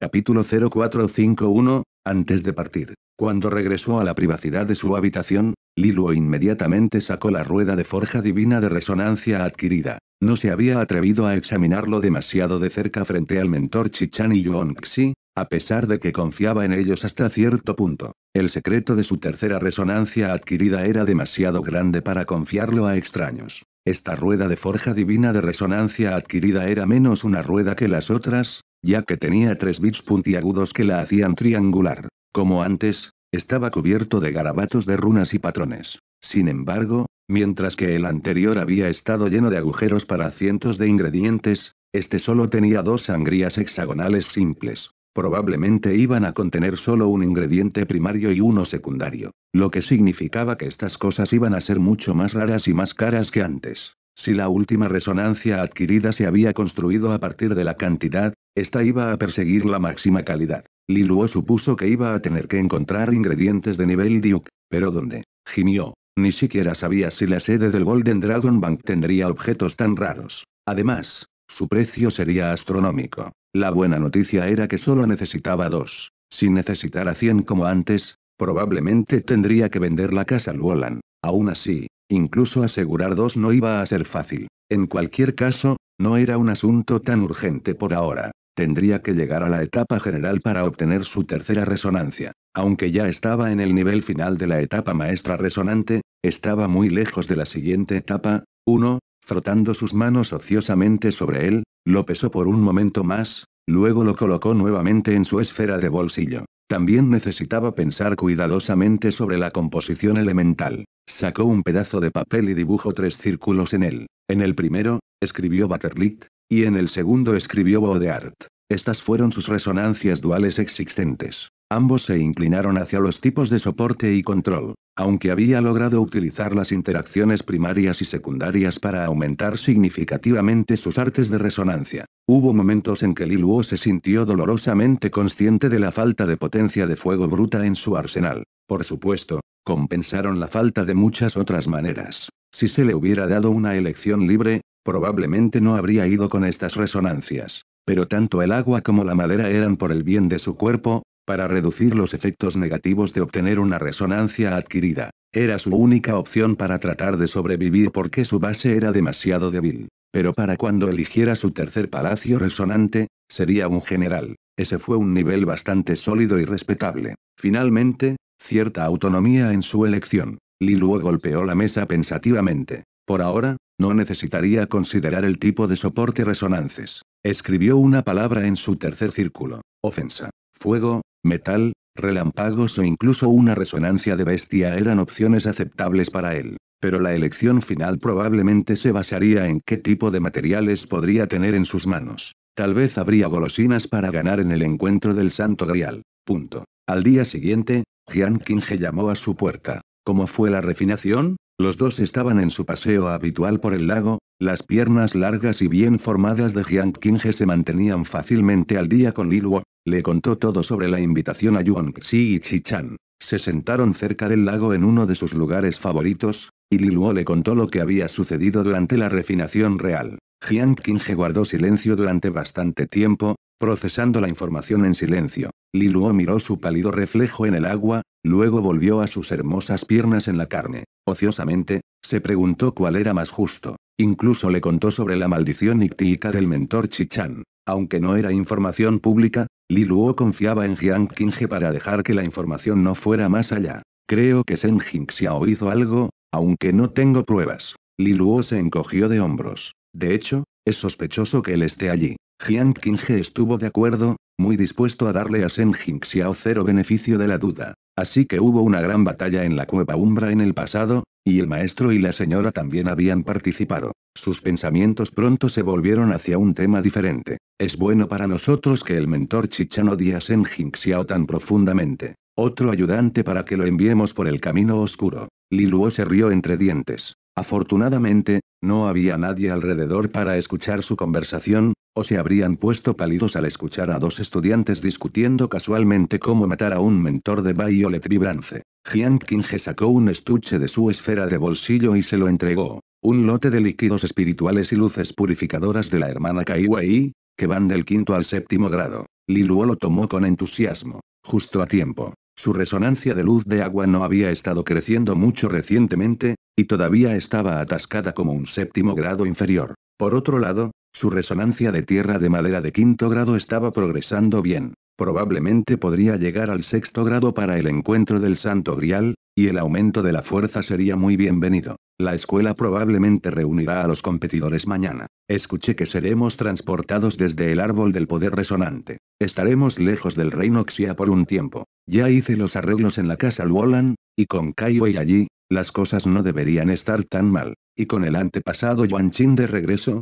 Capítulo 0451, antes de partir. Cuando regresó a la privacidad de su habitación, Liluo inmediatamente sacó la rueda de forja divina de resonancia adquirida. No se había atrevido a examinarlo demasiado de cerca frente al mentor Chichan y Yuanxi, a pesar de que confiaba en ellos hasta cierto punto. El secreto de su tercera resonancia adquirida era demasiado grande para confiarlo a extraños. Esta rueda de forja divina de resonancia adquirida era menos una rueda que las otras, ya que tenía tres bits puntiagudos que la hacían triangular. Como antes, estaba cubierto de garabatos de runas y patrones. Sin embargo, mientras que el anterior había estado lleno de agujeros para cientos de ingredientes, este solo tenía dos sangrías hexagonales simples. Probablemente iban a contener solo un ingrediente primario y uno secundario, lo que significaba que estas cosas iban a ser mucho más raras y más caras que antes. Si la última resonancia adquirida se había construido a partir de la cantidad, esta iba a perseguir la máxima calidad. Liluo supuso que iba a tener que encontrar ingredientes de nivel Duke, pero ¿dónde? Gimió. Ni siquiera sabía si la sede del Golden Dragon Bank tendría objetos tan raros. Además, su precio sería astronómico. La buena noticia era que solo necesitaba dos. Si necesitara 100 como antes, probablemente tendría que vender la casa Luolan. Aún así, incluso asegurar dos no iba a ser fácil. En cualquier caso, no era un asunto tan urgente por ahora. Tendría que llegar a la etapa general para obtener su tercera resonancia. Aunque ya estaba en el nivel final de la etapa maestra resonante, estaba muy lejos de la siguiente etapa. uno, Frotando sus manos ociosamente sobre él, lo pesó por un momento más, luego lo colocó nuevamente en su esfera de bolsillo. También necesitaba pensar cuidadosamente sobre la composición elemental. Sacó un pedazo de papel y dibujó tres círculos en él. En el primero, escribió Butterlit, y en el segundo escribió Bodeart. Estas fueron sus resonancias duales existentes. Ambos se inclinaron hacia los tipos de soporte y control, aunque había logrado utilizar las interacciones primarias y secundarias para aumentar significativamente sus artes de resonancia. Hubo momentos en que Liluo se sintió dolorosamente consciente de la falta de potencia de fuego bruta en su arsenal. Por supuesto, compensaron la falta de muchas otras maneras. Si se le hubiera dado una elección libre, Probablemente no habría ido con estas resonancias. Pero tanto el agua como la madera eran por el bien de su cuerpo, para reducir los efectos negativos de obtener una resonancia adquirida. Era su única opción para tratar de sobrevivir porque su base era demasiado débil. Pero para cuando eligiera su tercer palacio resonante, sería un general. Ese fue un nivel bastante sólido y respetable. Finalmente, cierta autonomía en su elección. luego golpeó la mesa pensativamente. Por ahora, no necesitaría considerar el tipo de soporte resonances. Escribió una palabra en su tercer círculo. Ofensa. Fuego, metal, relámpagos o incluso una resonancia de bestia eran opciones aceptables para él. Pero la elección final probablemente se basaría en qué tipo de materiales podría tener en sus manos. Tal vez habría golosinas para ganar en el encuentro del Santo Grial. Punto. Al día siguiente, Jian Qinghe llamó a su puerta. ¿Cómo fue la refinación? Los dos estaban en su paseo habitual por el lago, las piernas largas y bien formadas de Jiang Qinghe se mantenían fácilmente al día con liluo le contó todo sobre la invitación a Yuanxi y Chichan. Se sentaron cerca del lago en uno de sus lugares favoritos, y liluo le contó lo que había sucedido durante la refinación real. Jiang Qinghe guardó silencio durante bastante tiempo, Procesando la información en silencio, Liluo miró su pálido reflejo en el agua, luego volvió a sus hermosas piernas en la carne. Ociosamente, se preguntó cuál era más justo. Incluso le contó sobre la maldición ictíica del mentor Chichan. Aunque no era información pública, Liluo confiaba en Jiang Qinghe para dejar que la información no fuera más allá. Creo que Shen Jingxiao hizo algo, aunque no tengo pruebas. Liluo se encogió de hombros. De hecho, es sospechoso que él esté allí. Jiang Qinghe estuvo de acuerdo, muy dispuesto a darle a Shen Jingxiao cero beneficio de la duda. Así que hubo una gran batalla en la cueva Umbra en el pasado, y el maestro y la señora también habían participado. Sus pensamientos pronto se volvieron hacia un tema diferente. Es bueno para nosotros que el mentor Chichan odie a Shen Jingxiao tan profundamente. Otro ayudante para que lo enviemos por el camino oscuro. Luo se rió entre dientes. Afortunadamente, no había nadie alrededor para escuchar su conversación, se habrían puesto pálidos al escuchar a dos estudiantes discutiendo casualmente cómo matar a un mentor de Violet Vibrance. Jiang Qinghe sacó un estuche de su esfera de bolsillo y se lo entregó. Un lote de líquidos espirituales y luces purificadoras de la hermana Wei, que van del quinto al séptimo grado. Liluo lo tomó con entusiasmo, justo a tiempo. Su resonancia de luz de agua no había estado creciendo mucho recientemente, y todavía estaba atascada como un séptimo grado inferior. Por otro lado, su resonancia de tierra de madera de quinto grado estaba progresando bien. Probablemente podría llegar al sexto grado para el encuentro del Santo Grial, y el aumento de la fuerza sería muy bienvenido. La escuela probablemente reunirá a los competidores mañana. Escuché que seremos transportados desde el árbol del poder resonante. Estaremos lejos del reino Xia por un tiempo. Ya hice los arreglos en la casa Luolan, y con y allí, las cosas no deberían estar tan mal. Y con el antepasado Yuan Chin de regreso,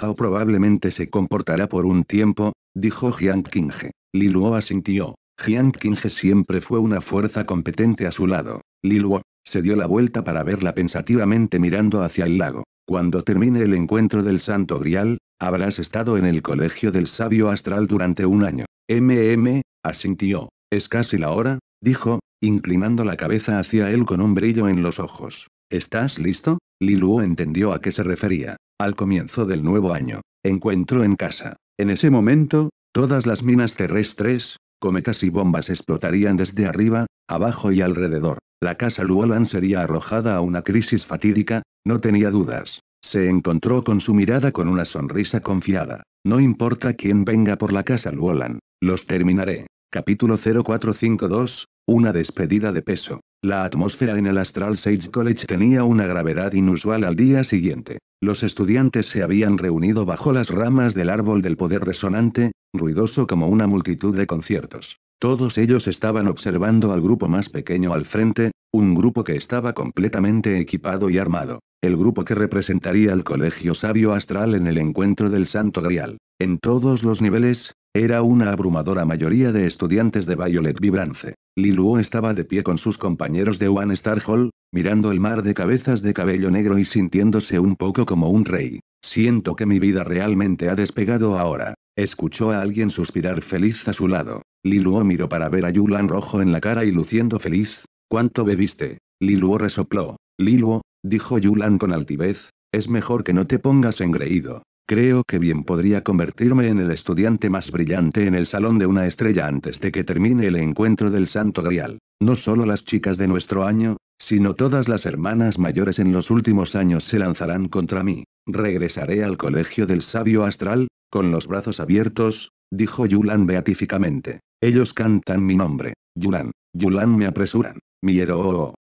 Hao probablemente se comportará por un tiempo, dijo Jiang Qinghe. Liluo asintió. Jiang Qinghe siempre fue una fuerza competente a su lado. Luo, se dio la vuelta para verla pensativamente mirando hacia el lago. Cuando termine el encuentro del Santo Grial, habrás estado en el colegio del sabio astral durante un año. MM, asintió. Es casi la hora, dijo, inclinando la cabeza hacia él con un brillo en los ojos. ¿Estás listo? Liluo entendió a qué se refería. Al comienzo del nuevo año, encuentro en casa. En ese momento, todas las minas terrestres, cometas y bombas explotarían desde arriba, abajo y alrededor. La casa Luolan sería arrojada a una crisis fatídica, no tenía dudas. Se encontró con su mirada con una sonrisa confiada. No importa quién venga por la casa Luolan, los terminaré. Capítulo 0452, una despedida de peso. La atmósfera en el Astral Sage College tenía una gravedad inusual al día siguiente. Los estudiantes se habían reunido bajo las ramas del árbol del poder resonante, ruidoso como una multitud de conciertos. Todos ellos estaban observando al grupo más pequeño al frente, un grupo que estaba completamente equipado y armado, el grupo que representaría al Colegio Sabio Astral en el encuentro del Santo Grial. En todos los niveles, era una abrumadora mayoría de estudiantes de Violet Vibrance. Liluo estaba de pie con sus compañeros de One Star Hall, mirando el mar de cabezas de cabello negro y sintiéndose un poco como un rey. Siento que mi vida realmente ha despegado ahora. Escuchó a alguien suspirar feliz a su lado. Liluo miró para ver a Yulan rojo en la cara y luciendo feliz. ¿Cuánto bebiste? Liluo resopló. Liluo, dijo Yulan con altivez, es mejor que no te pongas engreído. Creo que bien podría convertirme en el estudiante más brillante en el salón de una estrella antes de que termine el encuentro del Santo Grial. No solo las chicas de nuestro año, sino todas las hermanas mayores en los últimos años se lanzarán contra mí. Regresaré al colegio del sabio astral, con los brazos abiertos, dijo Yulan beatíficamente. Ellos cantan mi nombre. Yulan, Yulan me apresuran. Mi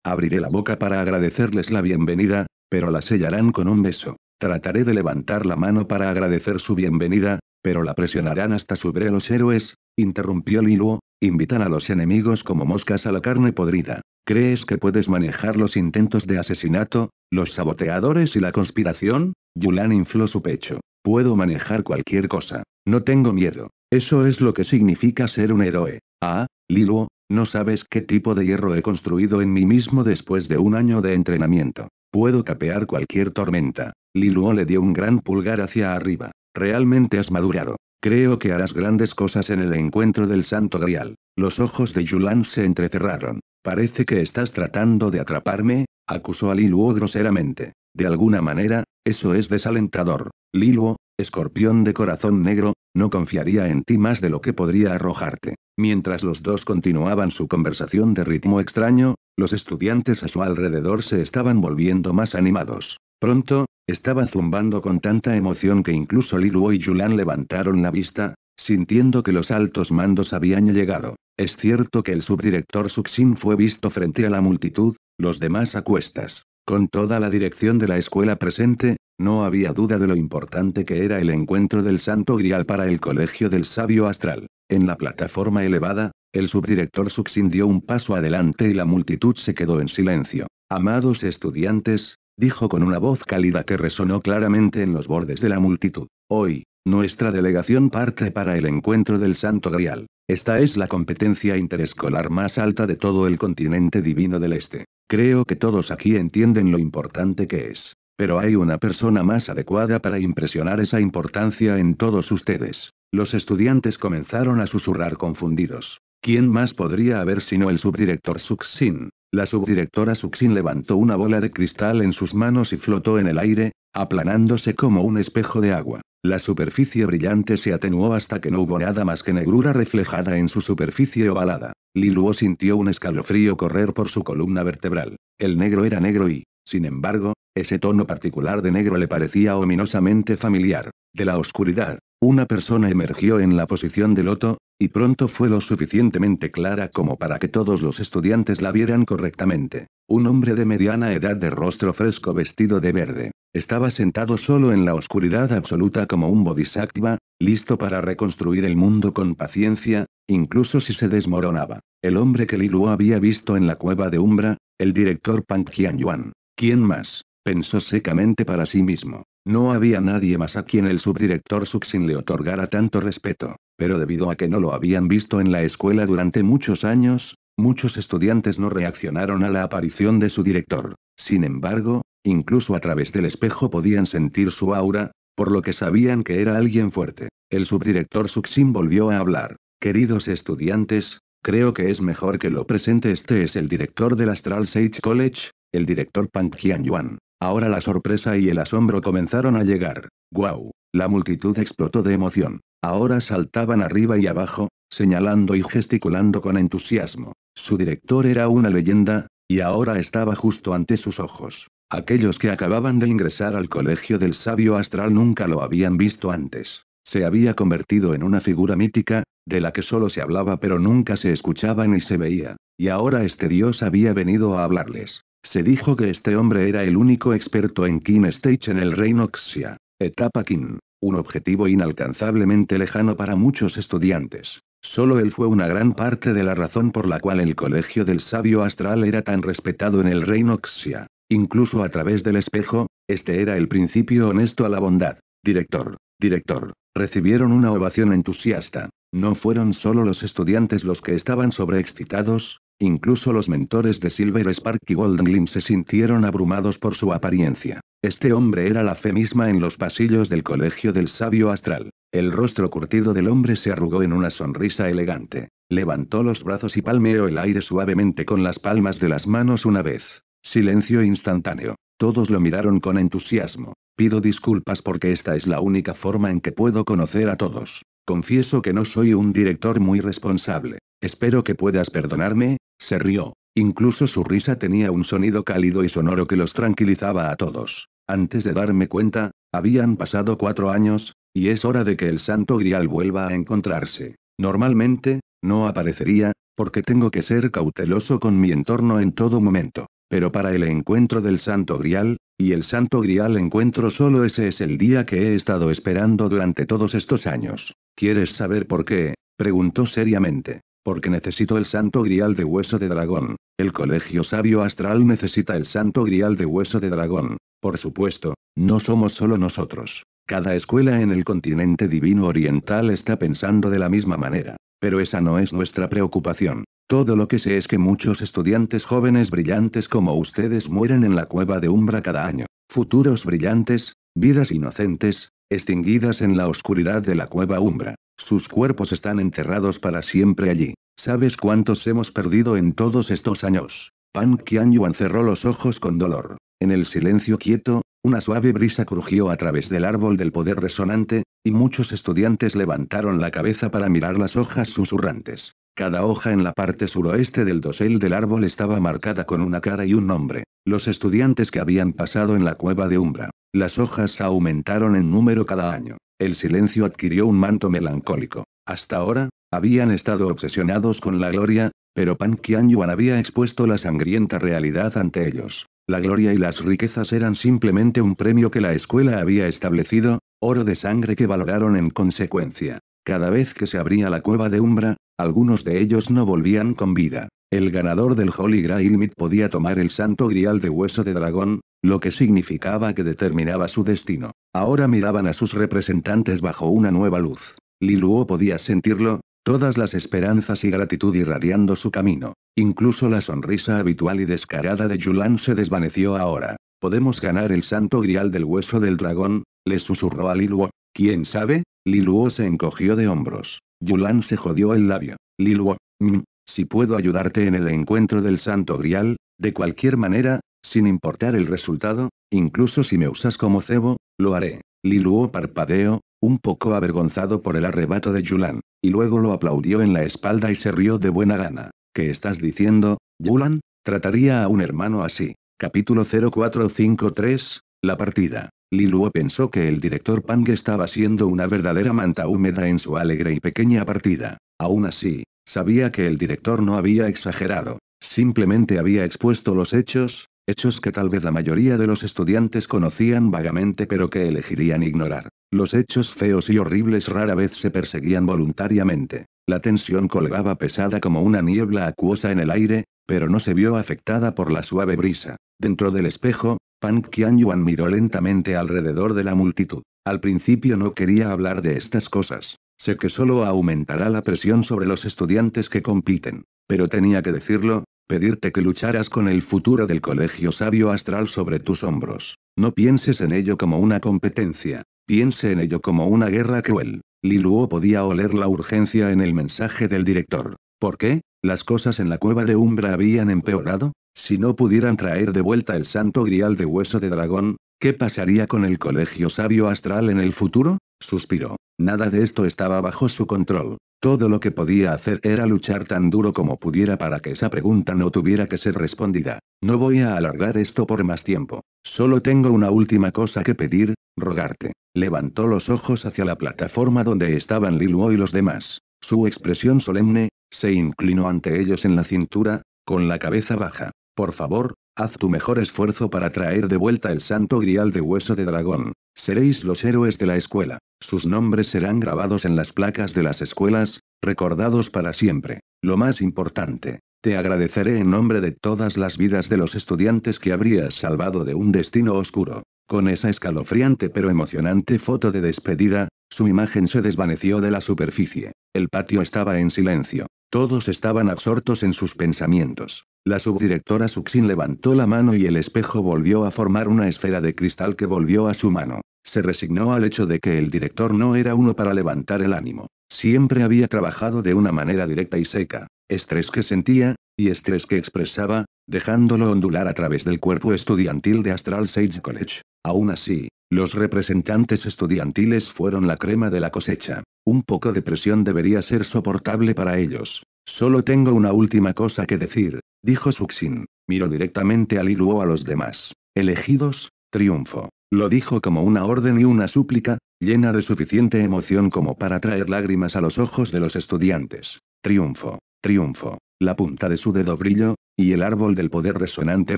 Abriré la boca para agradecerles la bienvenida, pero la sellarán con un beso. Trataré de levantar la mano para agradecer su bienvenida, pero la presionarán hasta sobre los héroes, interrumpió Liluo, invitan a los enemigos como moscas a la carne podrida. ¿Crees que puedes manejar los intentos de asesinato, los saboteadores y la conspiración? Yulan infló su pecho. Puedo manejar cualquier cosa. No tengo miedo. Eso es lo que significa ser un héroe. Ah, Liluo, no sabes qué tipo de hierro he construido en mí mismo después de un año de entrenamiento. Puedo capear cualquier tormenta. Liluo le dio un gran pulgar hacia arriba. Realmente has madurado. Creo que harás grandes cosas en el encuentro del Santo Grial. Los ojos de Yulan se entrecerraron. Parece que estás tratando de atraparme, acusó a Liluo groseramente. De alguna manera, eso es desalentador. Liluo, escorpión de corazón negro, no confiaría en ti más de lo que podría arrojarte. Mientras los dos continuaban su conversación de ritmo extraño, los estudiantes a su alrededor se estaban volviendo más animados. Pronto, estaba zumbando con tanta emoción que incluso Liruo y Yulan levantaron la vista, sintiendo que los altos mandos habían llegado. Es cierto que el subdirector Suxin fue visto frente a la multitud, los demás a cuestas. Con toda la dirección de la escuela presente, no había duda de lo importante que era el encuentro del Santo Grial para el Colegio del Sabio Astral. En la plataforma elevada, el subdirector succindió un paso adelante y la multitud se quedó en silencio. Amados estudiantes, dijo con una voz cálida que resonó claramente en los bordes de la multitud. Hoy, nuestra delegación parte para el encuentro del Santo Grial. Esta es la competencia interescolar más alta de todo el continente divino del Este. Creo que todos aquí entienden lo importante que es. Pero hay una persona más adecuada para impresionar esa importancia en todos ustedes. Los estudiantes comenzaron a susurrar confundidos. ¿Quién más podría haber sino el subdirector Suxin? La subdirectora Suxin levantó una bola de cristal en sus manos y flotó en el aire, aplanándose como un espejo de agua. La superficie brillante se atenuó hasta que no hubo nada más que negrura reflejada en su superficie ovalada. Liluo sintió un escalofrío correr por su columna vertebral. El negro era negro y, sin embargo, ese tono particular de negro le parecía ominosamente familiar. De la oscuridad, una persona emergió en la posición de loto, y pronto fue lo suficientemente clara como para que todos los estudiantes la vieran correctamente. Un hombre de mediana edad de rostro fresco vestido de verde. Estaba sentado solo en la oscuridad absoluta como un bodhisattva, listo para reconstruir el mundo con paciencia, incluso si se desmoronaba. El hombre que Lilu había visto en la cueva de Umbra, el director Pang Yuan. ¿Quién más? pensó secamente para sí mismo. No había nadie más a quien el subdirector Suxin le otorgara tanto respeto, pero debido a que no lo habían visto en la escuela durante muchos años, muchos estudiantes no reaccionaron a la aparición de su director. Sin embargo, incluso a través del espejo podían sentir su aura, por lo que sabían que era alguien fuerte. El subdirector Suxin volvió a hablar. Queridos estudiantes, creo que es mejor que lo presente. Este es el director del Astral Sage College, el director Pang Yuan. Ahora la sorpresa y el asombro comenzaron a llegar. ¡Guau! La multitud explotó de emoción. Ahora saltaban arriba y abajo, señalando y gesticulando con entusiasmo. Su director era una leyenda, y ahora estaba justo ante sus ojos. Aquellos que acababan de ingresar al colegio del sabio astral nunca lo habían visto antes. Se había convertido en una figura mítica, de la que solo se hablaba pero nunca se escuchaba ni se veía, y ahora este dios había venido a hablarles. Se dijo que este hombre era el único experto en King Stage en el reino Xia. Etapa King. Un objetivo inalcanzablemente lejano para muchos estudiantes. Solo él fue una gran parte de la razón por la cual el colegio del sabio astral era tan respetado en el reino Xia. Incluso a través del espejo, este era el principio honesto a la bondad. Director, director, recibieron una ovación entusiasta. No fueron solo los estudiantes los que estaban sobreexcitados, Incluso los mentores de Silver Spark y Golden Lim se sintieron abrumados por su apariencia. Este hombre era la fe misma en los pasillos del colegio del sabio astral. El rostro curtido del hombre se arrugó en una sonrisa elegante. Levantó los brazos y palmeó el aire suavemente con las palmas de las manos una vez. Silencio instantáneo. Todos lo miraron con entusiasmo. Pido disculpas porque esta es la única forma en que puedo conocer a todos. Confieso que no soy un director muy responsable. Espero que puedas perdonarme, se rió. Incluso su risa tenía un sonido cálido y sonoro que los tranquilizaba a todos. Antes de darme cuenta, habían pasado cuatro años, y es hora de que el santo grial vuelva a encontrarse. Normalmente, no aparecería, porque tengo que ser cauteloso con mi entorno en todo momento. Pero para el encuentro del santo grial, y el santo grial encuentro solo ese es el día que he estado esperando durante todos estos años. ¿Quieres saber por qué? preguntó seriamente. Porque necesito el santo grial de hueso de dragón. El colegio sabio astral necesita el santo grial de hueso de dragón. Por supuesto, no somos solo nosotros. Cada escuela en el continente divino oriental está pensando de la misma manera. Pero esa no es nuestra preocupación. Todo lo que sé es que muchos estudiantes jóvenes brillantes como ustedes mueren en la cueva de Umbra cada año. Futuros brillantes, vidas inocentes, extinguidas en la oscuridad de la cueva Umbra. Sus cuerpos están enterrados para siempre allí. ¿Sabes cuántos hemos perdido en todos estos años? Pan Qianyuan cerró los ojos con dolor. En el silencio quieto, una suave brisa crujió a través del árbol del poder resonante, y muchos estudiantes levantaron la cabeza para mirar las hojas susurrantes. Cada hoja en la parte suroeste del dosel del árbol estaba marcada con una cara y un nombre. Los estudiantes que habían pasado en la cueva de Umbra. Las hojas aumentaron en número cada año. El silencio adquirió un manto melancólico. Hasta ahora, habían estado obsesionados con la gloria, pero Pan Yuan había expuesto la sangrienta realidad ante ellos. La gloria y las riquezas eran simplemente un premio que la escuela había establecido, oro de sangre que valoraron en consecuencia. Cada vez que se abría la cueva de Umbra, algunos de ellos no volvían con vida. El ganador del Holy Grail mit podía tomar el santo grial de hueso de dragón, lo que significaba que determinaba su destino. Ahora miraban a sus representantes bajo una nueva luz. Liluo podía sentirlo, todas las esperanzas y gratitud irradiando su camino. Incluso la sonrisa habitual y descarada de Yulan se desvaneció ahora. Podemos ganar el santo grial del hueso del dragón, le susurró a Liluo. ¿Quién sabe? Liluo se encogió de hombros. Yulan se jodió el labio. Liluo, mm, si puedo ayudarte en el encuentro del santo grial, de cualquier manera, sin importar el resultado, incluso si me usas como cebo, lo haré. Liluo parpadeó, un poco avergonzado por el arrebato de Yulan, y luego lo aplaudió en la espalda y se rió de buena gana. ¿Qué estás diciendo, Yulan? Trataría a un hermano así. Capítulo 0453, La partida. Liluo pensó que el director Pang estaba siendo una verdadera manta húmeda en su alegre y pequeña partida. Aún así, sabía que el director no había exagerado, simplemente había expuesto los hechos, Hechos que tal vez la mayoría de los estudiantes conocían vagamente pero que elegirían ignorar. Los hechos feos y horribles rara vez se perseguían voluntariamente. La tensión colgaba pesada como una niebla acuosa en el aire, pero no se vio afectada por la suave brisa. Dentro del espejo, Pan Qianyuan miró lentamente alrededor de la multitud. Al principio no quería hablar de estas cosas. Sé que solo aumentará la presión sobre los estudiantes que compiten. Pero tenía que decirlo, pedirte que lucharas con el futuro del colegio sabio astral sobre tus hombros. No pienses en ello como una competencia, piense en ello como una guerra cruel. Liluo podía oler la urgencia en el mensaje del director. ¿Por qué? ¿Las cosas en la cueva de Umbra habían empeorado? Si no pudieran traer de vuelta el santo grial de hueso de dragón, ¿qué pasaría con el colegio sabio astral en el futuro? Suspiró. Nada de esto estaba bajo su control. Todo lo que podía hacer era luchar tan duro como pudiera para que esa pregunta no tuviera que ser respondida. No voy a alargar esto por más tiempo. Solo tengo una última cosa que pedir, rogarte. Levantó los ojos hacia la plataforma donde estaban Liluo y los demás. Su expresión solemne, se inclinó ante ellos en la cintura, con la cabeza baja. Por favor, Haz tu mejor esfuerzo para traer de vuelta el santo grial de hueso de dragón. Seréis los héroes de la escuela. Sus nombres serán grabados en las placas de las escuelas, recordados para siempre. Lo más importante, te agradeceré en nombre de todas las vidas de los estudiantes que habrías salvado de un destino oscuro. Con esa escalofriante pero emocionante foto de despedida, su imagen se desvaneció de la superficie. El patio estaba en silencio. Todos estaban absortos en sus pensamientos. La subdirectora Suxin levantó la mano y el espejo volvió a formar una esfera de cristal que volvió a su mano. Se resignó al hecho de que el director no era uno para levantar el ánimo. Siempre había trabajado de una manera directa y seca. Estrés que sentía, y estrés que expresaba, dejándolo ondular a través del cuerpo estudiantil de Astral Sage College. Aún así, los representantes estudiantiles fueron la crema de la cosecha. Un poco de presión debería ser soportable para ellos. Solo tengo una última cosa que decir, dijo Suxin. Miró directamente al o a los demás. Elegidos, triunfo. Lo dijo como una orden y una súplica, llena de suficiente emoción como para traer lágrimas a los ojos de los estudiantes. Triunfo, triunfo. La punta de su dedo brilló, y el árbol del poder resonante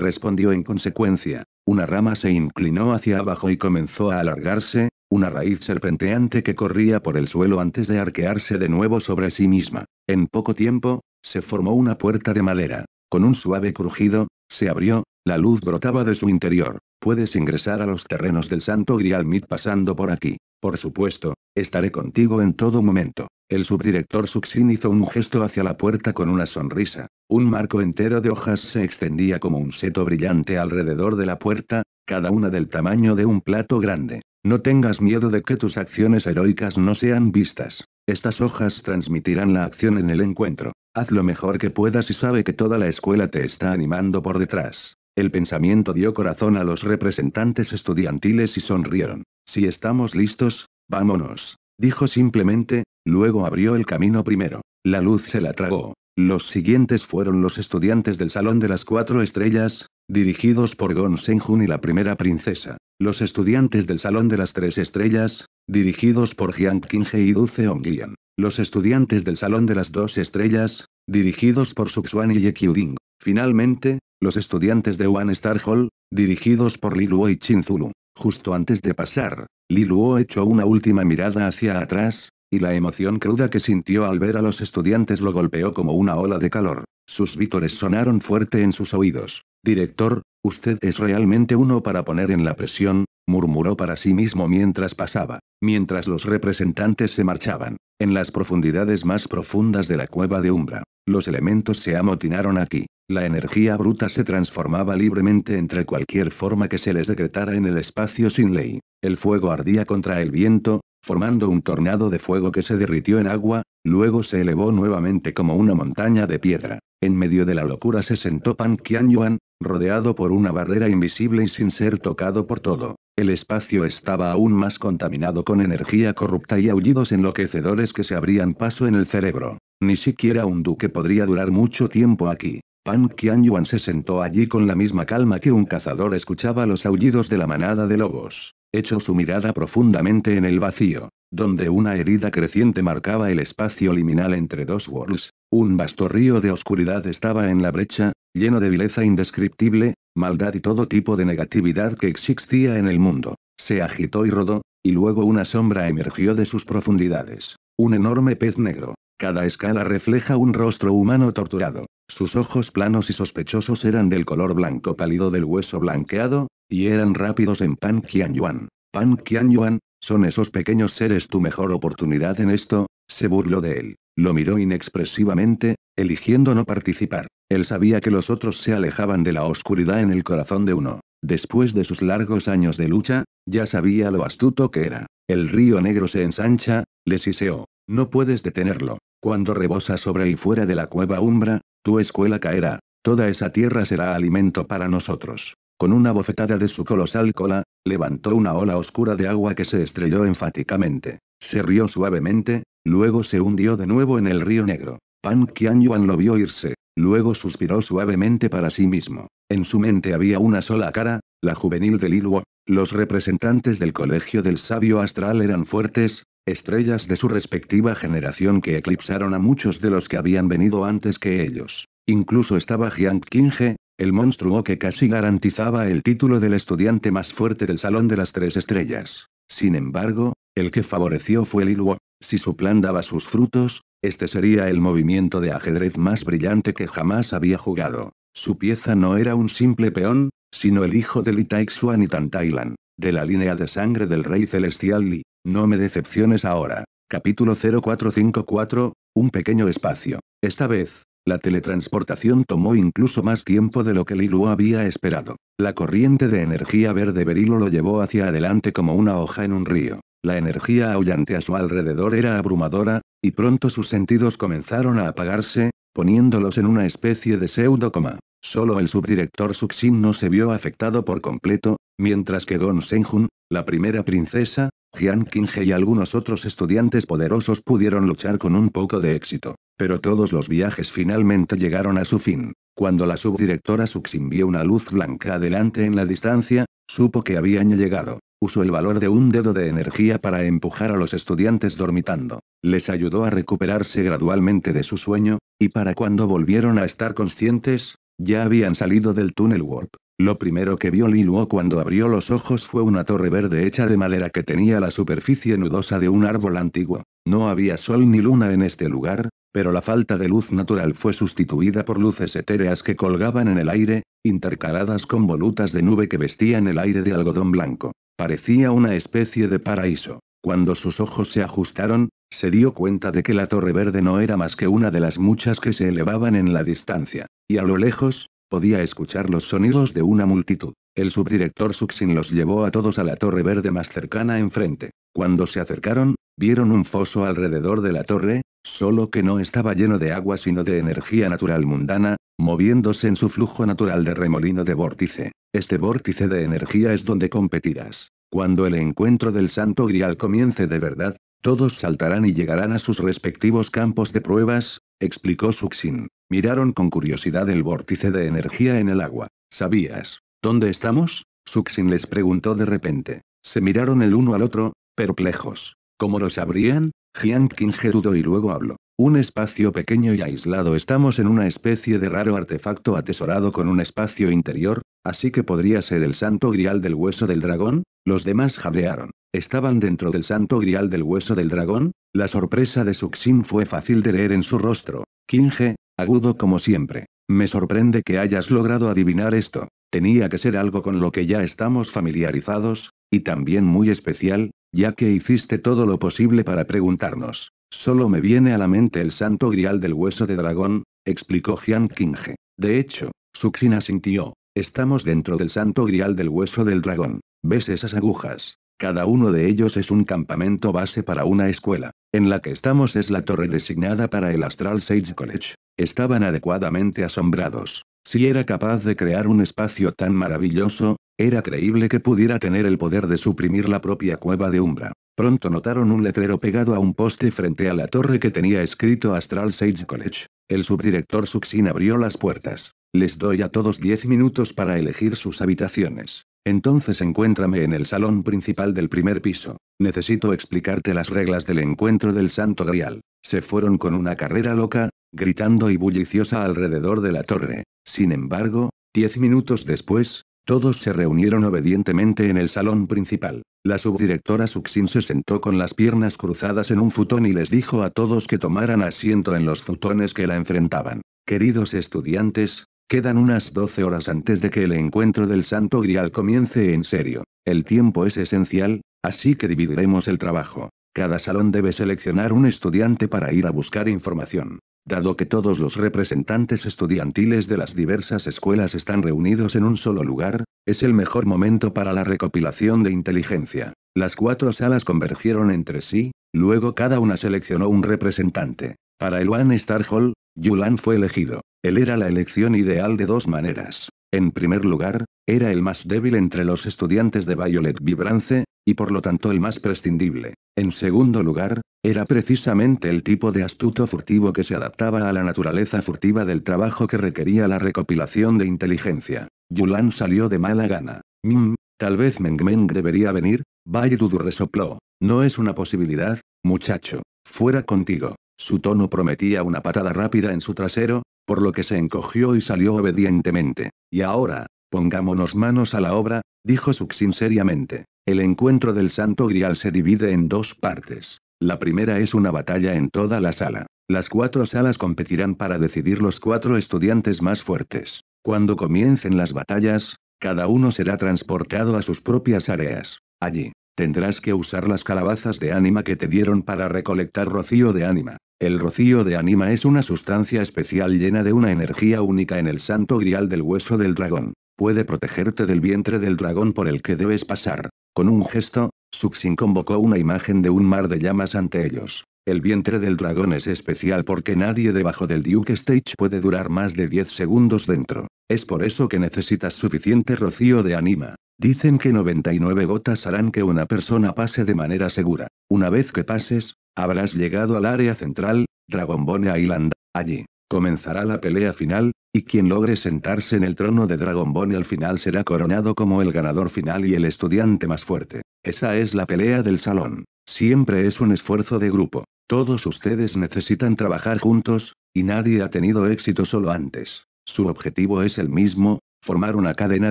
respondió en consecuencia. Una rama se inclinó hacia abajo y comenzó a alargarse, una raíz serpenteante que corría por el suelo antes de arquearse de nuevo sobre sí misma. En poco tiempo, se formó una puerta de madera. Con un suave crujido, se abrió, la luz brotaba de su interior. Puedes ingresar a los terrenos del Santo Grial pasando por aquí. Por supuesto, estaré contigo en todo momento. El subdirector Suxin hizo un gesto hacia la puerta con una sonrisa. Un marco entero de hojas se extendía como un seto brillante alrededor de la puerta, cada una del tamaño de un plato grande. No tengas miedo de que tus acciones heroicas no sean vistas. Estas hojas transmitirán la acción en el encuentro. Haz lo mejor que puedas y sabe que toda la escuela te está animando por detrás. El pensamiento dio corazón a los representantes estudiantiles y sonrieron. Si estamos listos, vámonos, dijo simplemente, luego abrió el camino primero. La luz se la tragó. Los siguientes fueron los estudiantes del Salón de las Cuatro Estrellas, dirigidos por Gon Senjun y la primera princesa. Los estudiantes del Salón de las Tres Estrellas, dirigidos por Jiang Qinghe y Duce Onglian. Los estudiantes del Salón de las Dos Estrellas, dirigidos por Suxuan y Yekyuding. Finalmente, los estudiantes de One Star Hall, dirigidos por Liluo y Chinzulu. Justo antes de pasar, Li Liluo echó una última mirada hacia atrás, y la emoción cruda que sintió al ver a los estudiantes lo golpeó como una ola de calor. Sus vítores sonaron fuerte en sus oídos. Director, usted es realmente uno para poner en la presión, murmuró para sí mismo mientras pasaba, mientras los representantes se marchaban. En las profundidades más profundas de la cueva de Umbra, los elementos se amotinaron aquí. La energía bruta se transformaba libremente entre cualquier forma que se les decretara en el espacio sin ley. El fuego ardía contra el viento, formando un tornado de fuego que se derritió en agua, luego se elevó nuevamente como una montaña de piedra. En medio de la locura se sentó Pan Qian Yuan, rodeado por una barrera invisible y sin ser tocado por todo. El espacio estaba aún más contaminado con energía corrupta y aullidos enloquecedores que se abrían paso en el cerebro. Ni siquiera un duque podría durar mucho tiempo aquí. Pan Yuan se sentó allí con la misma calma que un cazador escuchaba los aullidos de la manada de lobos. Echó su mirada profundamente en el vacío, donde una herida creciente marcaba el espacio liminal entre dos worlds, un vasto río de oscuridad estaba en la brecha, lleno de vileza indescriptible, maldad y todo tipo de negatividad que existía en el mundo. Se agitó y rodó, y luego una sombra emergió de sus profundidades. Un enorme pez negro. Cada escala refleja un rostro humano torturado. Sus ojos planos y sospechosos eran del color blanco pálido del hueso blanqueado, y eran rápidos en Pan Yuan. Pan Yuan, son esos pequeños seres tu mejor oportunidad en esto, se burló de él. Lo miró inexpresivamente, eligiendo no participar. Él sabía que los otros se alejaban de la oscuridad en el corazón de uno. Después de sus largos años de lucha, ya sabía lo astuto que era. El río negro se ensancha, le siseó. No puedes detenerlo. Cuando rebosa sobre y fuera de la cueva umbra, tu escuela caerá. Toda esa tierra será alimento para nosotros. Con una bofetada de su colosal cola, levantó una ola oscura de agua que se estrelló enfáticamente. Se rió suavemente, luego se hundió de nuevo en el río negro. Pan Qianyuan lo vio irse, luego suspiró suavemente para sí mismo. En su mente había una sola cara, la juvenil de Liluo. Los representantes del colegio del sabio astral eran fuertes, estrellas de su respectiva generación que eclipsaron a muchos de los que habían venido antes que ellos. Incluso estaba Jiang Qinghe, el monstruo que casi garantizaba el título del estudiante más fuerte del Salón de las Tres Estrellas. Sin embargo, el que favoreció fue Liluo. si su plan daba sus frutos, este sería el movimiento de ajedrez más brillante que jamás había jugado. Su pieza no era un simple peón, sino el hijo de Li Taixuan y Tan Tailan, de la línea de sangre del rey celestial Li. No me decepciones ahora. Capítulo 0454, un pequeño espacio. Esta vez, la teletransportación tomó incluso más tiempo de lo que Lilu había esperado. La corriente de energía verde berilo lo llevó hacia adelante como una hoja en un río. La energía aullante a su alrededor era abrumadora, y pronto sus sentidos comenzaron a apagarse, poniéndolos en una especie de pseudocoma. Solo el subdirector Suxin no se vio afectado por completo, mientras que Don Senjun, la primera princesa, Jian Qinghe y algunos otros estudiantes poderosos pudieron luchar con un poco de éxito. Pero todos los viajes finalmente llegaron a su fin. Cuando la subdirectora Suxin vio una luz blanca adelante en la distancia, supo que habían llegado. Usó el valor de un dedo de energía para empujar a los estudiantes dormitando. Les ayudó a recuperarse gradualmente de su sueño, y para cuando volvieron a estar conscientes, ya habían salido del túnel Warp. Lo primero que vio Liluo cuando abrió los ojos fue una torre verde hecha de madera que tenía la superficie nudosa de un árbol antiguo. No había sol ni luna en este lugar, pero la falta de luz natural fue sustituida por luces etéreas que colgaban en el aire, intercaladas con volutas de nube que vestían el aire de algodón blanco. Parecía una especie de paraíso. Cuando sus ojos se ajustaron, se dio cuenta de que la torre verde no era más que una de las muchas que se elevaban en la distancia, y a lo lejos, podía escuchar los sonidos de una multitud. El subdirector Suxin los llevó a todos a la torre verde más cercana enfrente. Cuando se acercaron, vieron un foso alrededor de la torre, solo que no estaba lleno de agua sino de energía natural mundana, moviéndose en su flujo natural de remolino de vórtice. Este vórtice de energía es donde competirás. Cuando el encuentro del Santo Grial comience de verdad, todos saltarán y llegarán a sus respectivos campos de pruebas, explicó Suxin. Miraron con curiosidad el vórtice de energía en el agua. ¿Sabías dónde estamos? Suxin les preguntó de repente. Se miraron el uno al otro, perplejos. ¿Cómo lo sabrían? Qing dudó y luego hablo. Un espacio pequeño y aislado estamos en una especie de raro artefacto atesorado con un espacio interior, así que podría ser el santo grial del hueso del dragón, los demás jadearon. ¿Estaban dentro del santo grial del hueso del dragón? La sorpresa de Suxin fue fácil de leer en su rostro. Kinge, agudo como siempre. Me sorprende que hayas logrado adivinar esto. Tenía que ser algo con lo que ya estamos familiarizados, y también muy especial, ya que hiciste todo lo posible para preguntarnos. Solo me viene a la mente el santo grial del hueso de dragón, explicó Jian Kinge. De hecho, Suxina sintió, Estamos dentro del santo grial del hueso del dragón. ¿Ves esas agujas? Cada uno de ellos es un campamento base para una escuela. En la que estamos es la torre designada para el Astral Sage College. Estaban adecuadamente asombrados. Si era capaz de crear un espacio tan maravilloso, era creíble que pudiera tener el poder de suprimir la propia cueva de Umbra. Pronto notaron un letrero pegado a un poste frente a la torre que tenía escrito Astral Sage College. El subdirector Suxin abrió las puertas. Les doy a todos diez minutos para elegir sus habitaciones. Entonces encuéntrame en el salón principal del primer piso. Necesito explicarte las reglas del encuentro del Santo Grial. Se fueron con una carrera loca, gritando y bulliciosa alrededor de la torre. Sin embargo, diez minutos después, todos se reunieron obedientemente en el salón principal. La subdirectora Suxin se sentó con las piernas cruzadas en un futón y les dijo a todos que tomaran asiento en los futones que la enfrentaban. Queridos estudiantes, quedan unas 12 horas antes de que el encuentro del Santo Grial comience en serio. El tiempo es esencial, así que dividiremos el trabajo. Cada salón debe seleccionar un estudiante para ir a buscar información. Dado que todos los representantes estudiantiles de las diversas escuelas están reunidos en un solo lugar, es el mejor momento para la recopilación de inteligencia. Las cuatro salas convergieron entre sí, luego cada una seleccionó un representante. Para el One Star Hall, Yulan fue elegido. Él era la elección ideal de dos maneras. En primer lugar, era el más débil entre los estudiantes de Violet Vibrance, y por lo tanto el más prescindible. En segundo lugar, era precisamente el tipo de astuto furtivo que se adaptaba a la naturaleza furtiva del trabajo que requería la recopilación de inteligencia. Yulan salió de mala gana. Mmm, tal vez Meng Meng debería venir, Dudu resopló. No es una posibilidad, muchacho. Fuera contigo. Su tono prometía una patada rápida en su trasero, por lo que se encogió y salió obedientemente. Y ahora, pongámonos manos a la obra, dijo Suxin seriamente. El encuentro del Santo Grial se divide en dos partes. La primera es una batalla en toda la sala. Las cuatro salas competirán para decidir los cuatro estudiantes más fuertes. Cuando comiencen las batallas, cada uno será transportado a sus propias áreas. Allí, tendrás que usar las calabazas de ánima que te dieron para recolectar rocío de ánima. El rocío de ánima es una sustancia especial llena de una energía única en el santo grial del hueso del dragón. Puede protegerte del vientre del dragón por el que debes pasar. Con un gesto, Subsin convocó una imagen de un mar de llamas ante ellos. El vientre del dragón es especial porque nadie debajo del Duke Stage puede durar más de 10 segundos dentro. Es por eso que necesitas suficiente rocío de anima. Dicen que 99 gotas harán que una persona pase de manera segura. Una vez que pases, habrás llegado al área central, Dragonbone Island. Allí comenzará la pelea final, y quien logre sentarse en el trono de Dragon Ball al final será coronado como el ganador final y el estudiante más fuerte. Esa es la pelea del salón. Siempre es un esfuerzo de grupo. Todos ustedes necesitan trabajar juntos, y nadie ha tenido éxito solo antes. Su objetivo es el mismo, formar una cadena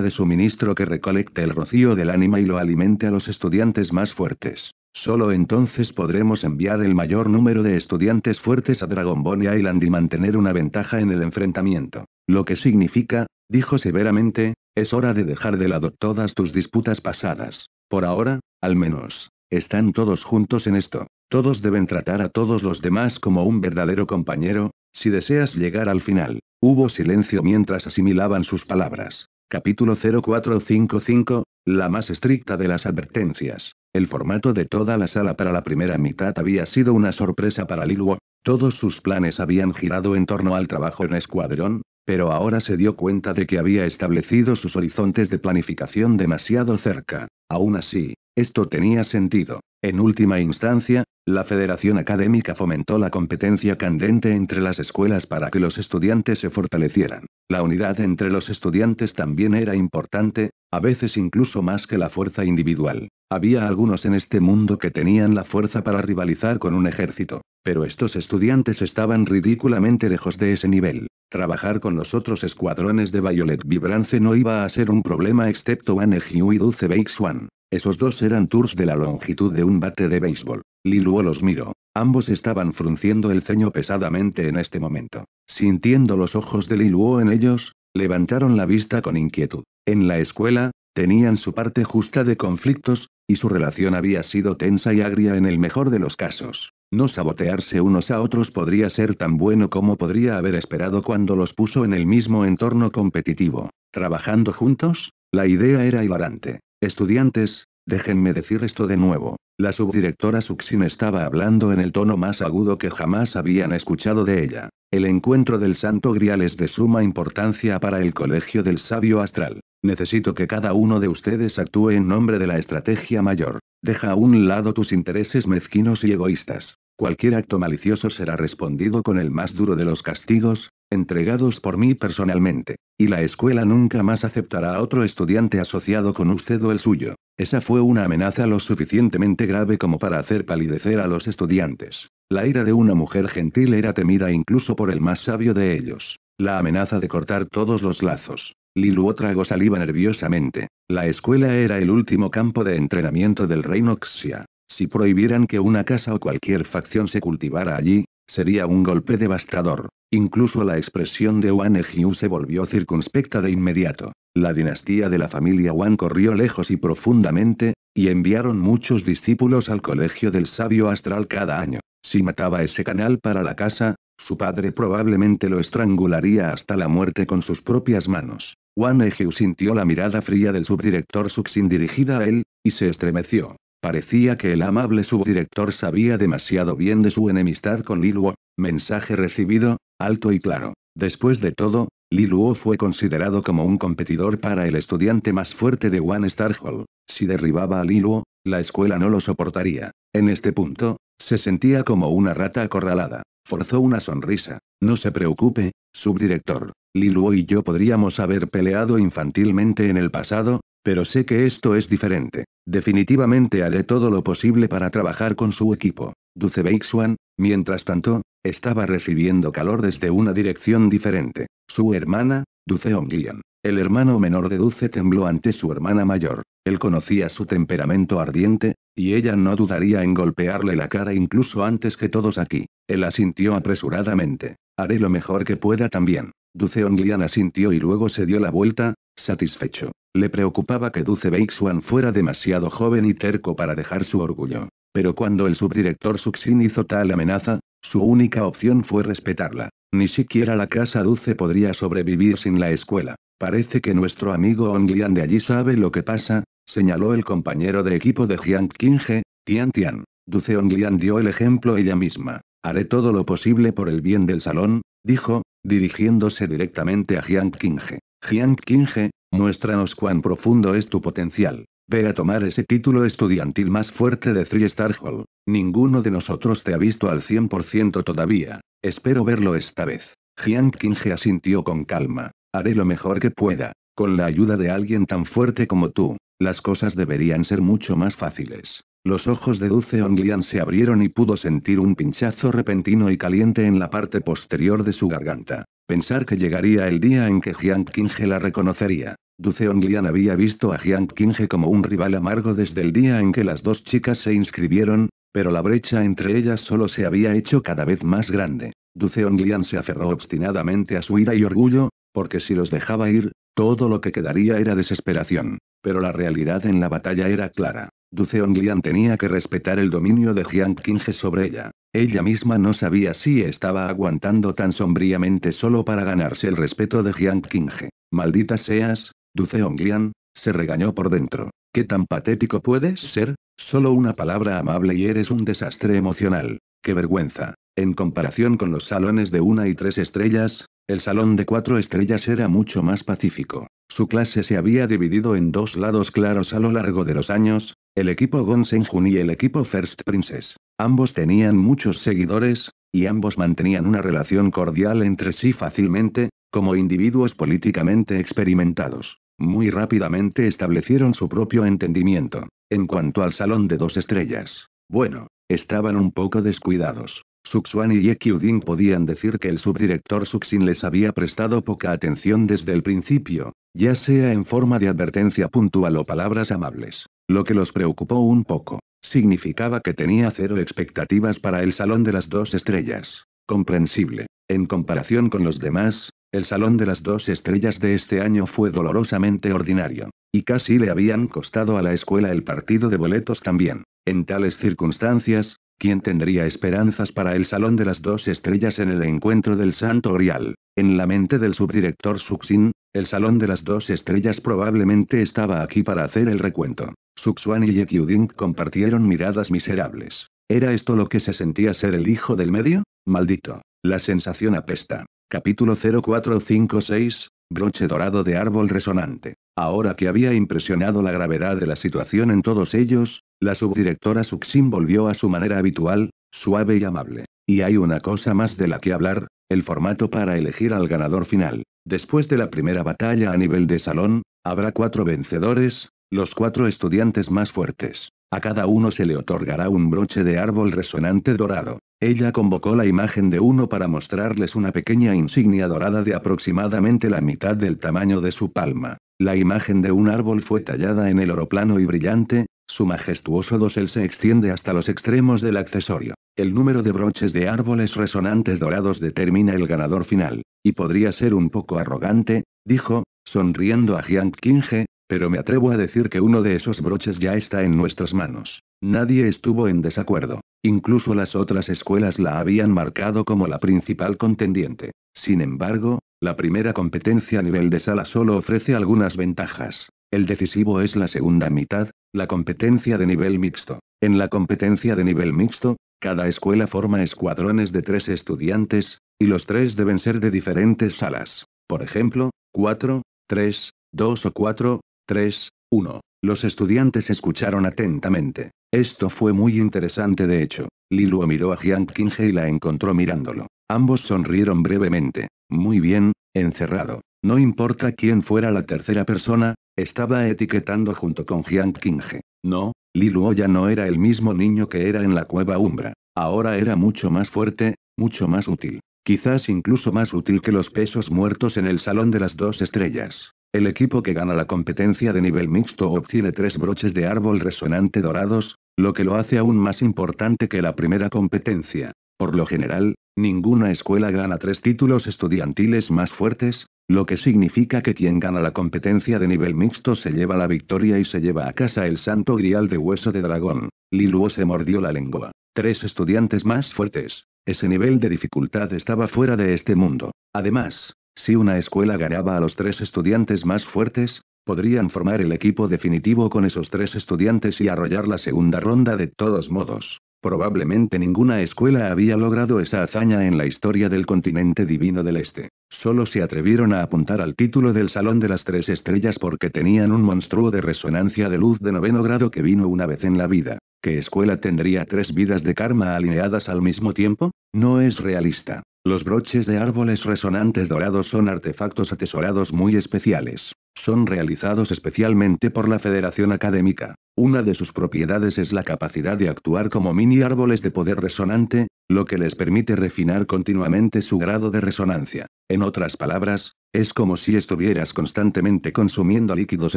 de suministro que recolecte el rocío del ánima y lo alimente a los estudiantes más fuertes. Solo entonces podremos enviar el mayor número de estudiantes fuertes a Dragon Dragonbone Island y mantener una ventaja en el enfrentamiento. Lo que significa, dijo severamente, es hora de dejar de lado todas tus disputas pasadas. Por ahora, al menos, están todos juntos en esto. Todos deben tratar a todos los demás como un verdadero compañero, si deseas llegar al final. Hubo silencio mientras asimilaban sus palabras. Capítulo 0455, la más estricta de las advertencias. El formato de toda la sala para la primera mitad había sido una sorpresa para Lilwo. Todos sus planes habían girado en torno al trabajo en escuadrón, pero ahora se dio cuenta de que había establecido sus horizontes de planificación demasiado cerca. Aún así, esto tenía sentido. En última instancia, la Federación Académica fomentó la competencia candente entre las escuelas para que los estudiantes se fortalecieran. La unidad entre los estudiantes también era importante, a veces incluso más que la fuerza individual. Había algunos en este mundo que tenían la fuerza para rivalizar con un ejército, pero estos estudiantes estaban ridículamente lejos de ese nivel. Trabajar con los otros escuadrones de Violet Vibrance no iba a ser un problema excepto Anne y Dulce One. Esos dos eran tours de la longitud de un bate de béisbol. Liluo los miró. Ambos estaban frunciendo el ceño pesadamente en este momento. Sintiendo los ojos de Liluo en ellos, Levantaron la vista con inquietud. En la escuela, tenían su parte justa de conflictos, y su relación había sido tensa y agria en el mejor de los casos. No sabotearse unos a otros podría ser tan bueno como podría haber esperado cuando los puso en el mismo entorno competitivo. Trabajando juntos, la idea era hilarante. Estudiantes, déjenme decir esto de nuevo. La subdirectora Suxin estaba hablando en el tono más agudo que jamás habían escuchado de ella. El encuentro del Santo Grial es de suma importancia para el Colegio del Sabio Astral. Necesito que cada uno de ustedes actúe en nombre de la estrategia mayor. Deja a un lado tus intereses mezquinos y egoístas. Cualquier acto malicioso será respondido con el más duro de los castigos, entregados por mí personalmente. Y la escuela nunca más aceptará a otro estudiante asociado con usted o el suyo. Esa fue una amenaza lo suficientemente grave como para hacer palidecer a los estudiantes. La ira de una mujer gentil era temida incluso por el más sabio de ellos. La amenaza de cortar todos los lazos. Lilu tragó saliva nerviosamente. La escuela era el último campo de entrenamiento del reino Xia. Si prohibieran que una casa o cualquier facción se cultivara allí, sería un golpe devastador. Incluso la expresión de Wan Ejiu se volvió circunspecta de inmediato. La dinastía de la familia Wan corrió lejos y profundamente, y enviaron muchos discípulos al colegio del sabio astral cada año. Si mataba ese canal para la casa, su padre probablemente lo estrangularía hasta la muerte con sus propias manos. Juan Ehew sintió la mirada fría del subdirector Suxin dirigida a él, y se estremeció. Parecía que el amable subdirector sabía demasiado bien de su enemistad con Liluo. Mensaje recibido, alto y claro. Después de todo, Liluo fue considerado como un competidor para el estudiante más fuerte de Wan Star Hall. Si derribaba a Liluo, la escuela no lo soportaría. En este punto, se sentía como una rata acorralada. Forzó una sonrisa. No se preocupe, subdirector. Liluo y yo podríamos haber peleado infantilmente en el pasado, pero sé que esto es diferente. Definitivamente haré todo lo posible para trabajar con su equipo. Duce Beixuan, mientras tanto, estaba recibiendo calor desde una dirección diferente. Su hermana, Duce Onglian, el hermano menor de Duce tembló ante su hermana mayor. Él conocía su temperamento ardiente, y ella no dudaría en golpearle la cara incluso antes que todos aquí. Él asintió apresuradamente. Haré lo mejor que pueda también. Duce Onglian asintió y luego se dio la vuelta, satisfecho. Le preocupaba que Duce Beixuan fuera demasiado joven y terco para dejar su orgullo. Pero cuando el subdirector Suxin hizo tal amenaza, su única opción fue respetarla. Ni siquiera la casa Duce podría sobrevivir sin la escuela. Parece que nuestro amigo Onglian de allí sabe lo que pasa, señaló el compañero de equipo de Jiang Qinghe, Tian Tian. Duce Onglian dio el ejemplo ella misma. Haré todo lo posible por el bien del salón, dijo, dirigiéndose directamente a Jiang Qinghe. Jiang Qinghe, muéstranos cuán profundo es tu potencial. Ve a tomar ese título estudiantil más fuerte de Three Star Hall. Ninguno de nosotros te ha visto al 100% todavía. Espero verlo esta vez. Jiang Qinghe asintió con calma. Haré lo mejor que pueda. Con la ayuda de alguien tan fuerte como tú, las cosas deberían ser mucho más fáciles. Los ojos de Duce Onglian se abrieron y pudo sentir un pinchazo repentino y caliente en la parte posterior de su garganta. Pensar que llegaría el día en que Jiang Qinghe la reconocería. Duce Onglian había visto a Jiang Qinghe como un rival amargo desde el día en que las dos chicas se inscribieron, pero la brecha entre ellas solo se había hecho cada vez más grande. Duce Onglian se aferró obstinadamente a su ira y orgullo, porque si los dejaba ir, todo lo que quedaría era desesperación. Pero la realidad en la batalla era clara. Duceon tenía que respetar el dominio de Jiang Qinghe sobre ella. Ella misma no sabía si estaba aguantando tan sombríamente solo para ganarse el respeto de Jiang Qinghe. Maldita seas, Duceon Lian, se regañó por dentro. ¿Qué tan patético puedes ser? Solo una palabra amable y eres un desastre emocional. ¡Qué vergüenza! En comparación con los salones de una y tres estrellas, el salón de cuatro estrellas era mucho más pacífico. Su clase se había dividido en dos lados claros a lo largo de los años, el equipo Jun y el equipo First Princess. Ambos tenían muchos seguidores, y ambos mantenían una relación cordial entre sí fácilmente, como individuos políticamente experimentados. Muy rápidamente establecieron su propio entendimiento. En cuanto al salón de dos estrellas, bueno, estaban un poco descuidados. Suxuan y Ye podían decir que el subdirector Suxin les había prestado poca atención desde el principio, ya sea en forma de advertencia puntual o palabras amables. Lo que los preocupó un poco, significaba que tenía cero expectativas para el Salón de las Dos Estrellas. Comprensible. En comparación con los demás, el Salón de las Dos Estrellas de este año fue dolorosamente ordinario, y casi le habían costado a la escuela el partido de boletos también. En tales circunstancias, ¿Quién tendría esperanzas para el Salón de las Dos Estrellas en el encuentro del Santo Grial? En la mente del subdirector Suxin, el Salón de las Dos Estrellas probablemente estaba aquí para hacer el recuento. Suxuan y Yekyuding compartieron miradas miserables. ¿Era esto lo que se sentía ser el hijo del medio? Maldito. La sensación apesta. Capítulo 0456, broche dorado de árbol resonante. Ahora que había impresionado la gravedad de la situación en todos ellos, la subdirectora Suxin volvió a su manera habitual, suave y amable. Y hay una cosa más de la que hablar, el formato para elegir al ganador final. Después de la primera batalla a nivel de salón, habrá cuatro vencedores, los cuatro estudiantes más fuertes. A cada uno se le otorgará un broche de árbol resonante dorado. Ella convocó la imagen de uno para mostrarles una pequeña insignia dorada de aproximadamente la mitad del tamaño de su palma. La imagen de un árbol fue tallada en el oro plano y brillante, su majestuoso dosel se extiende hasta los extremos del accesorio. El número de broches de árboles resonantes dorados determina el ganador final. Y podría ser un poco arrogante, dijo, sonriendo a Jiang Qinghe, pero me atrevo a decir que uno de esos broches ya está en nuestras manos. Nadie estuvo en desacuerdo. Incluso las otras escuelas la habían marcado como la principal contendiente. Sin embargo, la primera competencia a nivel de sala solo ofrece algunas ventajas. El decisivo es la segunda mitad, la competencia de nivel mixto. En la competencia de nivel mixto, cada escuela forma escuadrones de tres estudiantes, y los tres deben ser de diferentes salas. Por ejemplo, 4, 3, 2 o 4, 3, 1. Los estudiantes escucharon atentamente. Esto fue muy interesante de hecho. Liluo miró a Jiang Qinghe y la encontró mirándolo. Ambos sonrieron brevemente. Muy bien, encerrado. No importa quién fuera la tercera persona, estaba etiquetando junto con Jiang Qinghe. No, Luo ya no era el mismo niño que era en la cueva Umbra. Ahora era mucho más fuerte, mucho más útil. Quizás incluso más útil que los pesos muertos en el Salón de las Dos Estrellas. El equipo que gana la competencia de nivel mixto obtiene tres broches de árbol resonante dorados, lo que lo hace aún más importante que la primera competencia. Por lo general, ninguna escuela gana tres títulos estudiantiles más fuertes, lo que significa que quien gana la competencia de nivel mixto se lleva la victoria y se lleva a casa el santo grial de hueso de dragón. Liluo se mordió la lengua. Tres estudiantes más fuertes. Ese nivel de dificultad estaba fuera de este mundo. Además, si una escuela ganaba a los tres estudiantes más fuertes, podrían formar el equipo definitivo con esos tres estudiantes y arrollar la segunda ronda de todos modos. Probablemente ninguna escuela había logrado esa hazaña en la historia del continente divino del Este. Solo se atrevieron a apuntar al título del Salón de las Tres Estrellas porque tenían un monstruo de resonancia de luz de noveno grado que vino una vez en la vida. ¿Qué escuela tendría tres vidas de karma alineadas al mismo tiempo? No es realista. Los broches de árboles resonantes dorados son artefactos atesorados muy especiales. Son realizados especialmente por la Federación Académica. Una de sus propiedades es la capacidad de actuar como mini árboles de poder resonante, lo que les permite refinar continuamente su grado de resonancia. En otras palabras, es como si estuvieras constantemente consumiendo líquidos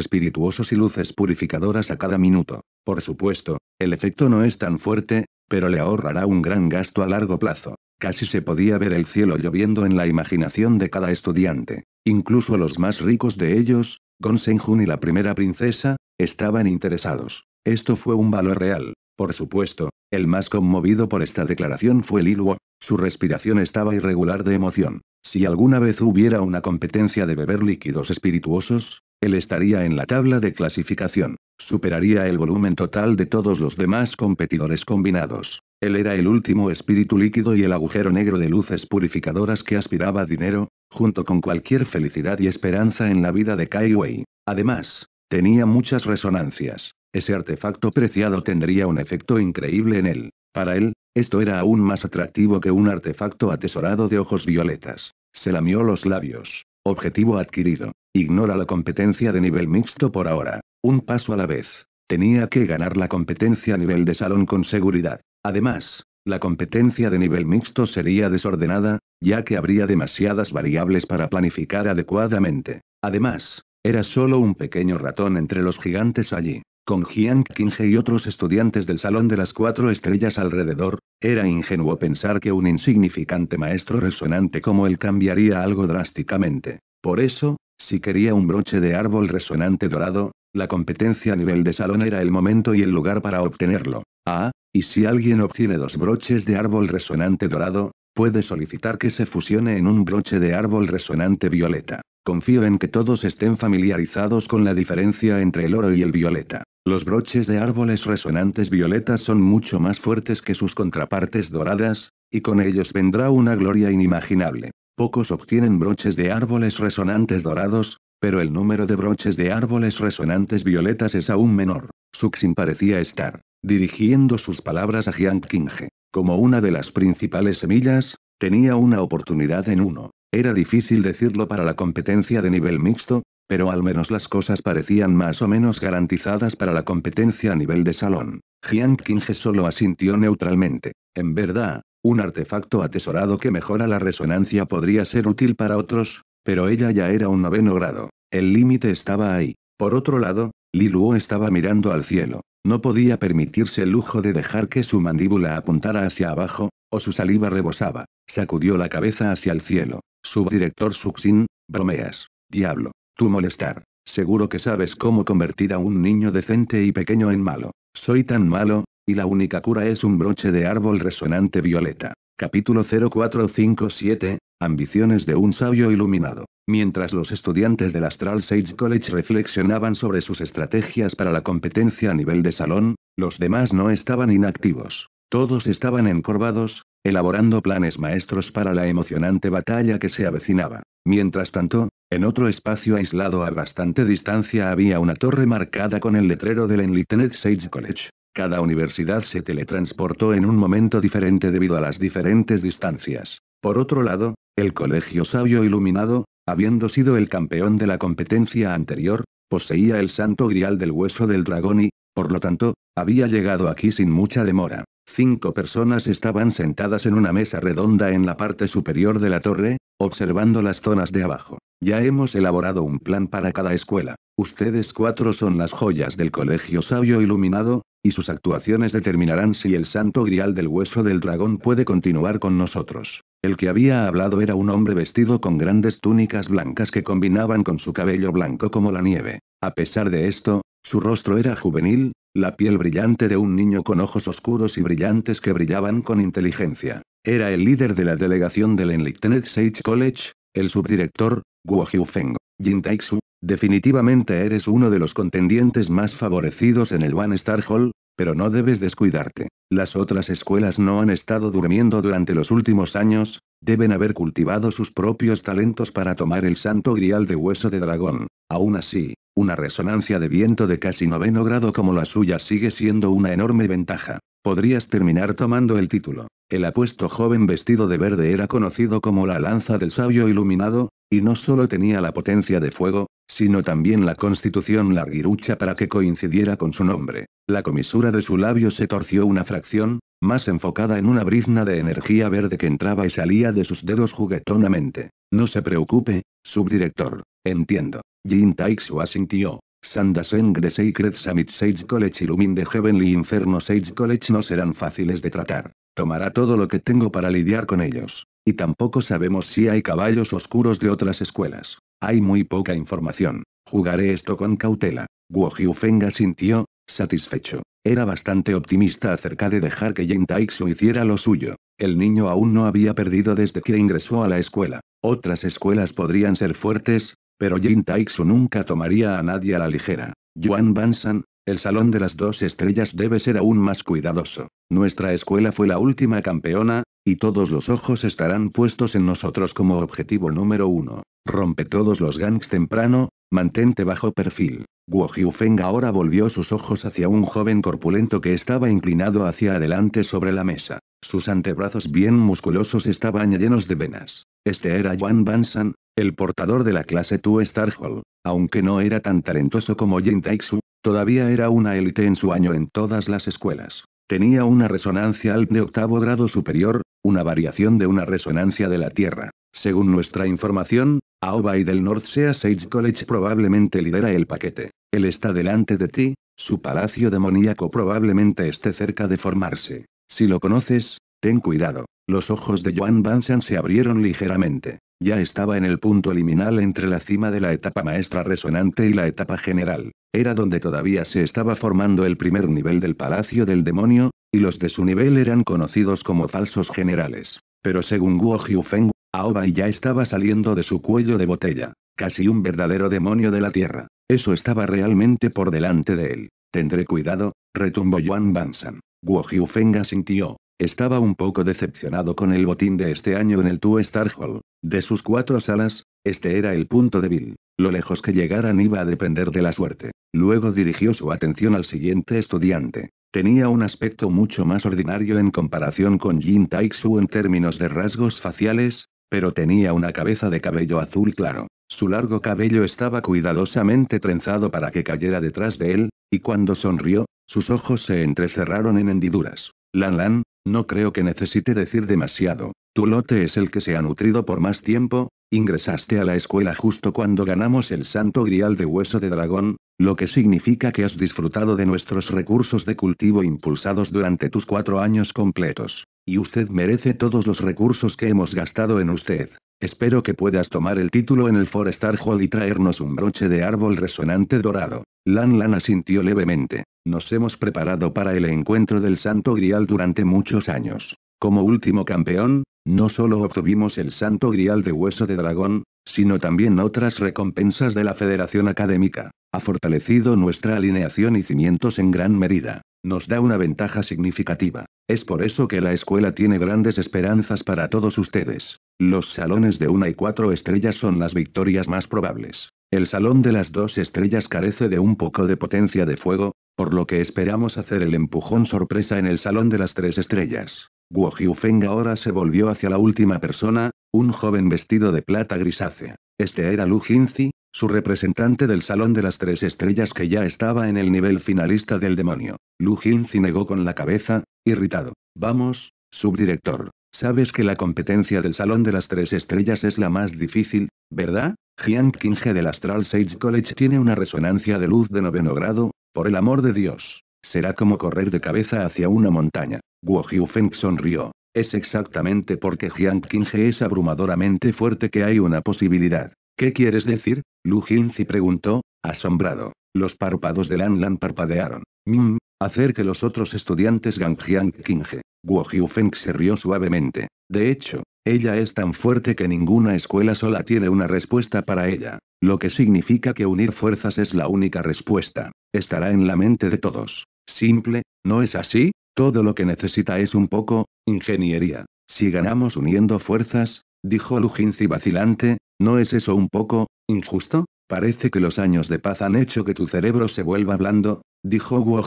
espirituosos y luces purificadoras a cada minuto. Por supuesto, el efecto no es tan fuerte, pero le ahorrará un gran gasto a largo plazo. Casi se podía ver el cielo lloviendo en la imaginación de cada estudiante. Incluso los más ricos de ellos, Gonsenjun y la primera princesa, estaban interesados. Esto fue un valor real. Por supuesto, el más conmovido por esta declaración fue Lilwo. Su respiración estaba irregular de emoción. Si alguna vez hubiera una competencia de beber líquidos espirituosos, él estaría en la tabla de clasificación. Superaría el volumen total de todos los demás competidores combinados. Él era el último espíritu líquido y el agujero negro de luces purificadoras que aspiraba dinero, junto con cualquier felicidad y esperanza en la vida de Kai Wei. Además, tenía muchas resonancias. Ese artefacto preciado tendría un efecto increíble en él. Para él, esto era aún más atractivo que un artefacto atesorado de ojos violetas. Se lamió los labios. Objetivo adquirido. Ignora la competencia de nivel mixto por ahora. Un paso a la vez. Tenía que ganar la competencia a nivel de salón con seguridad. Además, la competencia de nivel mixto sería desordenada, ya que habría demasiadas variables para planificar adecuadamente. Además, era solo un pequeño ratón entre los gigantes allí. Con Jiang Qinghe y otros estudiantes del Salón de las Cuatro Estrellas alrededor, era ingenuo pensar que un insignificante maestro resonante como él cambiaría algo drásticamente. Por eso, si quería un broche de árbol resonante dorado, la competencia a nivel de salón era el momento y el lugar para obtenerlo. Ah, y si alguien obtiene dos broches de árbol resonante dorado, puede solicitar que se fusione en un broche de árbol resonante violeta. Confío en que todos estén familiarizados con la diferencia entre el oro y el violeta. Los broches de árboles resonantes violetas son mucho más fuertes que sus contrapartes doradas, y con ellos vendrá una gloria inimaginable. Pocos obtienen broches de árboles resonantes dorados, pero el número de broches de árboles resonantes violetas es aún menor. Suxin parecía estar dirigiendo sus palabras a Jiang Qinghe. Como una de las principales semillas, tenía una oportunidad en uno. Era difícil decirlo para la competencia de nivel mixto, pero al menos las cosas parecían más o menos garantizadas para la competencia a nivel de salón. Jiang Qinghe solo asintió neutralmente. En verdad, un artefacto atesorado que mejora la resonancia podría ser útil para otros, pero ella ya era un noveno grado. El límite estaba ahí. Por otro lado, Li Luo estaba mirando al cielo. No podía permitirse el lujo de dejar que su mandíbula apuntara hacia abajo, o su saliva rebosaba. Sacudió la cabeza hacia el cielo. Subdirector Suxin, bromeas. Diablo. Tú molestar. Seguro que sabes cómo convertir a un niño decente y pequeño en malo. Soy tan malo, y la única cura es un broche de árbol resonante violeta. Capítulo 0457, Ambiciones de un sabio iluminado. Mientras los estudiantes del Astral Sage College reflexionaban sobre sus estrategias para la competencia a nivel de salón, los demás no estaban inactivos. Todos estaban encorvados, elaborando planes maestros para la emocionante batalla que se avecinaba. Mientras tanto, en otro espacio aislado a bastante distancia había una torre marcada con el letrero del Enlightened Sage College. Cada universidad se teletransportó en un momento diferente debido a las diferentes distancias. Por otro lado, el Colegio Sabio Iluminado, Habiendo sido el campeón de la competencia anterior, poseía el santo grial del hueso del dragón y, por lo tanto, había llegado aquí sin mucha demora. Cinco personas estaban sentadas en una mesa redonda en la parte superior de la torre, observando las zonas de abajo. Ya hemos elaborado un plan para cada escuela. Ustedes cuatro son las joyas del colegio sabio iluminado, y sus actuaciones determinarán si el santo grial del hueso del dragón puede continuar con nosotros. El que había hablado era un hombre vestido con grandes túnicas blancas que combinaban con su cabello blanco como la nieve. A pesar de esto, su rostro era juvenil, la piel brillante de un niño con ojos oscuros y brillantes que brillaban con inteligencia. Era el líder de la delegación del Enlightened Sage College, el subdirector, Guo Feng, Jin Taixu, Definitivamente eres uno de los contendientes más favorecidos en el One Star Hall, pero no debes descuidarte. Las otras escuelas no han estado durmiendo durante los últimos años, deben haber cultivado sus propios talentos para tomar el santo grial de hueso de dragón. Aún así, una resonancia de viento de casi noveno grado como la suya sigue siendo una enorme ventaja. Podrías terminar tomando el título. El apuesto joven vestido de verde era conocido como la lanza del sabio iluminado, y no solo tenía la potencia de fuego, sino también la constitución larguirucha para que coincidiera con su nombre. La comisura de su labio se torció una fracción, más enfocada en una brizna de energía verde que entraba y salía de sus dedos juguetonamente. No se preocupe, subdirector. Entiendo. Jin Taixu asintió. Sandaseng de Sacred Summit Sage College y Heavenly Inferno Sage College no serán fáciles de tratar. Tomará todo lo que tengo para lidiar con ellos. Y tampoco sabemos si hay caballos oscuros de otras escuelas. Hay muy poca información. Jugaré esto con cautela. Guo Fenga sintió, satisfecho. Era bastante optimista acerca de dejar que Jin Taixu hiciera lo suyo. El niño aún no había perdido desde que ingresó a la escuela. Otras escuelas podrían ser fuertes, pero Jin Taixu nunca tomaría a nadie a la ligera. Yuan Bansan, el Salón de las Dos Estrellas debe ser aún más cuidadoso. Nuestra escuela fue la última campeona, y todos los ojos estarán puestos en nosotros como objetivo número uno. Rompe todos los ganks temprano, mantente bajo perfil. Guo Feng ahora volvió sus ojos hacia un joven corpulento que estaba inclinado hacia adelante sobre la mesa. Sus antebrazos bien musculosos estaban llenos de venas. Este era Juan Bansan, el portador de la clase Two Star Hall. Aunque no era tan talentoso como Jin Taixu, Todavía era una élite en su año en todas las escuelas. Tenía una resonancia alt de octavo grado superior, una variación de una resonancia de la Tierra. Según nuestra información, Aoba y del North Sea Sage College probablemente lidera el paquete. Él está delante de ti, su palacio demoníaco probablemente esté cerca de formarse. Si lo conoces, ten cuidado. Los ojos de Joan Bansan se abrieron ligeramente. Ya estaba en el punto liminal entre la cima de la etapa maestra resonante y la etapa general. Era donde todavía se estaba formando el primer nivel del Palacio del Demonio, y los de su nivel eran conocidos como falsos generales. Pero según Guo Feng, Aobai ya estaba saliendo de su cuello de botella, casi un verdadero demonio de la tierra. Eso estaba realmente por delante de él. Tendré cuidado, retumbó Yuan Bansan. Guo Feng asintió. Estaba un poco decepcionado con el botín de este año en el Two Star Hall. De sus cuatro salas, este era el punto débil. Lo lejos que llegaran iba a depender de la suerte. Luego dirigió su atención al siguiente estudiante. Tenía un aspecto mucho más ordinario en comparación con Jin Taixu en términos de rasgos faciales, pero tenía una cabeza de cabello azul claro. Su largo cabello estaba cuidadosamente trenzado para que cayera detrás de él, y cuando sonrió, sus ojos se entrecerraron en hendiduras. Lan Lan, no creo que necesite decir demasiado. Tu lote es el que se ha nutrido por más tiempo. Ingresaste a la escuela justo cuando ganamos el santo grial de hueso de dragón, lo que significa que has disfrutado de nuestros recursos de cultivo impulsados durante tus cuatro años completos. Y usted merece todos los recursos que hemos gastado en usted. Espero que puedas tomar el título en el Forestar Hall y traernos un broche de árbol resonante dorado. Lan Lan asintió levemente. Nos hemos preparado para el encuentro del Santo Grial durante muchos años. Como último campeón, no solo obtuvimos el Santo Grial de Hueso de Dragón, sino también otras recompensas de la Federación Académica. Ha fortalecido nuestra alineación y cimientos en gran medida. Nos da una ventaja significativa. Es por eso que la escuela tiene grandes esperanzas para todos ustedes. Los salones de una y cuatro estrellas son las victorias más probables. El salón de las dos estrellas carece de un poco de potencia de fuego, por lo que esperamos hacer el empujón sorpresa en el Salón de las Tres Estrellas. Guo Feng ahora se volvió hacia la última persona, un joven vestido de plata grisácea. Este era Lu Jinzi, su representante del Salón de las Tres Estrellas que ya estaba en el nivel finalista del demonio. Lu Jinzi negó con la cabeza, irritado. Vamos, subdirector. Sabes que la competencia del Salón de las Tres Estrellas es la más difícil, ¿verdad? Jiang Qinghe del Astral Sage College tiene una resonancia de luz de noveno grado, por el amor de Dios. Será como correr de cabeza hacia una montaña. Guo Feng sonrió. Es exactamente porque Jiang Qing es abrumadoramente fuerte que hay una posibilidad. ¿Qué quieres decir? Lu Jinzi preguntó, asombrado. Los párpados de Lan Lan parpadearon. Mmm, hacer que los otros estudiantes Gang Jiang Qing. Guo Feng se rió suavemente. De hecho, ella es tan fuerte que ninguna escuela sola tiene una respuesta para ella. Lo que significa que unir fuerzas es la única respuesta. Estará en la mente de todos. Simple, ¿no es así? Todo lo que necesita es un poco, ingeniería. Si ganamos uniendo fuerzas, dijo Luginzi vacilante, ¿no es eso un poco, injusto? Parece que los años de paz han hecho que tu cerebro se vuelva blando, dijo Guo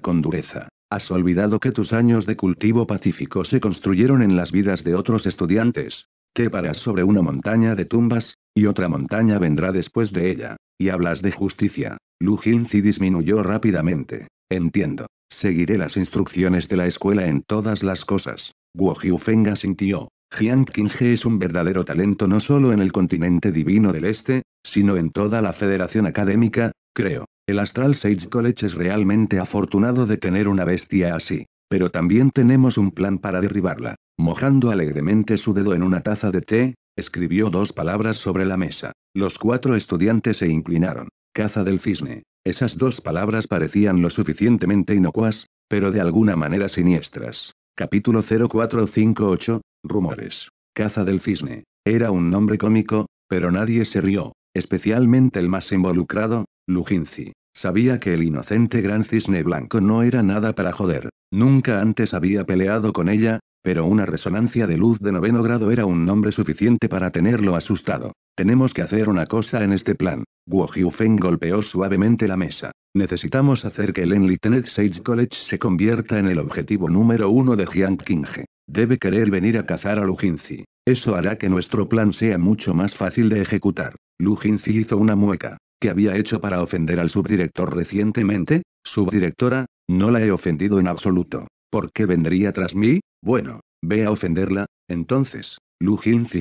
con dureza. Has olvidado que tus años de cultivo pacífico se construyeron en las vidas de otros estudiantes. ¿Qué paras sobre una montaña de tumbas, y otra montaña vendrá después de ella. Y hablas de justicia. Lu Jinzi disminuyó rápidamente. Entiendo. Seguiré las instrucciones de la escuela en todas las cosas. Guo Feng asintió. Jiang es un verdadero talento no solo en el continente divino del este, sino en toda la federación académica, creo. El Astral Sage College es realmente afortunado de tener una bestia así. Pero también tenemos un plan para derribarla. Mojando alegremente su dedo en una taza de té, Escribió dos palabras sobre la mesa. Los cuatro estudiantes se inclinaron. Caza del cisne. Esas dos palabras parecían lo suficientemente inocuas, pero de alguna manera siniestras. Capítulo 0458, Rumores. Caza del cisne. Era un nombre cómico, pero nadie se rió, especialmente el más involucrado, Lujinci. Sabía que el inocente gran cisne blanco no era nada para joder. Nunca antes había peleado con ella, pero una resonancia de luz de noveno grado era un nombre suficiente para tenerlo asustado. Tenemos que hacer una cosa en este plan. Guo Feng golpeó suavemente la mesa. Necesitamos hacer que el Enlightened Sage College se convierta en el objetivo número uno de Jiang Qinghe. Debe querer venir a cazar a Lu Jinzi. Eso hará que nuestro plan sea mucho más fácil de ejecutar. Lu Jinzi hizo una mueca. ¿Qué había hecho para ofender al subdirector recientemente? Subdirectora, no la he ofendido en absoluto. ¿Por qué vendría tras mí? Bueno, ve a ofenderla, entonces. Lu Jinzi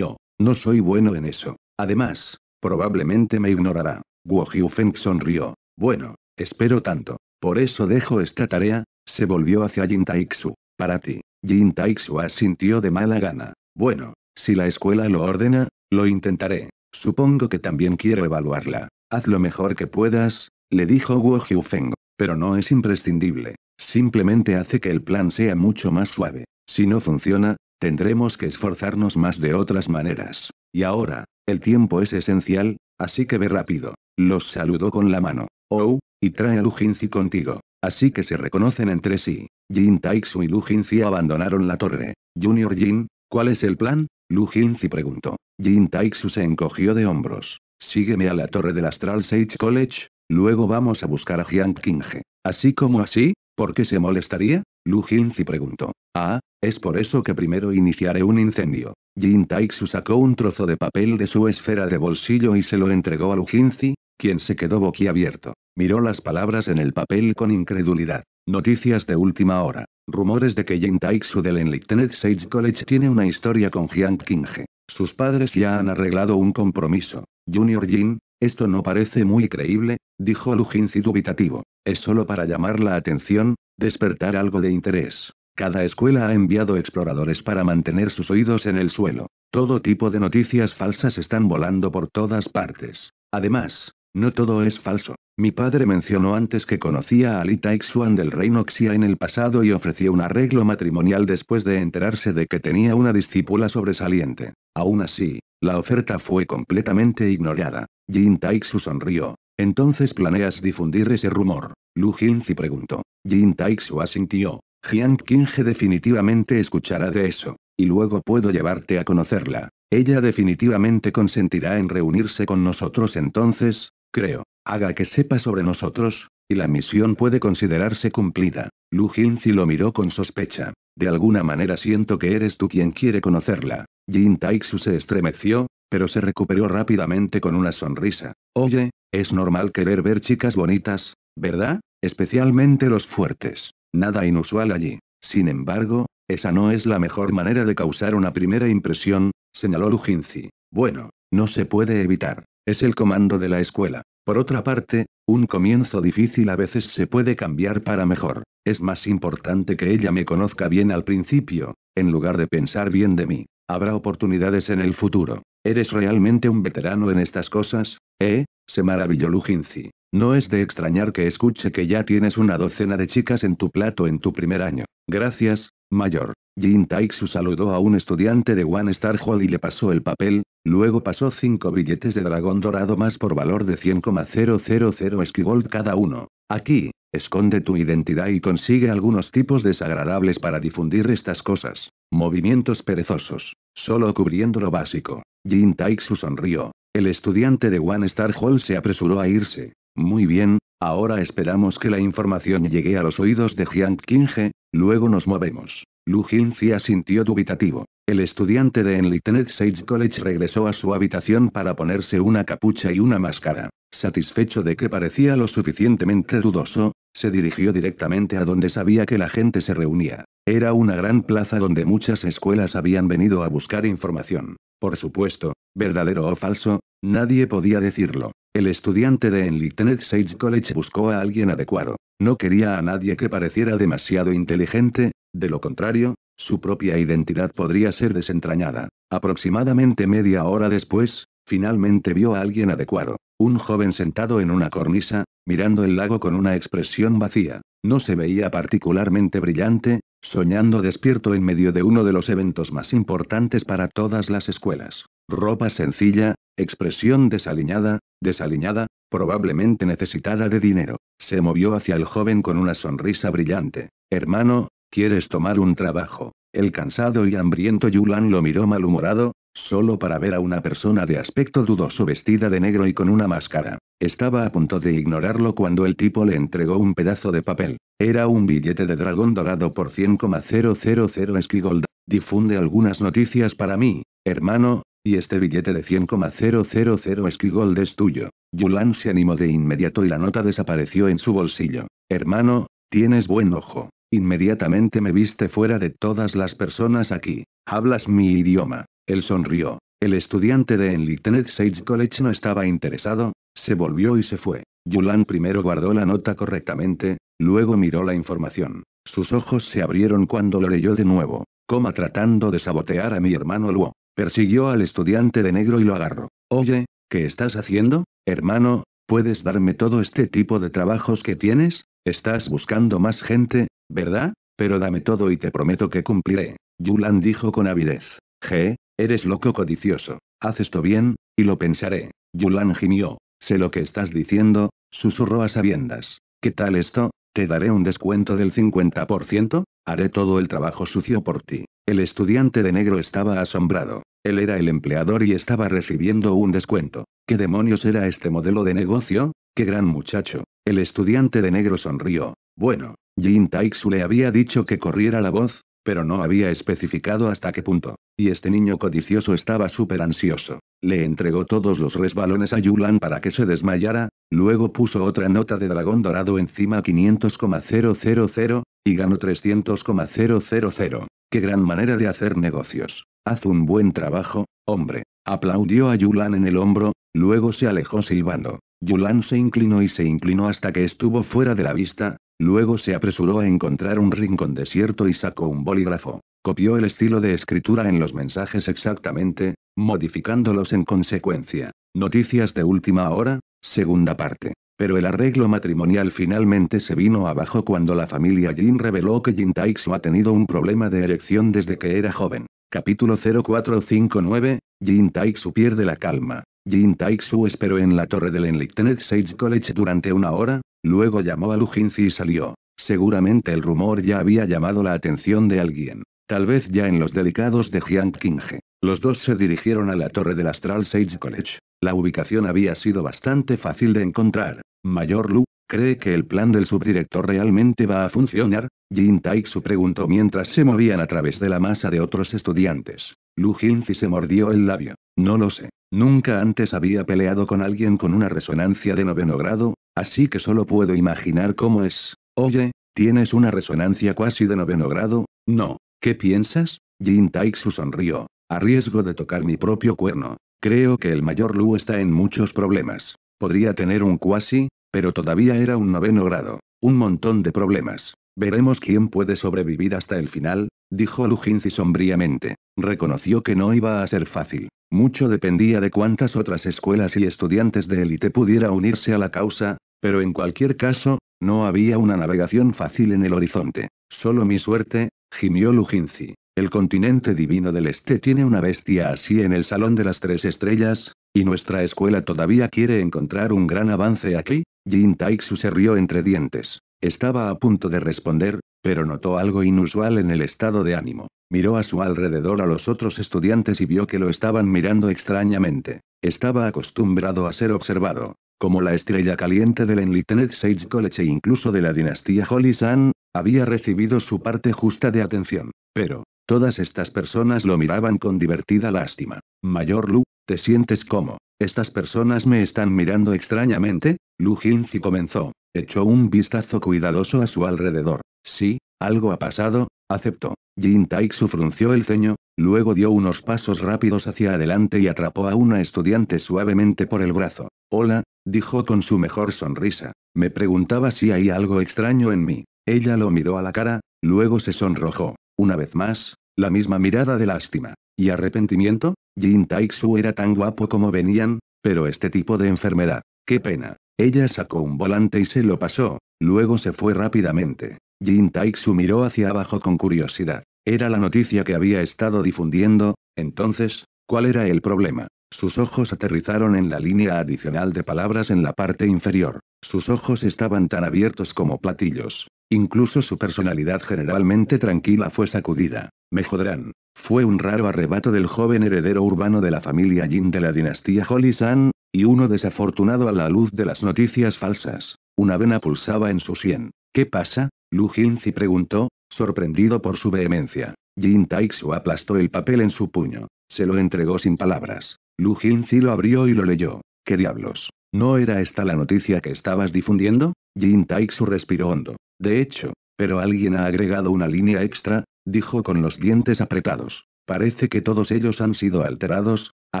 No soy bueno en eso. Además, probablemente me ignorará. Guo Feng sonrió. Bueno, espero tanto. Por eso dejo esta tarea. Se volvió hacia Jin Taixu. Para ti. Jin Taixu asintió de mala gana. Bueno, si la escuela lo ordena, lo intentaré. Supongo que también quiero evaluarla. Haz lo mejor que puedas, le dijo Guo Feng. Pero no es imprescindible simplemente hace que el plan sea mucho más suave. Si no funciona, tendremos que esforzarnos más de otras maneras. Y ahora, el tiempo es esencial, así que ve rápido. Los saludó con la mano. Oh, y trae a Lujinzi contigo. Así que se reconocen entre sí. Jin Taixu y Lujinzi abandonaron la torre. Junior Jin, ¿cuál es el plan? Lujinzi preguntó. Jin Taixu se encogió de hombros. Sígueme a la torre del Astral Sage College, luego vamos a buscar a Jiang Qinghe, ¿Así como así? ¿Por qué se molestaría? Lu Jinzi preguntó. Ah, es por eso que primero iniciaré un incendio. Jin Taixu sacó un trozo de papel de su esfera de bolsillo y se lo entregó a Lu Jinzi, quien se quedó boquiabierto. Miró las palabras en el papel con incredulidad. Noticias de última hora. Rumores de que Jin Taixu del Enlightened Sage College tiene una historia con Jiang Qinghe. Sus padres ya han arreglado un compromiso. Junior Jin, esto no parece muy creíble, dijo Luginzi dubitativo. Es solo para llamar la atención, despertar algo de interés. Cada escuela ha enviado exploradores para mantener sus oídos en el suelo. Todo tipo de noticias falsas están volando por todas partes. Además, no todo es falso. Mi padre mencionó antes que conocía a Ali Taixuan del reino Xia en el pasado y ofreció un arreglo matrimonial después de enterarse de que tenía una discípula sobresaliente. Aún así, la oferta fue completamente ignorada. Jin Taixu sonrió. Entonces planeas difundir ese rumor. Lu Jinzi preguntó. Jin Taixu asintió. Jiang Qinghe definitivamente escuchará de eso. Y luego puedo llevarte a conocerla. Ella definitivamente consentirá en reunirse con nosotros entonces, creo. Haga que sepa sobre nosotros, y la misión puede considerarse cumplida. Lu Jinzi lo miró con sospecha. De alguna manera siento que eres tú quien quiere conocerla. Jin Taixu se estremeció, pero se recuperó rápidamente con una sonrisa. Oye, es normal querer ver chicas bonitas, ¿verdad? Especialmente los fuertes. Nada inusual allí. Sin embargo, esa no es la mejor manera de causar una primera impresión, señaló Lujinci. Bueno, no se puede evitar. Es el comando de la escuela. Por otra parte, un comienzo difícil a veces se puede cambiar para mejor. Es más importante que ella me conozca bien al principio, en lugar de pensar bien de mí. Habrá oportunidades en el futuro. Eres realmente un veterano en estas cosas, ¿eh? se maravilló Lujinzi. No es de extrañar que escuche que ya tienes una docena de chicas en tu plato en tu primer año. Gracias, mayor. Jin Taixu saludó a un estudiante de One Star Hall y le pasó el papel, luego pasó cinco billetes de dragón dorado más por valor de 100,000 esquivolt cada uno. Aquí, esconde tu identidad y consigue algunos tipos desagradables para difundir estas cosas. Movimientos perezosos. Solo cubriendo lo básico. Jin su sonrió. El estudiante de One Star Hall se apresuró a irse. Muy bien, ahora esperamos que la información llegue a los oídos de Jiang Qinghe, luego nos movemos. Lu se sintió dubitativo. El estudiante de Enlightened Sage College regresó a su habitación para ponerse una capucha y una máscara. Satisfecho de que parecía lo suficientemente dudoso, se dirigió directamente a donde sabía que la gente se reunía. Era una gran plaza donde muchas escuelas habían venido a buscar información. Por supuesto, verdadero o falso, nadie podía decirlo. El estudiante de Enlightened Sage College buscó a alguien adecuado. No quería a nadie que pareciera demasiado inteligente, de lo contrario, su propia identidad podría ser desentrañada. Aproximadamente media hora después, finalmente vio a alguien adecuado. Un joven sentado en una cornisa, mirando el lago con una expresión vacía. No se veía particularmente brillante, soñando despierto en medio de uno de los eventos más importantes para todas las escuelas. Ropa sencilla, expresión desaliñada, desaliñada, probablemente necesitada de dinero. Se movió hacia el joven con una sonrisa brillante. Hermano, ¿quieres tomar un trabajo? El cansado y hambriento Yulan lo miró malhumorado, Solo para ver a una persona de aspecto dudoso vestida de negro y con una máscara. Estaba a punto de ignorarlo cuando el tipo le entregó un pedazo de papel. Era un billete de dragón dorado por 100,000 Skigold. Difunde algunas noticias para mí, hermano, y este billete de 100,000 Skigold es tuyo. Yulan se animó de inmediato y la nota desapareció en su bolsillo. Hermano, tienes buen ojo. Inmediatamente me viste fuera de todas las personas aquí. Hablas mi idioma. Él sonrió. El estudiante de Enlightened Sage College no estaba interesado, se volvió y se fue. Yulan primero guardó la nota correctamente, luego miró la información. Sus ojos se abrieron cuando lo leyó de nuevo. Coma tratando de sabotear a mi hermano Luo. Persiguió al estudiante de negro y lo agarró. Oye, ¿qué estás haciendo? Hermano, ¿puedes darme todo este tipo de trabajos que tienes? ¿Estás buscando más gente? ¿verdad? Pero dame todo y te prometo que cumpliré. Yulan dijo con avidez. G, eres loco codicioso. Haz esto bien, y lo pensaré. Yulan gimió. Sé lo que estás diciendo, susurró a sabiendas. ¿Qué tal esto? ¿Te daré un descuento del 50%? Haré todo el trabajo sucio por ti. El estudiante de negro estaba asombrado. Él era el empleador y estaba recibiendo un descuento. ¿Qué demonios era este modelo de negocio? ¡Qué gran muchacho! El estudiante de negro sonrió. Bueno, Jin Taixu le había dicho que corriera la voz, pero no había especificado hasta qué punto. Y este niño codicioso estaba súper ansioso. Le entregó todos los resbalones a Yulan para que se desmayara, luego puso otra nota de dragón dorado encima 500,000, y ganó 300,000. Qué gran manera de hacer negocios. Haz un buen trabajo, hombre. Aplaudió a Yulan en el hombro, luego se alejó silbando. Yulan se inclinó y se inclinó hasta que estuvo fuera de la vista, Luego se apresuró a encontrar un rincón desierto y sacó un bolígrafo. Copió el estilo de escritura en los mensajes exactamente, modificándolos en consecuencia. Noticias de última hora, segunda parte. Pero el arreglo matrimonial finalmente se vino abajo cuando la familia Jin reveló que Jin Taixu ha tenido un problema de erección desde que era joven. Capítulo 0459, Jin Taixu pierde la calma. Jin Taixu esperó en la torre del Enlightened Sage College durante una hora, Luego llamó a Lu Jinzi y salió. Seguramente el rumor ya había llamado la atención de alguien. Tal vez ya en los delicados de Qinghe. Los dos se dirigieron a la torre del Astral Sage College. La ubicación había sido bastante fácil de encontrar. Mayor Lu, ¿cree que el plan del subdirector realmente va a funcionar? Jin su preguntó mientras se movían a través de la masa de otros estudiantes. Lu Jinzi se mordió el labio. No lo sé. Nunca antes había peleado con alguien con una resonancia de noveno grado, así que solo puedo imaginar cómo es. Oye, ¿tienes una resonancia cuasi de noveno grado? No. ¿Qué piensas? Jin su sonrió. A riesgo de tocar mi propio cuerno. Creo que el mayor Lu está en muchos problemas. Podría tener un cuasi, pero todavía era un noveno grado. Un montón de problemas. Veremos quién puede sobrevivir hasta el final, dijo Luginzi sombríamente. Reconoció que no iba a ser fácil. Mucho dependía de cuántas otras escuelas y estudiantes de élite pudiera unirse a la causa, pero en cualquier caso, no había una navegación fácil en el horizonte. Solo mi suerte, gimió Luginzi. El continente divino del este tiene una bestia así en el Salón de las Tres Estrellas, y nuestra escuela todavía quiere encontrar un gran avance aquí. Jin Taixu se rió entre dientes. Estaba a punto de responder, pero notó algo inusual en el estado de ánimo. Miró a su alrededor a los otros estudiantes y vio que lo estaban mirando extrañamente. Estaba acostumbrado a ser observado. Como la estrella caliente del Enlightened Sage College e incluso de la dinastía Holy Sun, había recibido su parte justa de atención. Pero, todas estas personas lo miraban con divertida lástima. Mayor Lu, ¿te sientes como? ¿Estas personas me están mirando extrañamente? Lu Hinzi comenzó. Echó un vistazo cuidadoso a su alrededor. Sí, algo ha pasado, aceptó. Jin Taixu frunció el ceño, luego dio unos pasos rápidos hacia adelante y atrapó a una estudiante suavemente por el brazo. Hola, dijo con su mejor sonrisa. Me preguntaba si hay algo extraño en mí. Ella lo miró a la cara, luego se sonrojó. Una vez más, la misma mirada de lástima. ¿Y arrepentimiento? Jin Taixu era tan guapo como venían, pero este tipo de enfermedad. Qué pena. Ella sacó un volante y se lo pasó, luego se fue rápidamente. Jin Taixu miró hacia abajo con curiosidad. Era la noticia que había estado difundiendo, entonces, ¿cuál era el problema? Sus ojos aterrizaron en la línea adicional de palabras en la parte inferior. Sus ojos estaban tan abiertos como platillos. Incluso su personalidad generalmente tranquila fue sacudida. Me joderán. Fue un raro arrebato del joven heredero urbano de la familia Jin de la dinastía Holy-San, y uno desafortunado a la luz de las noticias falsas. Una vena pulsaba en su sien. ¿Qué pasa? Lu Jinzi preguntó, sorprendido por su vehemencia. Jin Taixu aplastó el papel en su puño. Se lo entregó sin palabras. Lu Jinzi lo abrió y lo leyó. ¿Qué diablos? ¿No era esta la noticia que estabas difundiendo? Jin Taixu respiró hondo. De hecho, pero alguien ha agregado una línea extra, dijo con los dientes apretados. Parece que todos ellos han sido alterados, a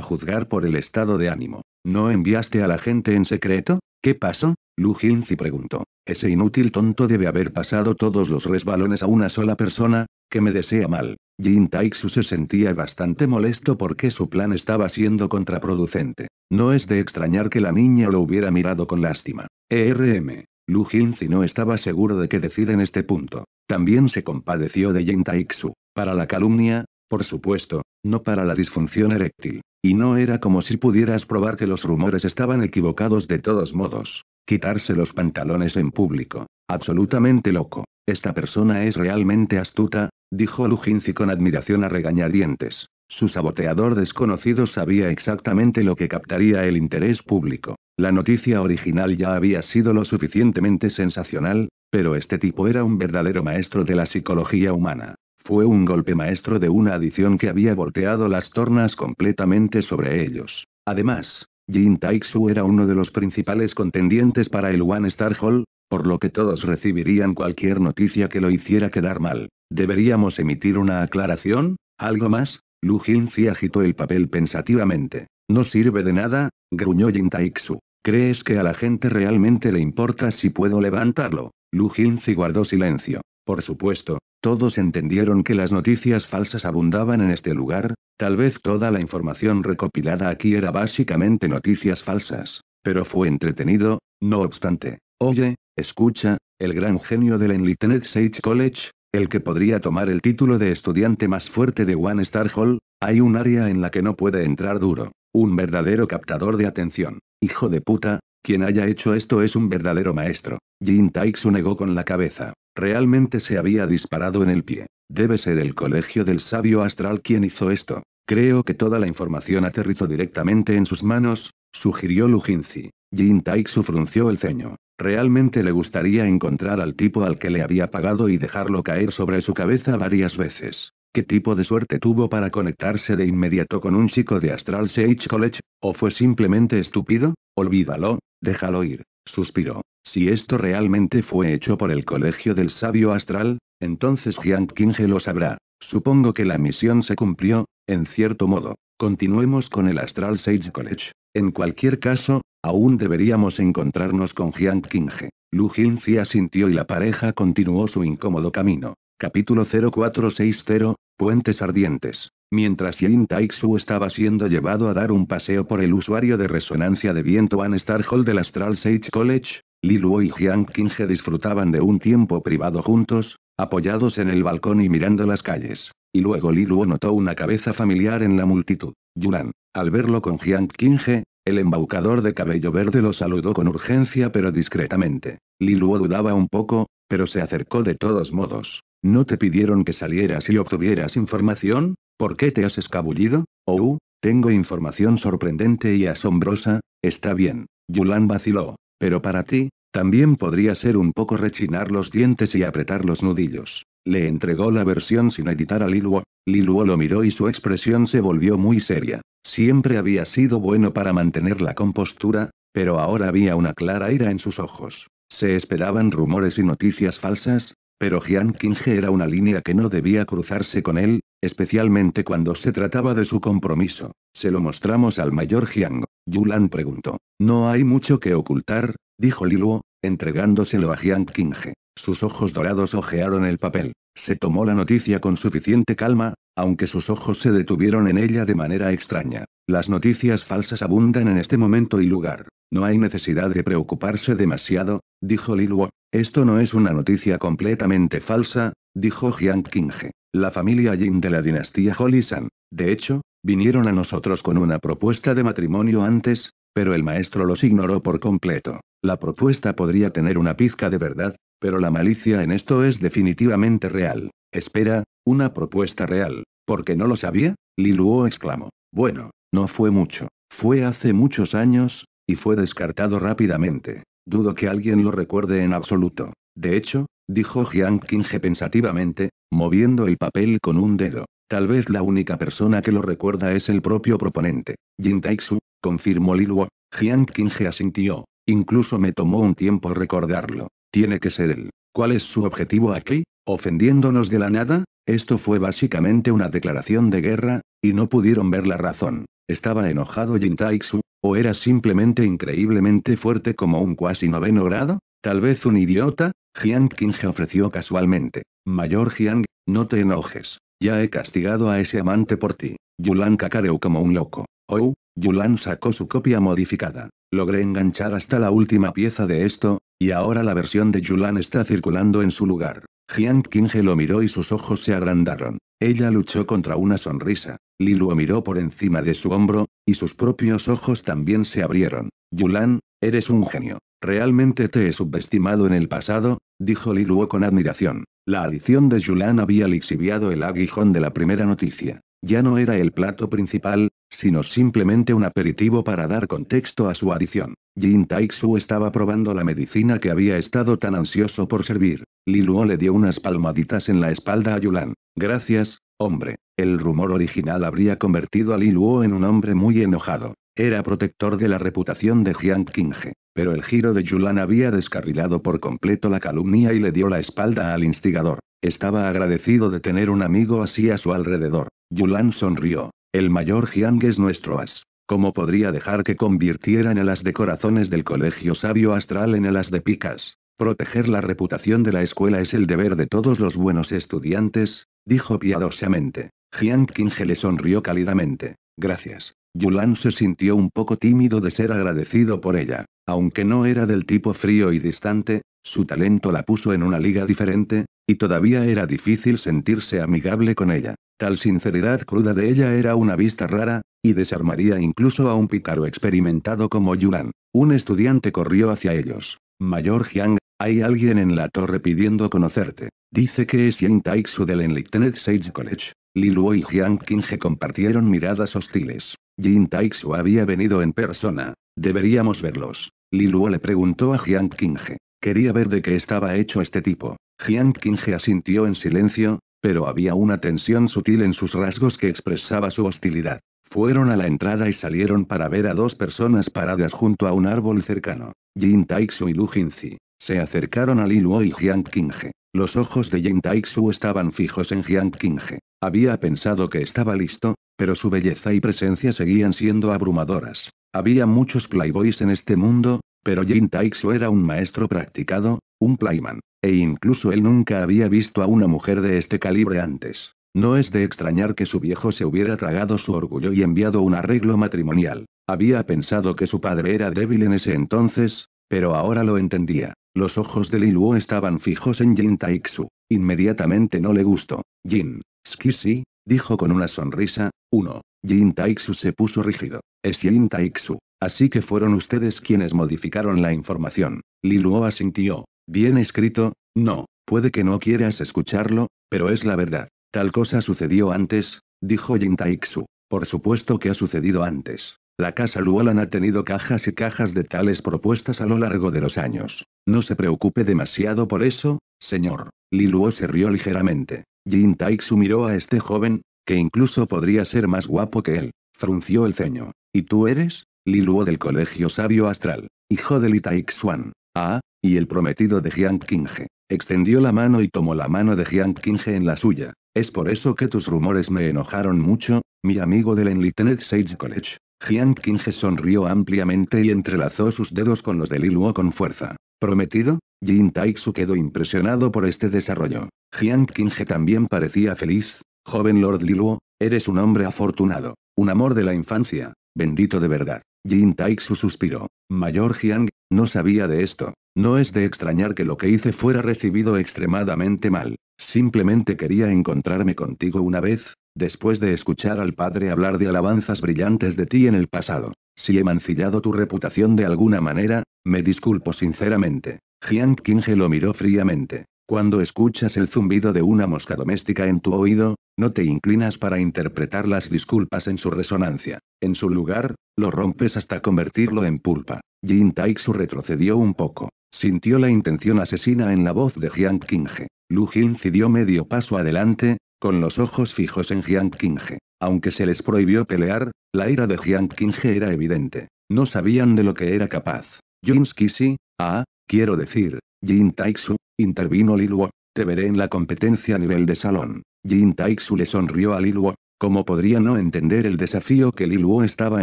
juzgar por el estado de ánimo. ¿No enviaste a la gente en secreto? ¿Qué pasó? Lu Jinzi preguntó. Ese inútil tonto debe haber pasado todos los resbalones a una sola persona, que me desea mal. Jin Taixu se sentía bastante molesto porque su plan estaba siendo contraproducente. No es de extrañar que la niña lo hubiera mirado con lástima. ERM. Lu Jinzi no estaba seguro de qué decir en este punto. También se compadeció de Jin Taixu. Para la calumnia, por supuesto, no para la disfunción eréctil. Y no era como si pudieras probar que los rumores estaban equivocados de todos modos. Quitarse los pantalones en público. Absolutamente loco. Esta persona es realmente astuta, dijo Luginci con admiración a regañadientes. Su saboteador desconocido sabía exactamente lo que captaría el interés público. La noticia original ya había sido lo suficientemente sensacional, pero este tipo era un verdadero maestro de la psicología humana. Fue un golpe maestro de una adición que había volteado las tornas completamente sobre ellos. Además, Jin Taixu era uno de los principales contendientes para el One Star Hall, por lo que todos recibirían cualquier noticia que lo hiciera quedar mal. ¿Deberíamos emitir una aclaración? ¿Algo más? Lu Jinzi agitó el papel pensativamente. No sirve de nada, gruñó Jin Taixu. ¿Crees que a la gente realmente le importa si puedo levantarlo? Lu Jinzi guardó silencio. Por supuesto, todos entendieron que las noticias falsas abundaban en este lugar, tal vez toda la información recopilada aquí era básicamente noticias falsas, pero fue entretenido, no obstante. Oye, escucha, el gran genio del Enlightened Sage College, el que podría tomar el título de estudiante más fuerte de One Star Hall, hay un área en la que no puede entrar duro, un verdadero captador de atención. Hijo de puta, quien haya hecho esto es un verdadero maestro. Jin Taik negó con la cabeza. Realmente se había disparado en el pie. Debe ser el colegio del sabio astral quien hizo esto. Creo que toda la información aterrizó directamente en sus manos, sugirió Lujinzi. Jin Taixu frunció el ceño. Realmente le gustaría encontrar al tipo al que le había pagado y dejarlo caer sobre su cabeza varias veces. ¿Qué tipo de suerte tuvo para conectarse de inmediato con un chico de Astral Sage College? ¿O fue simplemente estúpido? Olvídalo, déjalo ir. Suspiró. Si esto realmente fue hecho por el Colegio del Sabio Astral, entonces Jiang Qinghe lo sabrá. Supongo que la misión se cumplió, en cierto modo. Continuemos con el Astral Sage College. En cualquier caso, aún deberíamos encontrarnos con Jiang Qinghe. Lu Jinzi asintió y la pareja continuó su incómodo camino. Capítulo 0460, Puentes Ardientes. Mientras Yin Taixu estaba siendo llevado a dar un paseo por el usuario de resonancia de viento an Star Hall del Astral Sage College, Li Luo y Jiang Qinghe disfrutaban de un tiempo privado juntos, apoyados en el balcón y mirando las calles. Y luego Li Luo notó una cabeza familiar en la multitud. Yunan, al verlo con Jiang Qinghe, el embaucador de cabello verde lo saludó con urgencia pero discretamente. Li Luo dudaba un poco, pero se acercó de todos modos. ¿No te pidieron que salieras y obtuvieras información? ¿Por qué te has escabullido? Oh, uh, tengo información sorprendente y asombrosa, está bien. Yulan vaciló. Pero para ti, también podría ser un poco rechinar los dientes y apretar los nudillos. Le entregó la versión sin editar a Liluo. Liluo lo miró y su expresión se volvió muy seria. Siempre había sido bueno para mantener la compostura, pero ahora había una clara ira en sus ojos. Se esperaban rumores y noticias falsas, pero Qinghe era una línea que no debía cruzarse con él, especialmente cuando se trataba de su compromiso. Se lo mostramos al mayor Jiang. Yulan preguntó. No hay mucho que ocultar, dijo Liluo, entregándoselo a Qinghe, Sus ojos dorados ojearon el papel. Se tomó la noticia con suficiente calma, aunque sus ojos se detuvieron en ella de manera extraña. Las noticias falsas abundan en este momento y lugar. No hay necesidad de preocuparse demasiado, dijo Liluo, esto no es una noticia completamente falsa, dijo Jiang Qinghe. La familia Yin de la dinastía Holisan, de hecho, vinieron a nosotros con una propuesta de matrimonio antes, pero el maestro los ignoró por completo. La propuesta podría tener una pizca de verdad, pero la malicia en esto es definitivamente real. Espera, una propuesta real. ¿Porque no lo sabía? Liluo exclamó. Bueno, no fue mucho. Fue hace muchos años, y fue descartado rápidamente. Dudo que alguien lo recuerde en absoluto. De hecho, dijo Jiang Qinghe pensativamente, moviendo el papel con un dedo. Tal vez la única persona que lo recuerda es el propio proponente. Jin Taixu, confirmó Liluo. Jiang Qinghe asintió. Incluso me tomó un tiempo recordarlo. Tiene que ser él. ¿Cuál es su objetivo aquí? ¿Ofendiéndonos de la nada? Esto fue básicamente una declaración de guerra, y no pudieron ver la razón. Estaba enojado Jin Taixu, ¿O era simplemente increíblemente fuerte como un cuasi noveno grado? Tal vez un idiota, Jiang Qing ofreció casualmente. Mayor Jiang, no te enojes. Ya he castigado a ese amante por ti. Yulan cacareó como un loco. Oh, Yulan sacó su copia modificada. Logré enganchar hasta la última pieza de esto, y ahora la versión de Yulan está circulando en su lugar. Jiang Qinghe lo miró y sus ojos se agrandaron. Ella luchó contra una sonrisa. Liluo miró por encima de su hombro, y sus propios ojos también se abrieron. Yulan, eres un genio. Realmente te he subestimado en el pasado, dijo Liluo con admiración. La adición de Yulan había lixiviado el aguijón de la primera noticia. Ya no era el plato principal, sino simplemente un aperitivo para dar contexto a su adición. Jin Taixu estaba probando la medicina que había estado tan ansioso por servir. Liluo le dio unas palmaditas en la espalda a Yulan. Gracias, Hombre, el rumor original habría convertido a Li en un hombre muy enojado. Era protector de la reputación de Jiang Qinghe, pero el giro de Yulan había descarrilado por completo la calumnia y le dio la espalda al instigador. Estaba agradecido de tener un amigo así a su alrededor. Yulan sonrió. El mayor Jiang es nuestro as. ¿Cómo podría dejar que convirtieran el as de corazones del colegio sabio astral en el as de picas? Proteger la reputación de la escuela es el deber de todos los buenos estudiantes, dijo piadosamente. Jiang Qinghe le sonrió cálidamente. Gracias. Yulan se sintió un poco tímido de ser agradecido por ella. Aunque no era del tipo frío y distante, su talento la puso en una liga diferente, y todavía era difícil sentirse amigable con ella. Tal sinceridad cruda de ella era una vista rara, y desarmaría incluso a un pícaro experimentado como Yulan. Un estudiante corrió hacia ellos. Mayor Jiang, hay alguien en la torre pidiendo conocerte. Dice que es Jin Taixu del Enlightened Sage College. Li y Jiang Qinghe compartieron miradas hostiles. Jin Taixu había venido en persona. Deberíamos verlos. Li le preguntó a Jiang Qinghe. Quería ver de qué estaba hecho este tipo. Jiang Qinghe asintió en silencio, pero había una tensión sutil en sus rasgos que expresaba su hostilidad. Fueron a la entrada y salieron para ver a dos personas paradas junto a un árbol cercano, Jin Taixu y Lu Jinzi. Se acercaron a Liluo y Jiang Qinghe. Los ojos de Jin Taixu estaban fijos en Jiang Qinghe. Había pensado que estaba listo, pero su belleza y presencia seguían siendo abrumadoras. Había muchos playboys en este mundo, pero Jin Taixu era un maestro practicado, un playman, e incluso él nunca había visto a una mujer de este calibre antes. No es de extrañar que su viejo se hubiera tragado su orgullo y enviado un arreglo matrimonial. Había pensado que su padre era débil en ese entonces, pero ahora lo entendía. Los ojos de Liluo estaban fijos en Jin Taixu. Inmediatamente no le gustó. Jin, Skisi, dijo con una sonrisa. Uno. Jin Taixu se puso rígido. Es Jin Taixu. Así que fueron ustedes quienes modificaron la información. Liluo asintió. Bien escrito, no, puede que no quieras escucharlo, pero es la verdad. Tal cosa sucedió antes, dijo Jin Taixu. Por supuesto que ha sucedido antes. La casa Luolan ha tenido cajas y cajas de tales propuestas a lo largo de los años. No se preocupe demasiado por eso, señor. Liluo se rió ligeramente. Jin Taixu miró a este joven, que incluso podría ser más guapo que él. Frunció el ceño. ¿Y tú eres? Liluo del Colegio Sabio Astral, hijo de Taixuan. Ah, y el prometido de Jiang Qinghe. Extendió la mano y tomó la mano de Jiang Qinghe en la suya. Es por eso que tus rumores me enojaron mucho, mi amigo del Enlightened Sage College. Jiang Qing sonrió ampliamente y entrelazó sus dedos con los de Liluo con fuerza. ¿Prometido? Jin Taixu quedó impresionado por este desarrollo. Jiang Qing también parecía feliz. Joven Lord Liluo, eres un hombre afortunado. Un amor de la infancia. Bendito de verdad. Jin Taixu suspiró. Mayor Jiang, no sabía de esto. No es de extrañar que lo que hice fuera recibido extremadamente mal. Simplemente quería encontrarme contigo una vez, Después de escuchar al padre hablar de alabanzas brillantes de ti en el pasado, si he mancillado tu reputación de alguna manera, me disculpo sinceramente. Jiang Qinghe lo miró fríamente. Cuando escuchas el zumbido de una mosca doméstica en tu oído, no te inclinas para interpretar las disculpas en su resonancia. En su lugar, lo rompes hasta convertirlo en pulpa. Jin Taixu retrocedió un poco. Sintió la intención asesina en la voz de Jiang Qinghe. Lu Jin dio medio paso adelante, con los ojos fijos en Jiang Qinghe. Aunque se les prohibió pelear, la ira de Jiang Qinghe era evidente. No sabían de lo que era capaz. Jin Skisi, ah, quiero decir, Jin Taixu, intervino Liluo. Te veré en la competencia a nivel de salón. Jin Taixu le sonrió a Liluo. ¿Cómo podría no entender el desafío que Liluo estaba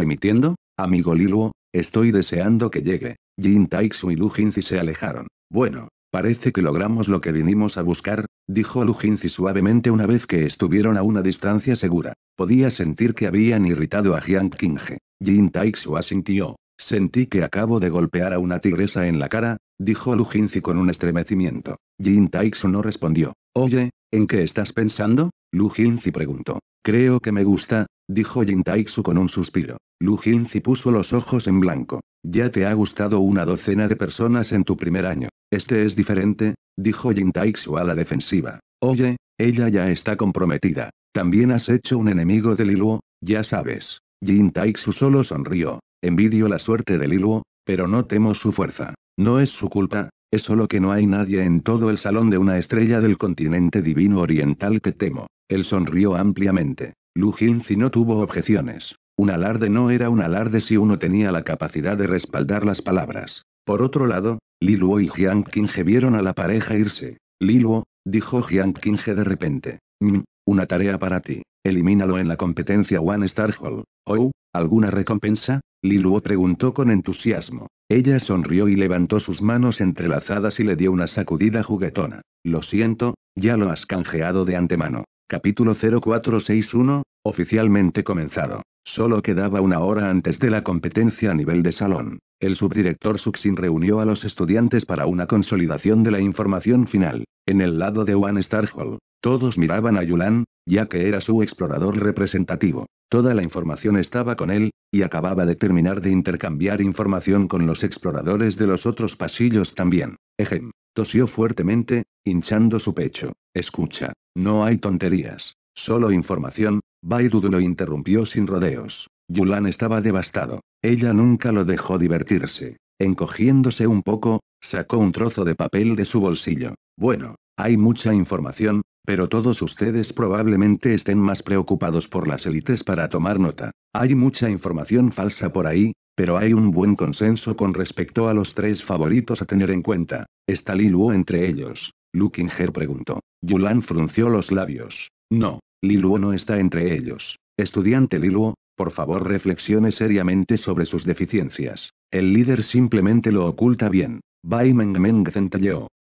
emitiendo? Amigo Liluo, estoy deseando que llegue. Jin Taixu y Lu Jinzi se alejaron. Bueno, Parece que logramos lo que vinimos a buscar, dijo Luginzi suavemente una vez que estuvieron a una distancia segura. Podía sentir que habían irritado a Jiang Qinghe. Jin Taixu asintió. Sentí que acabo de golpear a una tigresa en la cara, dijo Luginzi con un estremecimiento. Jin Taixu no respondió. Oye, ¿en qué estás pensando? Luginzi preguntó. Creo que me gusta, dijo Jin Taixu con un suspiro. Lu Jinzi puso los ojos en blanco. Ya te ha gustado una docena de personas en tu primer año. Este es diferente, dijo Jin Taixu a la defensiva. Oye, ella ya está comprometida. También has hecho un enemigo de Liluo, ya sabes. Jin Taixu solo sonrió. Envidio la suerte de Liluo, pero no temo su fuerza. No es su culpa, es solo que no hay nadie en todo el salón de una estrella del continente divino oriental que temo. Él sonrió ampliamente. Lu Jinzi no tuvo objeciones. Un alarde no era un alarde si uno tenía la capacidad de respaldar las palabras. Por otro lado, Liluo y Jiang Qinghe vieron a la pareja irse. —Liluo, dijo Jiang Qinghe de repente. Mm, una tarea para ti. Elimínalo en la competencia One Star Hall. Oh, ¿alguna recompensa? Liluo preguntó con entusiasmo. Ella sonrió y levantó sus manos entrelazadas y le dio una sacudida juguetona. Lo siento, ya lo has canjeado de antemano. Capítulo 0461, Oficialmente comenzado. Solo quedaba una hora antes de la competencia a nivel de salón. El subdirector Suxin reunió a los estudiantes para una consolidación de la información final. En el lado de One Star Hall, todos miraban a Yulan, ya que era su explorador representativo. Toda la información estaba con él, y acababa de terminar de intercambiar información con los exploradores de los otros pasillos también. Ejem. Tosió fuertemente, hinchando su pecho. Escucha, no hay tonterías. Solo información, Baidu lo interrumpió sin rodeos. Yulan estaba devastado. Ella nunca lo dejó divertirse. Encogiéndose un poco, sacó un trozo de papel de su bolsillo. Bueno, hay mucha información, pero todos ustedes probablemente estén más preocupados por las élites para tomar nota. Hay mucha información falsa por ahí, pero hay un buen consenso con respecto a los tres favoritos a tener en cuenta. Está Lilu entre ellos. Lukinger preguntó. Yulan frunció los labios. No, Liluo no está entre ellos. Estudiante Liluo, por favor reflexione seriamente sobre sus deficiencias. El líder simplemente lo oculta bien. Bai Meng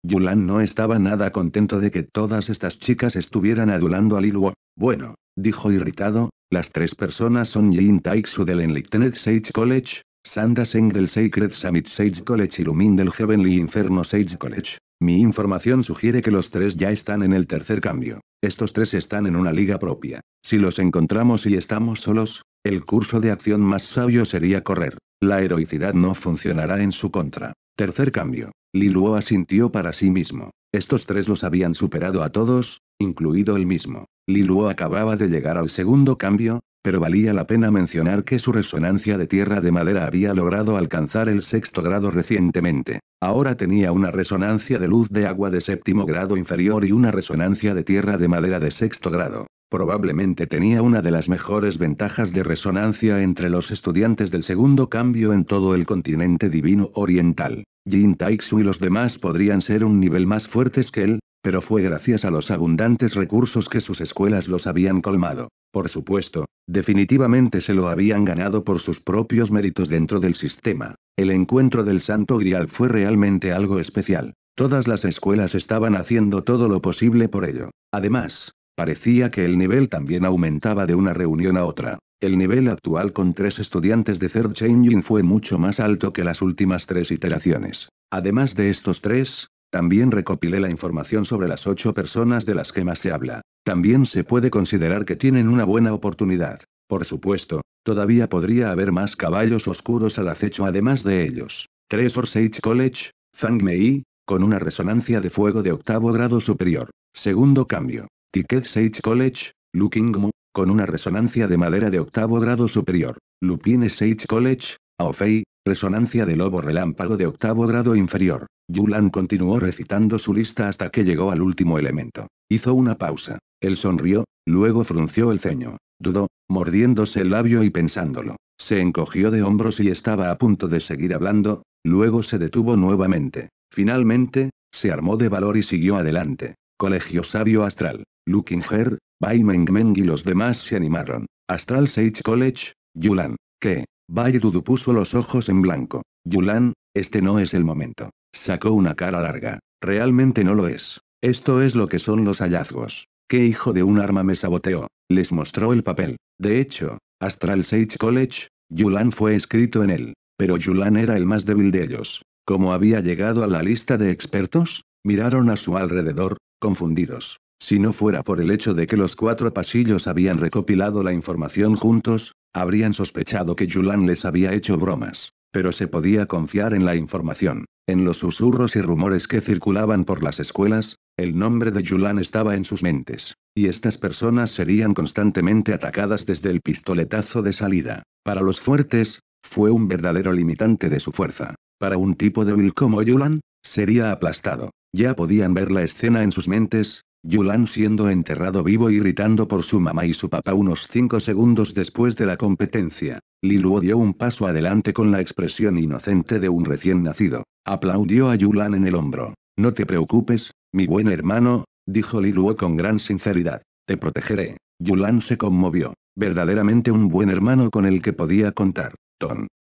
Yulan no estaba nada contento de que todas estas chicas estuvieran adulando a Liluo. Bueno, dijo irritado, las tres personas son Jin Taixu del Enlightened Sage College, Sanda Seng del Sacred Summit Sage College y Lumin del Heavenly Inferno Sage College. Mi información sugiere que los tres ya están en el tercer cambio. Estos tres están en una liga propia. Si los encontramos y estamos solos, el curso de acción más sabio sería correr. La heroicidad no funcionará en su contra. Tercer cambio. Liluo asintió para sí mismo. Estos tres los habían superado a todos, incluido él mismo. Liluo acababa de llegar al segundo cambio, pero valía la pena mencionar que su resonancia de tierra de madera había logrado alcanzar el sexto grado recientemente. Ahora tenía una resonancia de luz de agua de séptimo grado inferior y una resonancia de tierra de madera de sexto grado. Probablemente tenía una de las mejores ventajas de resonancia entre los estudiantes del segundo cambio en todo el continente divino oriental. Jin Taixu y los demás podrían ser un nivel más fuertes que él, pero fue gracias a los abundantes recursos que sus escuelas los habían colmado. Por supuesto, definitivamente se lo habían ganado por sus propios méritos dentro del sistema. El encuentro del Santo Grial fue realmente algo especial. Todas las escuelas estaban haciendo todo lo posible por ello. Además, parecía que el nivel también aumentaba de una reunión a otra. El nivel actual con tres estudiantes de Third Changing fue mucho más alto que las últimas tres iteraciones. Además de estos tres, también recopilé la información sobre las ocho personas de las que más se habla. También se puede considerar que tienen una buena oportunidad. Por supuesto, todavía podría haber más caballos oscuros al acecho además de ellos. Tresor Sage College, Zhang Mei, con una resonancia de fuego de octavo grado superior. Segundo cambio. Ticket Sage College, Lukingmu, con una resonancia de madera de octavo grado superior. Lupine Sage College, Aofei, Resonancia de lobo relámpago de octavo grado inferior. Yulan continuó recitando su lista hasta que llegó al último elemento. Hizo una pausa. Él sonrió, luego frunció el ceño. Dudó, mordiéndose el labio y pensándolo. Se encogió de hombros y estaba a punto de seguir hablando, luego se detuvo nuevamente. Finalmente, se armó de valor y siguió adelante. Colegio Sabio Astral. Lukinger, Baimeng Meng y los demás se animaron. Astral Sage College, Yulan. ¿Qué? Bai puso los ojos en blanco. Yulan, este no es el momento. Sacó una cara larga. Realmente no lo es. Esto es lo que son los hallazgos. ¿Qué hijo de un arma me saboteó? Les mostró el papel. De hecho, Astral Sage College, Yulan fue escrito en él. Pero Yulan era el más débil de ellos. Como había llegado a la lista de expertos, miraron a su alrededor, confundidos. Si no fuera por el hecho de que los cuatro pasillos habían recopilado la información juntos, habrían sospechado que Yulan les había hecho bromas. Pero se podía confiar en la información. En los susurros y rumores que circulaban por las escuelas, el nombre de Yulan estaba en sus mentes. Y estas personas serían constantemente atacadas desde el pistoletazo de salida. Para los fuertes, fue un verdadero limitante de su fuerza. Para un tipo débil como Yulan, sería aplastado. Ya podían ver la escena en sus mentes, Yulan siendo enterrado vivo y gritando por su mamá y su papá unos cinco segundos después de la competencia. Liluo dio un paso adelante con la expresión inocente de un recién nacido. Aplaudió a Yulan en el hombro. No te preocupes, mi buen hermano, dijo Liluo con gran sinceridad. Te protegeré. Yulan se conmovió. Verdaderamente un buen hermano con el que podía contar.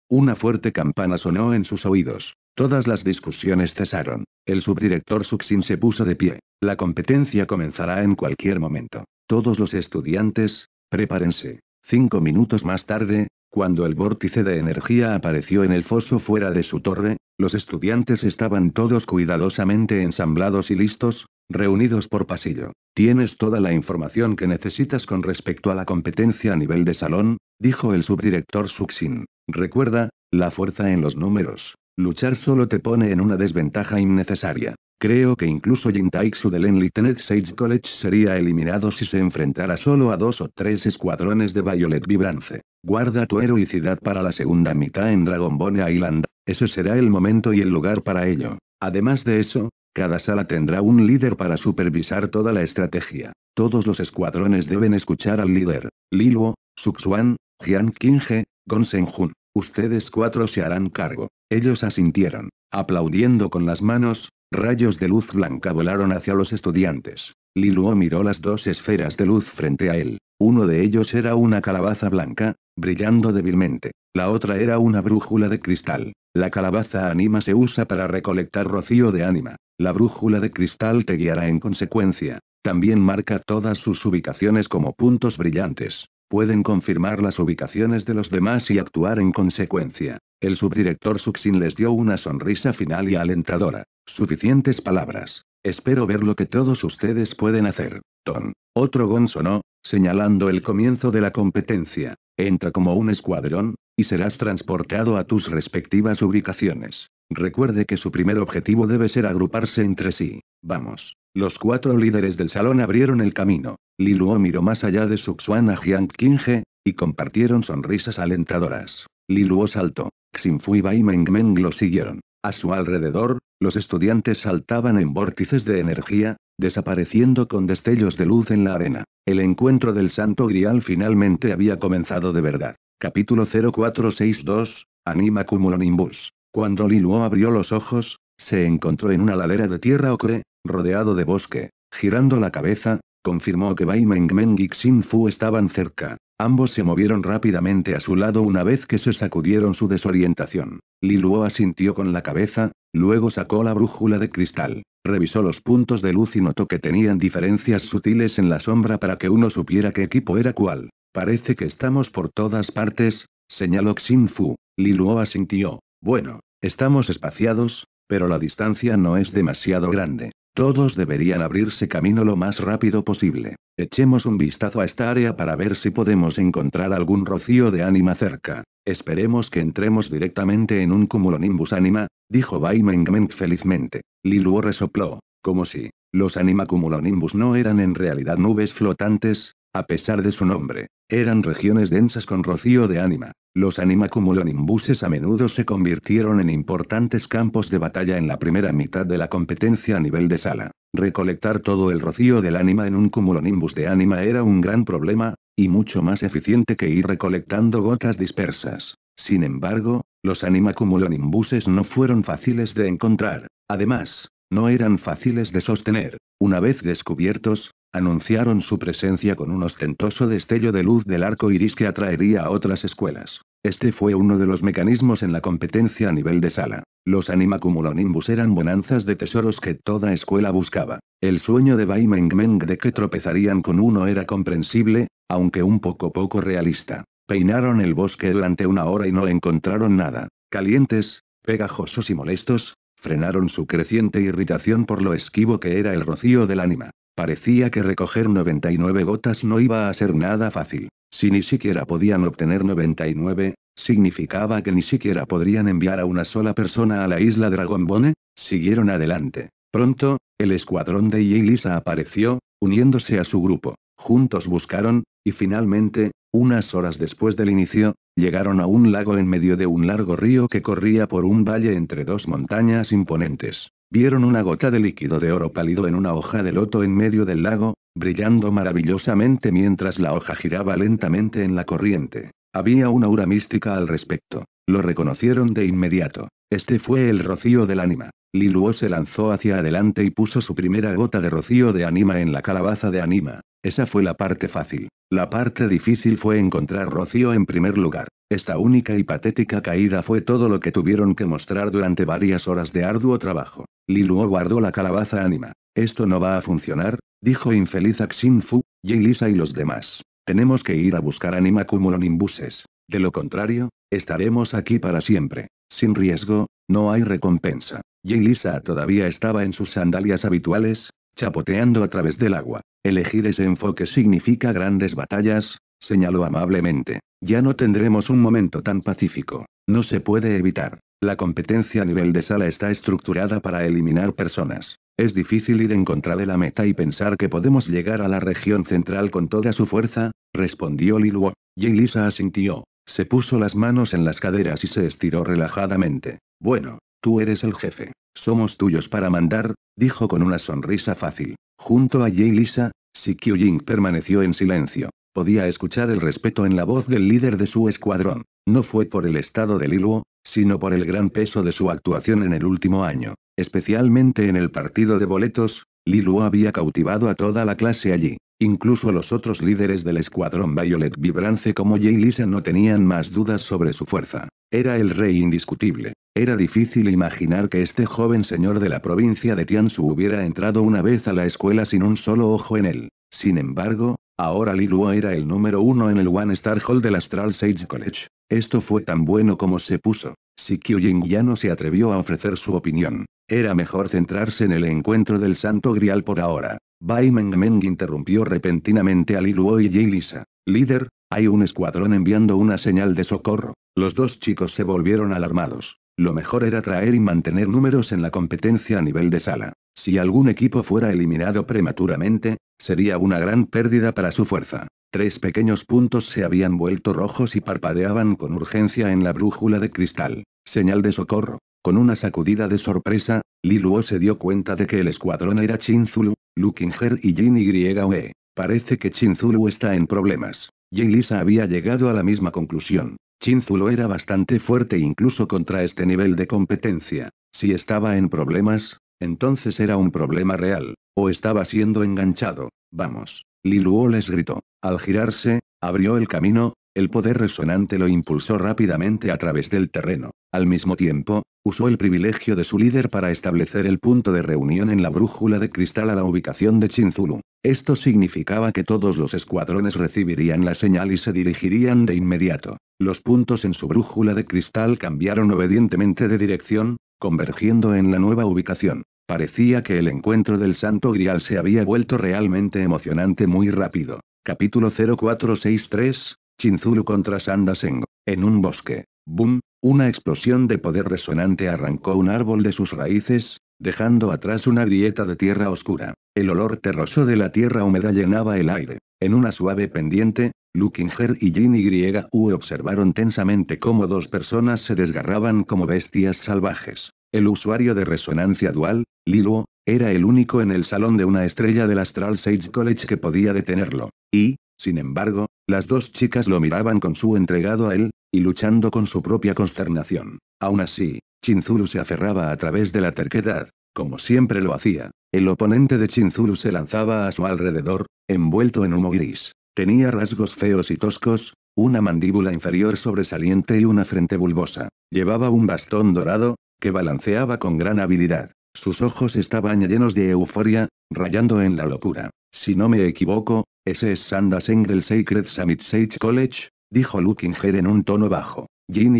Una fuerte campana sonó en sus oídos. Todas las discusiones cesaron. El subdirector Suxin se puso de pie. La competencia comenzará en cualquier momento. Todos los estudiantes, prepárense. Cinco minutos más tarde, cuando el vórtice de energía apareció en el foso fuera de su torre, los estudiantes estaban todos cuidadosamente ensamblados y listos, reunidos por pasillo. Tienes toda la información que necesitas con respecto a la competencia a nivel de salón, dijo el subdirector Suxin. Recuerda, la fuerza en los números. Luchar solo te pone en una desventaja innecesaria. Creo que incluso Jintaiksu del Enlightened Sage College sería eliminado si se enfrentara solo a dos o tres escuadrones de Violet Vibrance. Guarda tu heroicidad para la segunda mitad en Dragonbone Island, ese será el momento y el lugar para ello. Además de eso, cada sala tendrá un líder para supervisar toda la estrategia. Todos los escuadrones deben escuchar al líder. Lilo, Suxuan, Jian Qinghe, Senjun. Ustedes cuatro se harán cargo. Ellos asintieron. Aplaudiendo con las manos, rayos de luz blanca volaron hacia los estudiantes. Liluo miró las dos esferas de luz frente a él. Uno de ellos era una calabaza blanca, brillando débilmente. La otra era una brújula de cristal. La calabaza anima se usa para recolectar rocío de ánima. La brújula de cristal te guiará en consecuencia. También marca todas sus ubicaciones como puntos brillantes. Pueden confirmar las ubicaciones de los demás y actuar en consecuencia. El subdirector Suxin les dio una sonrisa final y alentadora. Suficientes palabras. Espero ver lo que todos ustedes pueden hacer. Ton. Otro gong sonó, señalando el comienzo de la competencia. Entra como un escuadrón, y serás transportado a tus respectivas ubicaciones. Recuerde que su primer objetivo debe ser agruparse entre sí. Vamos. Los cuatro líderes del salón abrieron el camino. Liluo miró más allá de Xuan a Jiang Qinghe, y compartieron sonrisas alentadoras. Liluo saltó. Xinfu y Mengmeng lo siguieron. A su alrededor, los estudiantes saltaban en vórtices de energía, desapareciendo con destellos de luz en la arena. El encuentro del Santo Grial finalmente había comenzado de verdad. Capítulo 0462, Anima Cumulonimbus. Cuando Liluo abrió los ojos, se encontró en una ladera de tierra ocre, rodeado de bosque. Girando la cabeza, confirmó que Bai y Xin estaban cerca. Ambos se movieron rápidamente a su lado una vez que se sacudieron su desorientación. Liluo asintió con la cabeza, luego sacó la brújula de cristal, revisó los puntos de luz y notó que tenían diferencias sutiles en la sombra para que uno supiera qué equipo era cuál. Parece que estamos por todas partes, señaló Xin Fu. Liluo asintió. Bueno, estamos espaciados, pero la distancia no es demasiado grande. Todos deberían abrirse camino lo más rápido posible. Echemos un vistazo a esta área para ver si podemos encontrar algún rocío de ánima cerca. Esperemos que entremos directamente en un cumulonimbus anima, dijo Meng felizmente. Liluo resopló, como si los anima cumulonimbus no eran en realidad nubes flotantes, a pesar de su nombre, eran regiones densas con rocío de ánima. Los cumulonimbuses a menudo se convirtieron en importantes campos de batalla en la primera mitad de la competencia a nivel de sala. Recolectar todo el rocío del ánima en un cumulonimbus de ánima era un gran problema, y mucho más eficiente que ir recolectando gotas dispersas. Sin embargo, los cumulonimbuses no fueron fáciles de encontrar. Además, no eran fáciles de sostener. Una vez descubiertos, anunciaron su presencia con un ostentoso destello de luz del arco iris que atraería a otras escuelas. Este fue uno de los mecanismos en la competencia a nivel de sala. Los anima animacumulonimbus eran bonanzas de tesoros que toda escuela buscaba. El sueño de Baimengmeng de que tropezarían con uno era comprensible, aunque un poco poco realista. Peinaron el bosque durante una hora y no encontraron nada. Calientes, pegajosos y molestos, frenaron su creciente irritación por lo esquivo que era el rocío del anima. Parecía que recoger 99 gotas no iba a ser nada fácil. Si ni siquiera podían obtener 99, significaba que ni siquiera podrían enviar a una sola persona a la isla Dragonbone, siguieron adelante. Pronto, el escuadrón de Yelisa apareció, uniéndose a su grupo. Juntos buscaron, y finalmente, unas horas después del inicio, llegaron a un lago en medio de un largo río que corría por un valle entre dos montañas imponentes. Vieron una gota de líquido de oro pálido en una hoja de loto en medio del lago, brillando maravillosamente mientras la hoja giraba lentamente en la corriente. Había una aura mística al respecto. Lo reconocieron de inmediato. Este fue el rocío del ánima. Liluo se lanzó hacia adelante y puso su primera gota de rocío de ánima en la calabaza de ánima. Esa fue la parte fácil. La parte difícil fue encontrar Rocío en primer lugar. Esta única y patética caída fue todo lo que tuvieron que mostrar durante varias horas de arduo trabajo. Liluo guardó la calabaza Anima. Esto no va a funcionar, dijo infeliz Axin Fu, y los demás. Tenemos que ir a buscar anima cumulonimbuses. De lo contrario, estaremos aquí para siempre. Sin riesgo, no hay recompensa. Jay Lisa todavía estaba en sus sandalias habituales, chapoteando a través del agua. Elegir ese enfoque significa grandes batallas, señaló amablemente. Ya no tendremos un momento tan pacífico. No se puede evitar. La competencia a nivel de sala está estructurada para eliminar personas. Es difícil ir en contra de la meta y pensar que podemos llegar a la región central con toda su fuerza, respondió Liluo. Y Elisa asintió. Se puso las manos en las caderas y se estiró relajadamente. Bueno, Tú eres el jefe. Somos tuyos para mandar, dijo con una sonrisa fácil. Junto a Jay Lisa, Si Ying permaneció en silencio. Podía escuchar el respeto en la voz del líder de su escuadrón. No fue por el estado de Liluo, sino por el gran peso de su actuación en el último año. Especialmente en el partido de boletos, Liluo había cautivado a toda la clase allí. Incluso los otros líderes del escuadrón Violet Vibrance como Jay Lisa no tenían más dudas sobre su fuerza. Era el rey indiscutible. Era difícil imaginar que este joven señor de la provincia de Tianshu hubiera entrado una vez a la escuela sin un solo ojo en él. Sin embargo, ahora Liluo era el número uno en el One Star Hall del Astral Sage College. Esto fue tan bueno como se puso. Si Ying ya no se atrevió a ofrecer su opinión. Era mejor centrarse en el encuentro del Santo Grial por ahora. Bai Mengmeng interrumpió repentinamente a Liluo y Lisa. Líder, hay un escuadrón enviando una señal de socorro. Los dos chicos se volvieron alarmados. Lo mejor era traer y mantener números en la competencia a nivel de sala. Si algún equipo fuera eliminado prematuramente, sería una gran pérdida para su fuerza. Tres pequeños puntos se habían vuelto rojos y parpadeaban con urgencia en la brújula de cristal. Señal de socorro. Con una sacudida de sorpresa, Liluo se dio cuenta de que el escuadrón era Chinzulu, Lukinger y Jin Parece que Chinzulu está en problemas. Jin Lisa había llegado a la misma conclusión. Chinzulu era bastante fuerte incluso contra este nivel de competencia. Si estaba en problemas, entonces era un problema real, o estaba siendo enganchado. Vamos. Liluo les gritó. Al girarse, abrió el camino, el poder resonante lo impulsó rápidamente a través del terreno. Al mismo tiempo, usó el privilegio de su líder para establecer el punto de reunión en la brújula de cristal a la ubicación de Chinzulu. Esto significaba que todos los escuadrones recibirían la señal y se dirigirían de inmediato. Los puntos en su brújula de cristal cambiaron obedientemente de dirección, convergiendo en la nueva ubicación. Parecía que el encuentro del Santo Grial se había vuelto realmente emocionante muy rápido. Capítulo 0463, Chinzulu contra Sandaseng. En un bosque. Boom, una explosión de poder resonante arrancó un árbol de sus raíces, dejando atrás una grieta de tierra oscura. El olor terroso de la tierra húmeda llenaba el aire. En una suave pendiente, Lukinger y Griega U observaron tensamente cómo dos personas se desgarraban como bestias salvajes. El usuario de resonancia dual, Lilo, era el único en el salón de una estrella del Astral Sage College que podía detenerlo. Y, sin embargo, las dos chicas lo miraban con su entregado a él, y luchando con su propia consternación. Aún así, Chinzulu se aferraba a través de la terquedad, como siempre lo hacía. El oponente de Chinzulu se lanzaba a su alrededor, envuelto en humo gris. Tenía rasgos feos y toscos, una mandíbula inferior sobresaliente y una frente bulbosa. Llevaba un bastón dorado, que balanceaba con gran habilidad. Sus ojos estaban llenos de euforia, rayando en la locura. Si no me equivoco, ese es Sanda Engel Sacred Summit Sage College, dijo Lukinger en un tono bajo. Jin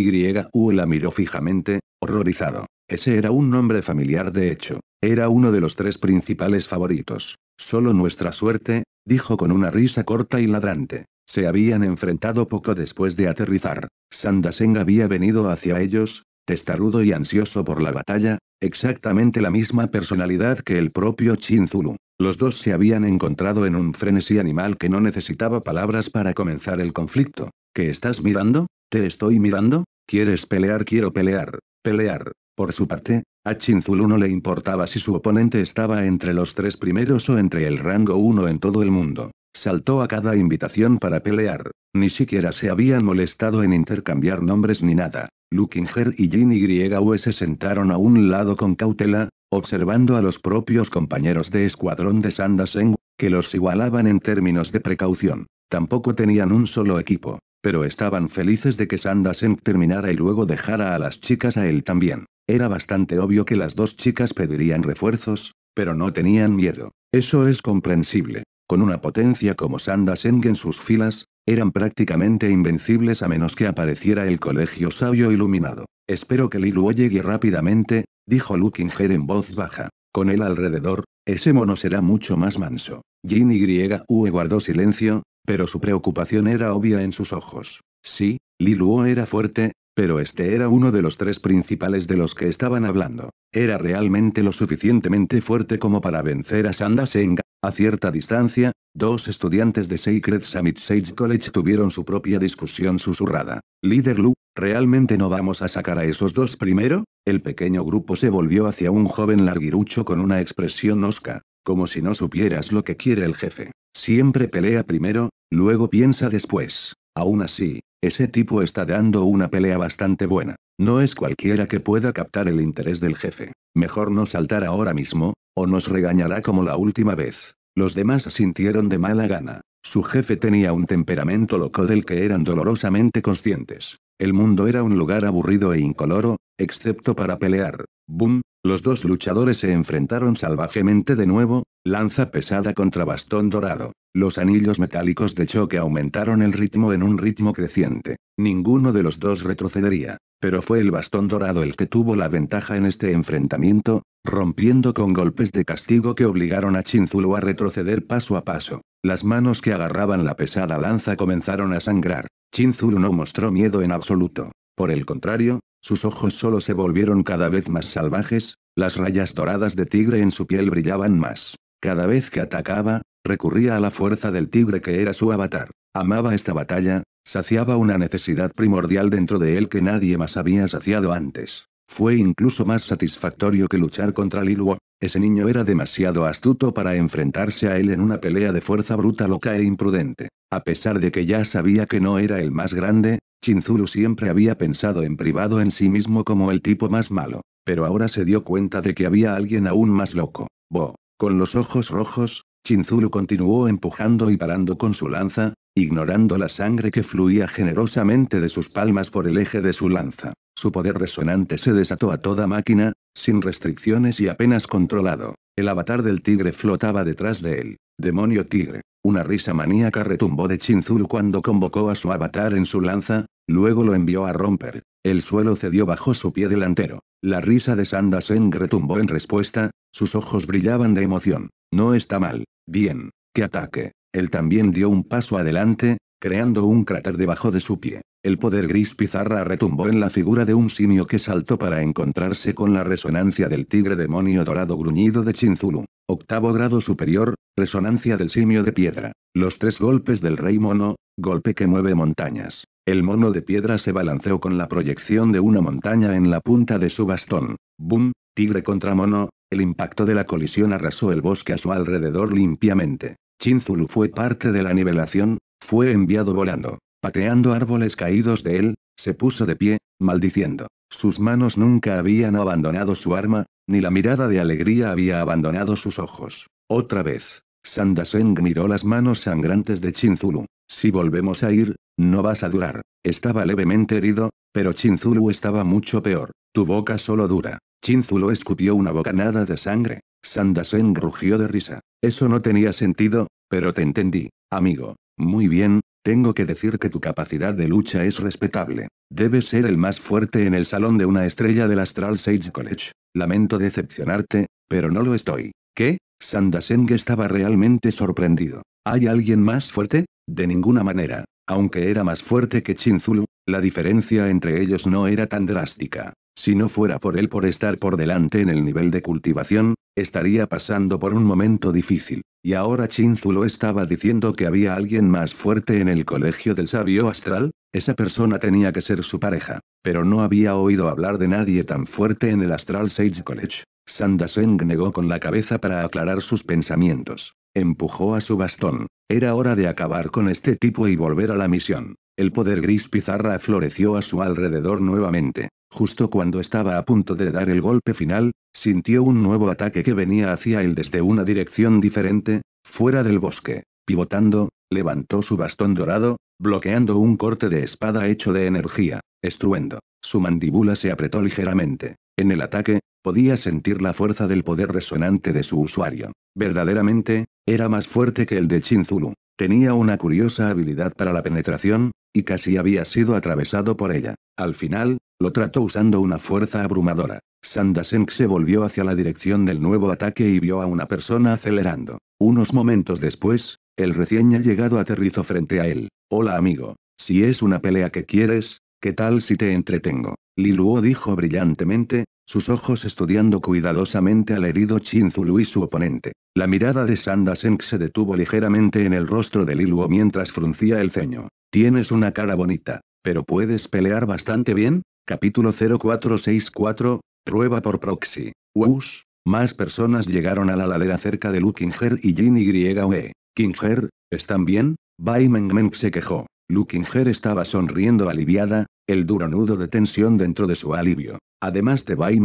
U la miró fijamente, horrorizado. Ese era un nombre familiar de hecho. Era uno de los tres principales favoritos. Solo nuestra suerte, dijo con una risa corta y ladrante. Se habían enfrentado poco después de aterrizar. Sandaseng había venido hacia ellos, testarudo y ansioso por la batalla, exactamente la misma personalidad que el propio Chinzulu. Los dos se habían encontrado en un frenesí animal que no necesitaba palabras para comenzar el conflicto. ¿Qué estás mirando? ¿Te estoy mirando? ¿Quieres pelear? Quiero pelear. Pelear. Por su parte, a Chinzulu no le importaba si su oponente estaba entre los tres primeros o entre el rango 1 en todo el mundo. Saltó a cada invitación para pelear. Ni siquiera se habían molestado en intercambiar nombres ni nada. Lukinger y Jin YW se sentaron a un lado con cautela, observando a los propios compañeros de escuadrón de Sandaseng, que los igualaban en términos de precaución. Tampoco tenían un solo equipo pero estaban felices de que Sanderson terminara y luego dejara a las chicas a él también. Era bastante obvio que las dos chicas pedirían refuerzos, pero no tenían miedo. Eso es comprensible. Con una potencia como Sandaseng en sus filas, eran prácticamente invencibles a menos que apareciera el colegio sabio iluminado. Espero que Liluo llegue rápidamente, dijo Lukinger en voz baja. Con él alrededor, ese mono será mucho más manso. Jin y U guardó silencio, pero su preocupación era obvia en sus ojos. Sí, Li era fuerte, pero este era uno de los tres principales de los que estaban hablando. Era realmente lo suficientemente fuerte como para vencer a Sanda Senga. A cierta distancia, dos estudiantes de Sacred Summit Sage College tuvieron su propia discusión susurrada. Líder Lu, ¿realmente no vamos a sacar a esos dos primero? El pequeño grupo se volvió hacia un joven larguirucho con una expresión osca. Como si no supieras lo que quiere el jefe. Siempre pelea primero, luego piensa después. Aún así, ese tipo está dando una pelea bastante buena. No es cualquiera que pueda captar el interés del jefe. Mejor no saltar ahora mismo, o nos regañará como la última vez. Los demás sintieron de mala gana. Su jefe tenía un temperamento loco del que eran dolorosamente conscientes. El mundo era un lugar aburrido e incoloro, excepto para pelear. Boom, los dos luchadores se enfrentaron salvajemente de nuevo, lanza pesada contra bastón dorado. Los anillos metálicos de choque aumentaron el ritmo en un ritmo creciente. Ninguno de los dos retrocedería, pero fue el bastón dorado el que tuvo la ventaja en este enfrentamiento, rompiendo con golpes de castigo que obligaron a Chinzulu a retroceder paso a paso. Las manos que agarraban la pesada lanza comenzaron a sangrar. Chinzulu no mostró miedo en absoluto. Por el contrario, sus ojos solo se volvieron cada vez más salvajes, las rayas doradas de tigre en su piel brillaban más. Cada vez que atacaba, recurría a la fuerza del tigre que era su avatar. Amaba esta batalla, saciaba una necesidad primordial dentro de él que nadie más había saciado antes. Fue incluso más satisfactorio que luchar contra Liluo, ese niño era demasiado astuto para enfrentarse a él en una pelea de fuerza bruta loca e imprudente. A pesar de que ya sabía que no era el más grande, Chinzulu siempre había pensado en privado en sí mismo como el tipo más malo, pero ahora se dio cuenta de que había alguien aún más loco. Bo, con los ojos rojos, Chinzulu continuó empujando y parando con su lanza, ignorando la sangre que fluía generosamente de sus palmas por el eje de su lanza. Su poder resonante se desató a toda máquina, sin restricciones y apenas controlado. El avatar del tigre flotaba detrás de él. Demonio tigre. Una risa maníaca retumbó de Chinzul cuando convocó a su avatar en su lanza, luego lo envió a romper. El suelo cedió bajo su pie delantero. La risa de Sandasen retumbó en respuesta, sus ojos brillaban de emoción. No está mal. Bien. Que ataque. Él también dio un paso adelante, creando un cráter debajo de su pie. El poder gris pizarra retumbó en la figura de un simio que saltó para encontrarse con la resonancia del tigre demonio dorado gruñido de Chinzulu. Octavo grado superior, resonancia del simio de piedra. Los tres golpes del rey mono, golpe que mueve montañas. El mono de piedra se balanceó con la proyección de una montaña en la punta de su bastón. Boom, tigre contra mono, el impacto de la colisión arrasó el bosque a su alrededor limpiamente. Chinzulu fue parte de la nivelación, fue enviado volando, pateando árboles caídos de él, se puso de pie, maldiciendo. Sus manos nunca habían abandonado su arma, ni la mirada de alegría había abandonado sus ojos. Otra vez, Sandaseng miró las manos sangrantes de Chinzulu. Si volvemos a ir, no vas a durar. Estaba levemente herido, pero Chinzulu estaba mucho peor. Tu boca solo dura. Chinzulu escupió una bocanada de sangre. Sandaseng rugió de risa. Eso no tenía sentido, pero te entendí, amigo. Muy bien, tengo que decir que tu capacidad de lucha es respetable. Debes ser el más fuerte en el salón de una estrella del Astral Sage College. Lamento decepcionarte, pero no lo estoy. ¿Qué? Sandaseng estaba realmente sorprendido. ¿Hay alguien más fuerte? De ninguna manera. Aunque era más fuerte que Chinzulu, la diferencia entre ellos no era tan drástica. Si no fuera por él por estar por delante en el nivel de cultivación, Estaría pasando por un momento difícil, y ahora lo estaba diciendo que había alguien más fuerte en el colegio del sabio astral, esa persona tenía que ser su pareja, pero no había oído hablar de nadie tan fuerte en el Astral Sage College. Sandaseng negó con la cabeza para aclarar sus pensamientos. Empujó a su bastón. Era hora de acabar con este tipo y volver a la misión. El poder gris pizarra floreció a su alrededor nuevamente. Justo cuando estaba a punto de dar el golpe final, sintió un nuevo ataque que venía hacia él desde una dirección diferente, fuera del bosque. Pivotando, levantó su bastón dorado, bloqueando un corte de espada hecho de energía, estruendo. Su mandíbula se apretó ligeramente. En el ataque, podía sentir la fuerza del poder resonante de su usuario. Verdaderamente, era más fuerte que el de Chinzulu. Tenía una curiosa habilidad para la penetración, y casi había sido atravesado por ella. Al final, lo trató usando una fuerza abrumadora. Sandaseng se volvió hacia la dirección del nuevo ataque y vio a una persona acelerando. Unos momentos después, el recién llegado aterrizó frente a él. Hola amigo. Si es una pelea que quieres, ¿qué tal si te entretengo? Liluo dijo brillantemente, sus ojos estudiando cuidadosamente al herido Zulu y su oponente. La mirada de Sandaseng se detuvo ligeramente en el rostro de Liluo mientras fruncía el ceño. Tienes una cara bonita, pero puedes pelear bastante bien, Capítulo 0464, Prueba por proxy. Us, más personas llegaron a la ladera cerca de Lukinger y Jin Yue. Kinger, ¿están bien? Bai se quejó. Lukinger estaba sonriendo aliviada, el duro nudo de tensión dentro de su alivio. Además de Bai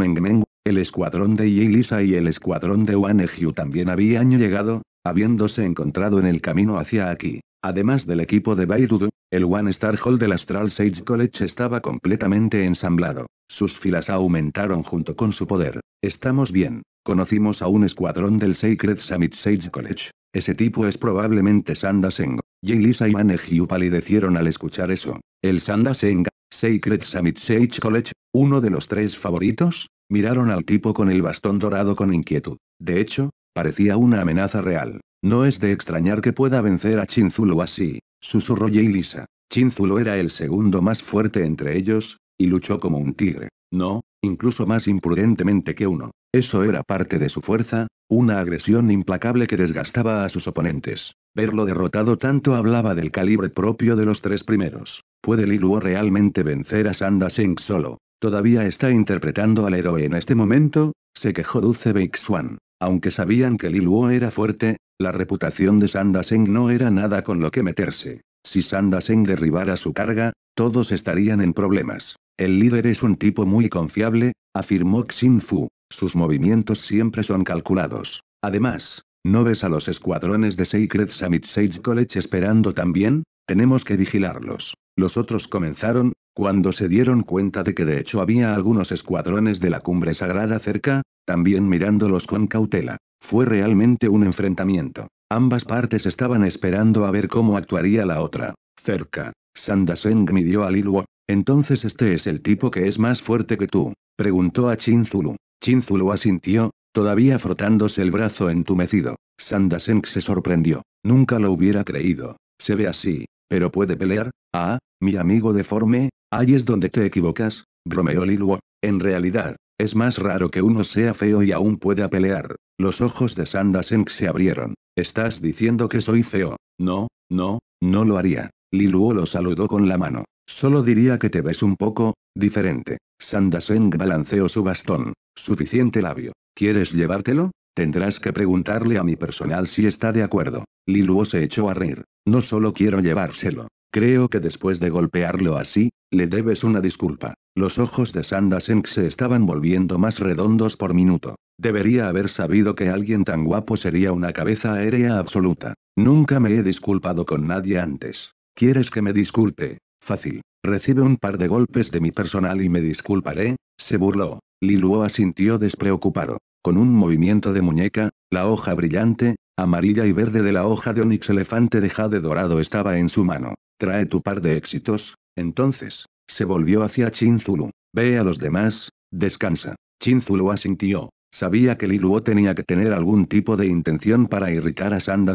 el escuadrón de Yelisa y el escuadrón de Wan también habían llegado, habiéndose encontrado en el camino hacia aquí. Además del equipo de Baidudu, el One Star Hall del Astral Sage College estaba completamente ensamblado. Sus filas aumentaron junto con su poder. Estamos bien. Conocimos a un escuadrón del Sacred Summit Sage College. Ese tipo es probablemente Sanda Jay Lisa y Manehyu palidecieron al escuchar eso. ¿El Sanda Sacred Summit Sage College, uno de los tres favoritos? Miraron al tipo con el bastón dorado con inquietud. De hecho, parecía una amenaza real. No es de extrañar que pueda vencer a Chinzulu así. Susurró y Lisa. Chinzulo era el segundo más fuerte entre ellos, y luchó como un tigre. No, incluso más imprudentemente que uno. Eso era parte de su fuerza, una agresión implacable que desgastaba a sus oponentes. Verlo derrotado tanto hablaba del calibre propio de los tres primeros. ¿Puede Liluo realmente vencer a Sanda Singh solo? Todavía está interpretando al héroe en este momento, se quejó Duce Beixuan. Aunque sabían que Liluo era fuerte, la reputación de Sandaseng no era nada con lo que meterse. Si Sandaseng derribara su carga, todos estarían en problemas. El líder es un tipo muy confiable, afirmó Xin Fu. Sus movimientos siempre son calculados. Además, ¿no ves a los escuadrones de Sacred Summit Sage College esperando también? Tenemos que vigilarlos. Los otros comenzaron, cuando se dieron cuenta de que de hecho había algunos escuadrones de la cumbre sagrada cerca, también mirándolos con cautela. Fue realmente un enfrentamiento. Ambas partes estaban esperando a ver cómo actuaría la otra. Cerca. Sandaseng midió a Liluo, Entonces este es el tipo que es más fuerte que tú, preguntó a Chinzulu. Chinzulu asintió, todavía frotándose el brazo entumecido. Sandaseng se sorprendió. Nunca lo hubiera creído. Se ve así, pero puede pelear. Ah, mi amigo deforme, ahí es donde te equivocas, bromeó Liluo. En realidad, es más raro que uno sea feo y aún pueda pelear. Los ojos de Sandaseng se abrieron. Estás diciendo que soy feo. No, no, no lo haría. Liluo lo saludó con la mano. Solo diría que te ves un poco diferente. Sandaseng balanceó su bastón. Suficiente labio. ¿Quieres llevártelo? Tendrás que preguntarle a mi personal si está de acuerdo. Liluo se echó a reír. No solo quiero llevárselo. Creo que después de golpearlo así, le debes una disculpa. Los ojos de Sandasenk se estaban volviendo más redondos por minuto. Debería haber sabido que alguien tan guapo sería una cabeza aérea absoluta. Nunca me he disculpado con nadie antes. ¿Quieres que me disculpe? Fácil. Recibe un par de golpes de mi personal y me disculparé, se burló. Lilua asintió despreocupado. Con un movimiento de muñeca, la hoja brillante, amarilla y verde de la hoja de onix elefante de jade dorado estaba en su mano. Trae tu par de éxitos, entonces. Se volvió hacia Chinzulu. Ve a los demás, descansa. Chinzulu asintió. Sabía que Liluo tenía que tener algún tipo de intención para irritar a Sanda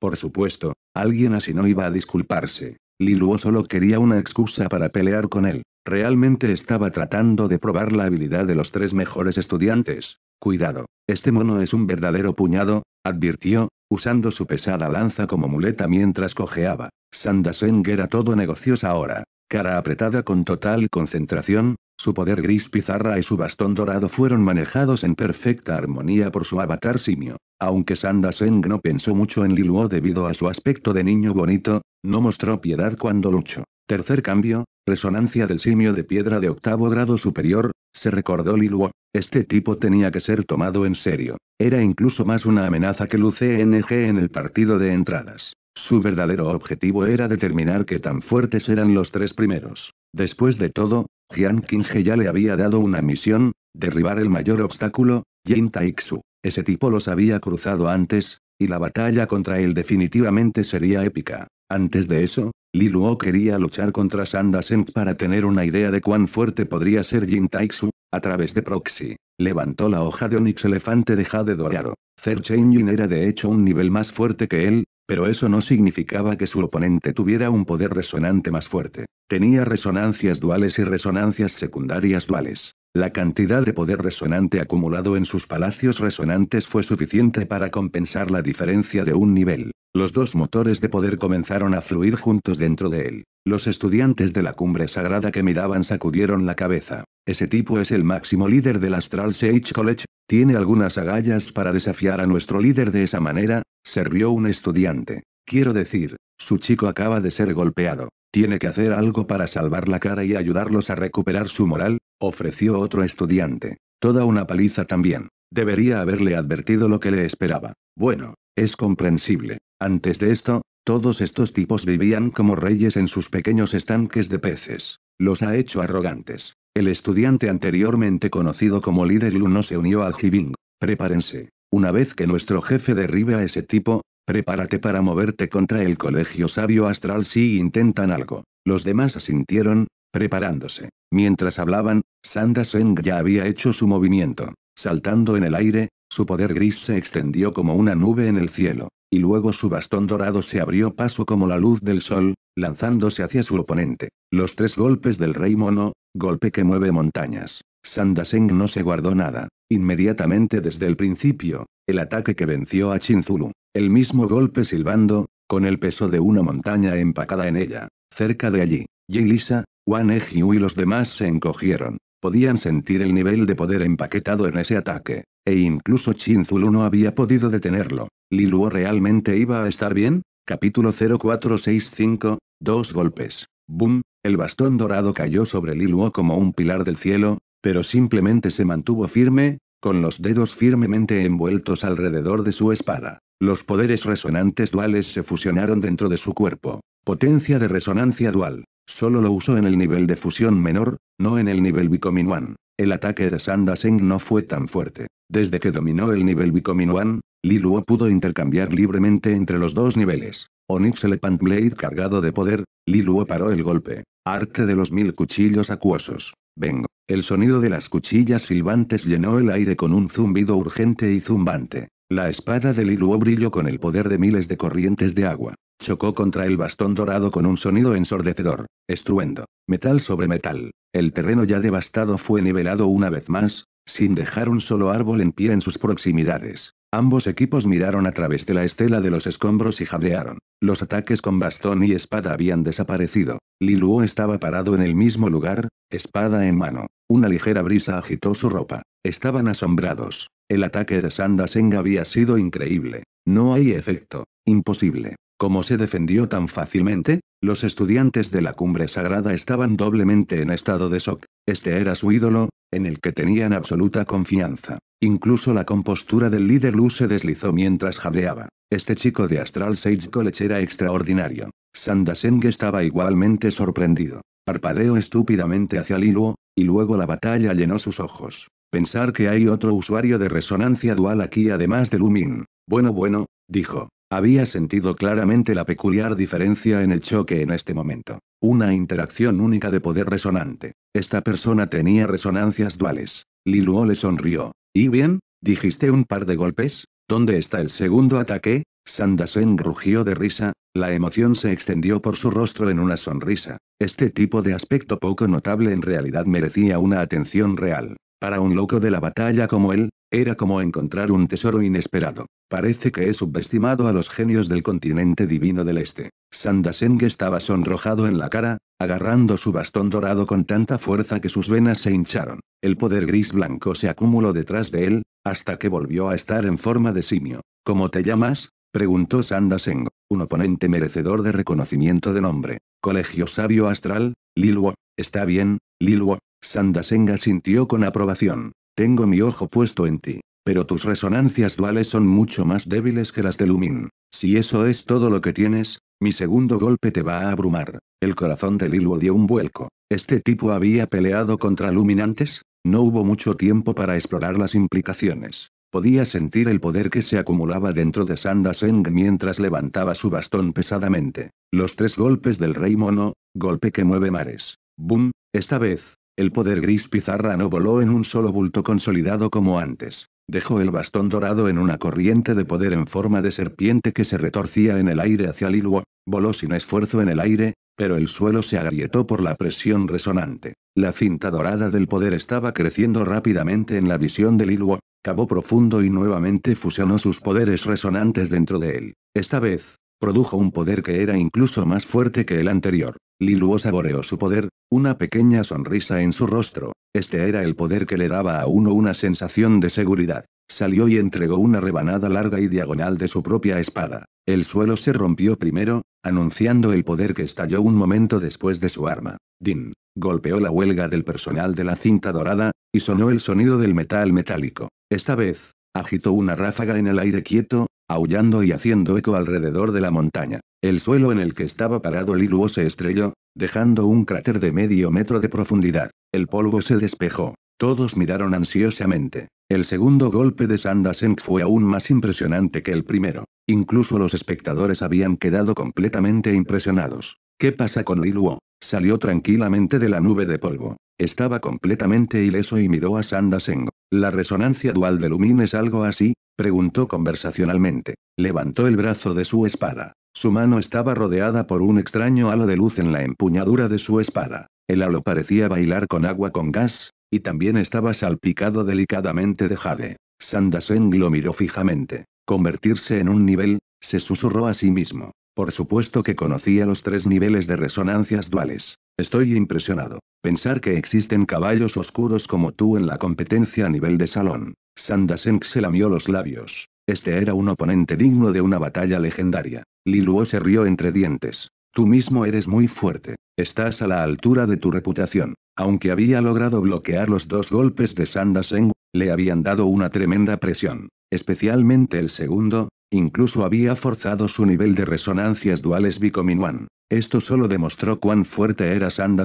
Por supuesto, alguien así no iba a disculparse. Liluo solo quería una excusa para pelear con él. Realmente estaba tratando de probar la habilidad de los tres mejores estudiantes. Cuidado, este mono es un verdadero puñado, advirtió, usando su pesada lanza como muleta mientras cojeaba. Sandaseng era todo negocios ahora. Cara apretada con total concentración, su poder gris pizarra y su bastón dorado fueron manejados en perfecta armonía por su avatar simio. Aunque Sandaseng no pensó mucho en Liluo debido a su aspecto de niño bonito, no mostró piedad cuando luchó. Tercer cambio, resonancia del simio de piedra de octavo grado superior, se recordó Liluo. Este tipo tenía que ser tomado en serio. Era incluso más una amenaza que UCNG en el partido de entradas. Su verdadero objetivo era determinar qué tan fuertes eran los tres primeros. Después de todo, Jian Qinghe ya le había dado una misión, derribar el mayor obstáculo, Jin Taixu. Ese tipo los había cruzado antes, y la batalla contra él definitivamente sería épica. Antes de eso, Luo quería luchar contra Sanda para tener una idea de cuán fuerte podría ser Jin Taixu, a través de proxy. Levantó la hoja de Onix Elefante de Jade Dorado. Zer Yin era de hecho un nivel más fuerte que él, pero eso no significaba que su oponente tuviera un poder resonante más fuerte. Tenía resonancias duales y resonancias secundarias duales. La cantidad de poder resonante acumulado en sus palacios resonantes fue suficiente para compensar la diferencia de un nivel. Los dos motores de poder comenzaron a fluir juntos dentro de él. Los estudiantes de la cumbre sagrada que miraban sacudieron la cabeza. Ese tipo es el máximo líder del Astral Sage College, tiene algunas agallas para desafiar a nuestro líder de esa manera, servió un estudiante. Quiero decir, su chico acaba de ser golpeado. Tiene que hacer algo para salvar la cara y ayudarlos a recuperar su moral, ofreció otro estudiante. Toda una paliza también. Debería haberle advertido lo que le esperaba. Bueno, es comprensible. Antes de esto, todos estos tipos vivían como reyes en sus pequeños estanques de peces. Los ha hecho arrogantes. El estudiante anteriormente conocido como Líder Lu no se unió al Jibing. Prepárense. Una vez que nuestro jefe derribe a ese tipo, Prepárate para moverte contra el colegio sabio astral si intentan algo. Los demás asintieron, preparándose. Mientras hablaban, Sanda Seng ya había hecho su movimiento. Saltando en el aire, su poder gris se extendió como una nube en el cielo, y luego su bastón dorado se abrió paso como la luz del sol, lanzándose hacia su oponente. Los tres golpes del rey mono, golpe que mueve montañas. Sandaseng no se guardó nada. Inmediatamente desde el principio, el ataque que venció a Chinzulu. El mismo golpe silbando, con el peso de una montaña empacada en ella. Cerca de allí, Yelisa, Wan Ejiu y los demás se encogieron. Podían sentir el nivel de poder empaquetado en ese ataque, e incluso Chin no había podido detenerlo. ¿Liluo realmente iba a estar bien? Capítulo 0465, dos golpes. ¡Bum! El bastón dorado cayó sobre Liluo como un pilar del cielo, pero simplemente se mantuvo firme, con los dedos firmemente envueltos alrededor de su espada. Los poderes resonantes duales se fusionaron dentro de su cuerpo. Potencia de resonancia dual. Solo lo usó en el nivel de fusión menor, no en el nivel One. El ataque de Sandaseng no fue tan fuerte. Desde que dominó el nivel One, Liluo pudo intercambiar libremente entre los dos niveles. Onyx Elephant Blade cargado de poder, Liluo paró el golpe. Arte de los mil cuchillos acuosos. Vengo. El sonido de las cuchillas silbantes llenó el aire con un zumbido urgente y zumbante. La espada de Liluo brilló con el poder de miles de corrientes de agua. Chocó contra el bastón dorado con un sonido ensordecedor, estruendo, metal sobre metal. El terreno ya devastado fue nivelado una vez más, sin dejar un solo árbol en pie en sus proximidades. Ambos equipos miraron a través de la estela de los escombros y jadearon. Los ataques con bastón y espada habían desaparecido. Liluo estaba parado en el mismo lugar, espada en mano. Una ligera brisa agitó su ropa. Estaban asombrados. El ataque de Sandaseng había sido increíble. No hay efecto. Imposible. ¿Cómo se defendió tan fácilmente, los estudiantes de la cumbre sagrada estaban doblemente en estado de shock. Este era su ídolo, en el que tenían absoluta confianza. Incluso la compostura del líder Lu se deslizó mientras jadeaba. Este chico de Astral Sage College era extraordinario. Sandaseng estaba igualmente sorprendido. Parpadeó estúpidamente hacia Liluo, y luego la batalla llenó sus ojos. Pensar que hay otro usuario de resonancia dual aquí además de Lumin. Bueno, bueno, dijo. Había sentido claramente la peculiar diferencia en el choque en este momento. Una interacción única de poder resonante. Esta persona tenía resonancias duales. Liluo le sonrió. ¿Y bien? ¿Dijiste un par de golpes? ¿Dónde está el segundo ataque? Sandasen rugió de risa, la emoción se extendió por su rostro en una sonrisa. Este tipo de aspecto poco notable en realidad merecía una atención real. Para un loco de la batalla como él, era como encontrar un tesoro inesperado. Parece que he subestimado a los genios del continente divino del este. Sandaseng estaba sonrojado en la cara, agarrando su bastón dorado con tanta fuerza que sus venas se hincharon. El poder gris blanco se acumuló detrás de él, hasta que volvió a estar en forma de simio. ¿Cómo te llamas? preguntó Sandaseng, un oponente merecedor de reconocimiento de nombre. Colegio Sabio Astral, Lilwo. Está bien, Lilwo, Sandasenga sintió con aprobación. Tengo mi ojo puesto en ti. Pero tus resonancias duales son mucho más débiles que las de Lumin. Si eso es todo lo que tienes, mi segundo golpe te va a abrumar. El corazón de Lilo dio un vuelco. ¿Este tipo había peleado contra Lumin antes? No hubo mucho tiempo para explorar las implicaciones. Podía sentir el poder que se acumulaba dentro de Sandaseng mientras levantaba su bastón pesadamente. Los tres golpes del rey mono, golpe que mueve mares. Boom, esta vez, el poder gris pizarra no voló en un solo bulto consolidado como antes. Dejó el bastón dorado en una corriente de poder en forma de serpiente que se retorcía en el aire hacia Lilwa, voló sin esfuerzo en el aire, pero el suelo se agrietó por la presión resonante. La cinta dorada del poder estaba creciendo rápidamente en la visión de Lilwa, cavó profundo y nuevamente fusionó sus poderes resonantes dentro de él. Esta vez, produjo un poder que era incluso más fuerte que el anterior. Liluo saboreó su poder, una pequeña sonrisa en su rostro. Este era el poder que le daba a uno una sensación de seguridad. Salió y entregó una rebanada larga y diagonal de su propia espada. El suelo se rompió primero, anunciando el poder que estalló un momento después de su arma. Din. Golpeó la huelga del personal de la cinta dorada, y sonó el sonido del metal metálico. Esta vez, agitó una ráfaga en el aire quieto, aullando y haciendo eco alrededor de la montaña. El suelo en el que estaba parado Liluo se estrelló, dejando un cráter de medio metro de profundidad. El polvo se despejó. Todos miraron ansiosamente. El segundo golpe de Sandaseng fue aún más impresionante que el primero. Incluso los espectadores habían quedado completamente impresionados. ¿Qué pasa con Liluo? Salió tranquilamente de la nube de polvo. Estaba completamente ileso y miró a Sandaseng. ¿La resonancia dual de Lumin es algo así? preguntó conversacionalmente. Levantó el brazo de su espada. Su mano estaba rodeada por un extraño halo de luz en la empuñadura de su espada. El halo parecía bailar con agua con gas, y también estaba salpicado delicadamente de jade. Sandaseng lo miró fijamente. Convertirse en un nivel, se susurró a sí mismo. Por supuesto que conocía los tres niveles de resonancias duales. Estoy impresionado. Pensar que existen caballos oscuros como tú en la competencia a nivel de salón. Sandaseng se lamió los labios. Este era un oponente digno de una batalla legendaria. Liluo se rió entre dientes. Tú mismo eres muy fuerte. Estás a la altura de tu reputación. Aunque había logrado bloquear los dos golpes de Sandaseng, le habían dado una tremenda presión. Especialmente el segundo, incluso había forzado su nivel de resonancias duales Bicominuan. Esto solo demostró cuán fuerte era Sanda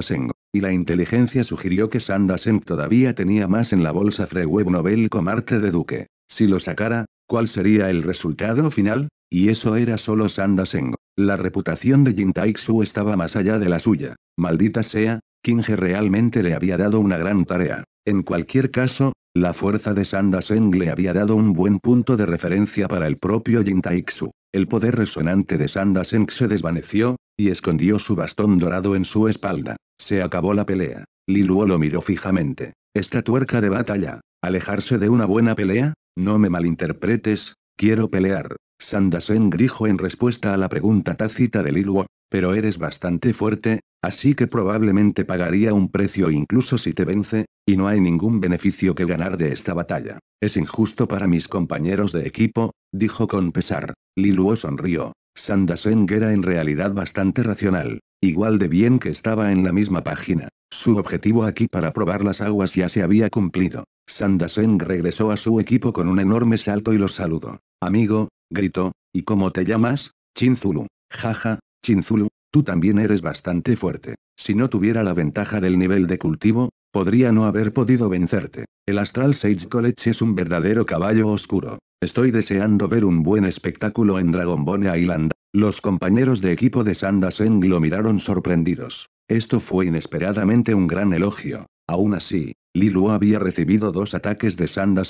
y la inteligencia sugirió que Sandaseng todavía tenía más en la bolsa Freweb Nobel Comarte de Duque. Si lo sacara, ¿cuál sería el resultado final? Y eso era solo Sandaseng. La reputación de Jin Taixu estaba más allá de la suya. Maldita sea, Kinge realmente le había dado una gran tarea. En cualquier caso, la fuerza de Sandaseng le había dado un buen punto de referencia para el propio Jintaixu. El poder resonante de Sandaseng se desvaneció, y escondió su bastón dorado en su espalda. Se acabó la pelea. Liluo lo miró fijamente. Esta tuerca de batalla. ¿Alejarse de una buena pelea? No me malinterpretes, quiero pelear. Sandasen dijo en respuesta a la pregunta tácita de Liluo, pero eres bastante fuerte, así que probablemente pagaría un precio incluso si te vence, y no hay ningún beneficio que ganar de esta batalla. Es injusto para mis compañeros de equipo, dijo con pesar. Liluo sonrió. Sandasen era en realidad bastante racional, igual de bien que estaba en la misma página. Su objetivo aquí para probar las aguas ya se había cumplido. Sandaseng regresó a su equipo con un enorme salto y los saludó. Amigo, gritó, ¿y cómo te llamas? Chinzulu. Jaja, Chinzulu, tú también eres bastante fuerte. Si no tuviera la ventaja del nivel de cultivo, podría no haber podido vencerte. El Astral Sage College es un verdadero caballo oscuro. Estoy deseando ver un buen espectáculo en Dragonbone Island. Los compañeros de equipo de Sandaseng lo miraron sorprendidos. Esto fue inesperadamente un gran elogio. Aún así, Lilu había recibido dos ataques de Sanda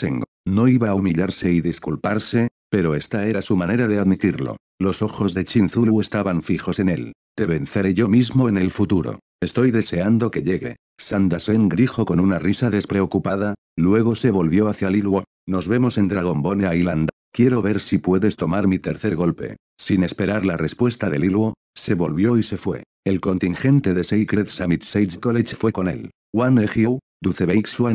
No iba a humillarse y disculparse, pero esta era su manera de admitirlo. Los ojos de Chinzulu estaban fijos en él. Te venceré yo mismo en el futuro. Estoy deseando que llegue. Sandaseng dijo con una risa despreocupada, luego se volvió hacia Lilu. Nos vemos en Dragonbone Island. Quiero ver si puedes tomar mi tercer golpe. Sin esperar la respuesta de Lilu, se volvió y se fue. El contingente de Sacred Summit Sage College fue con él. Wan Luce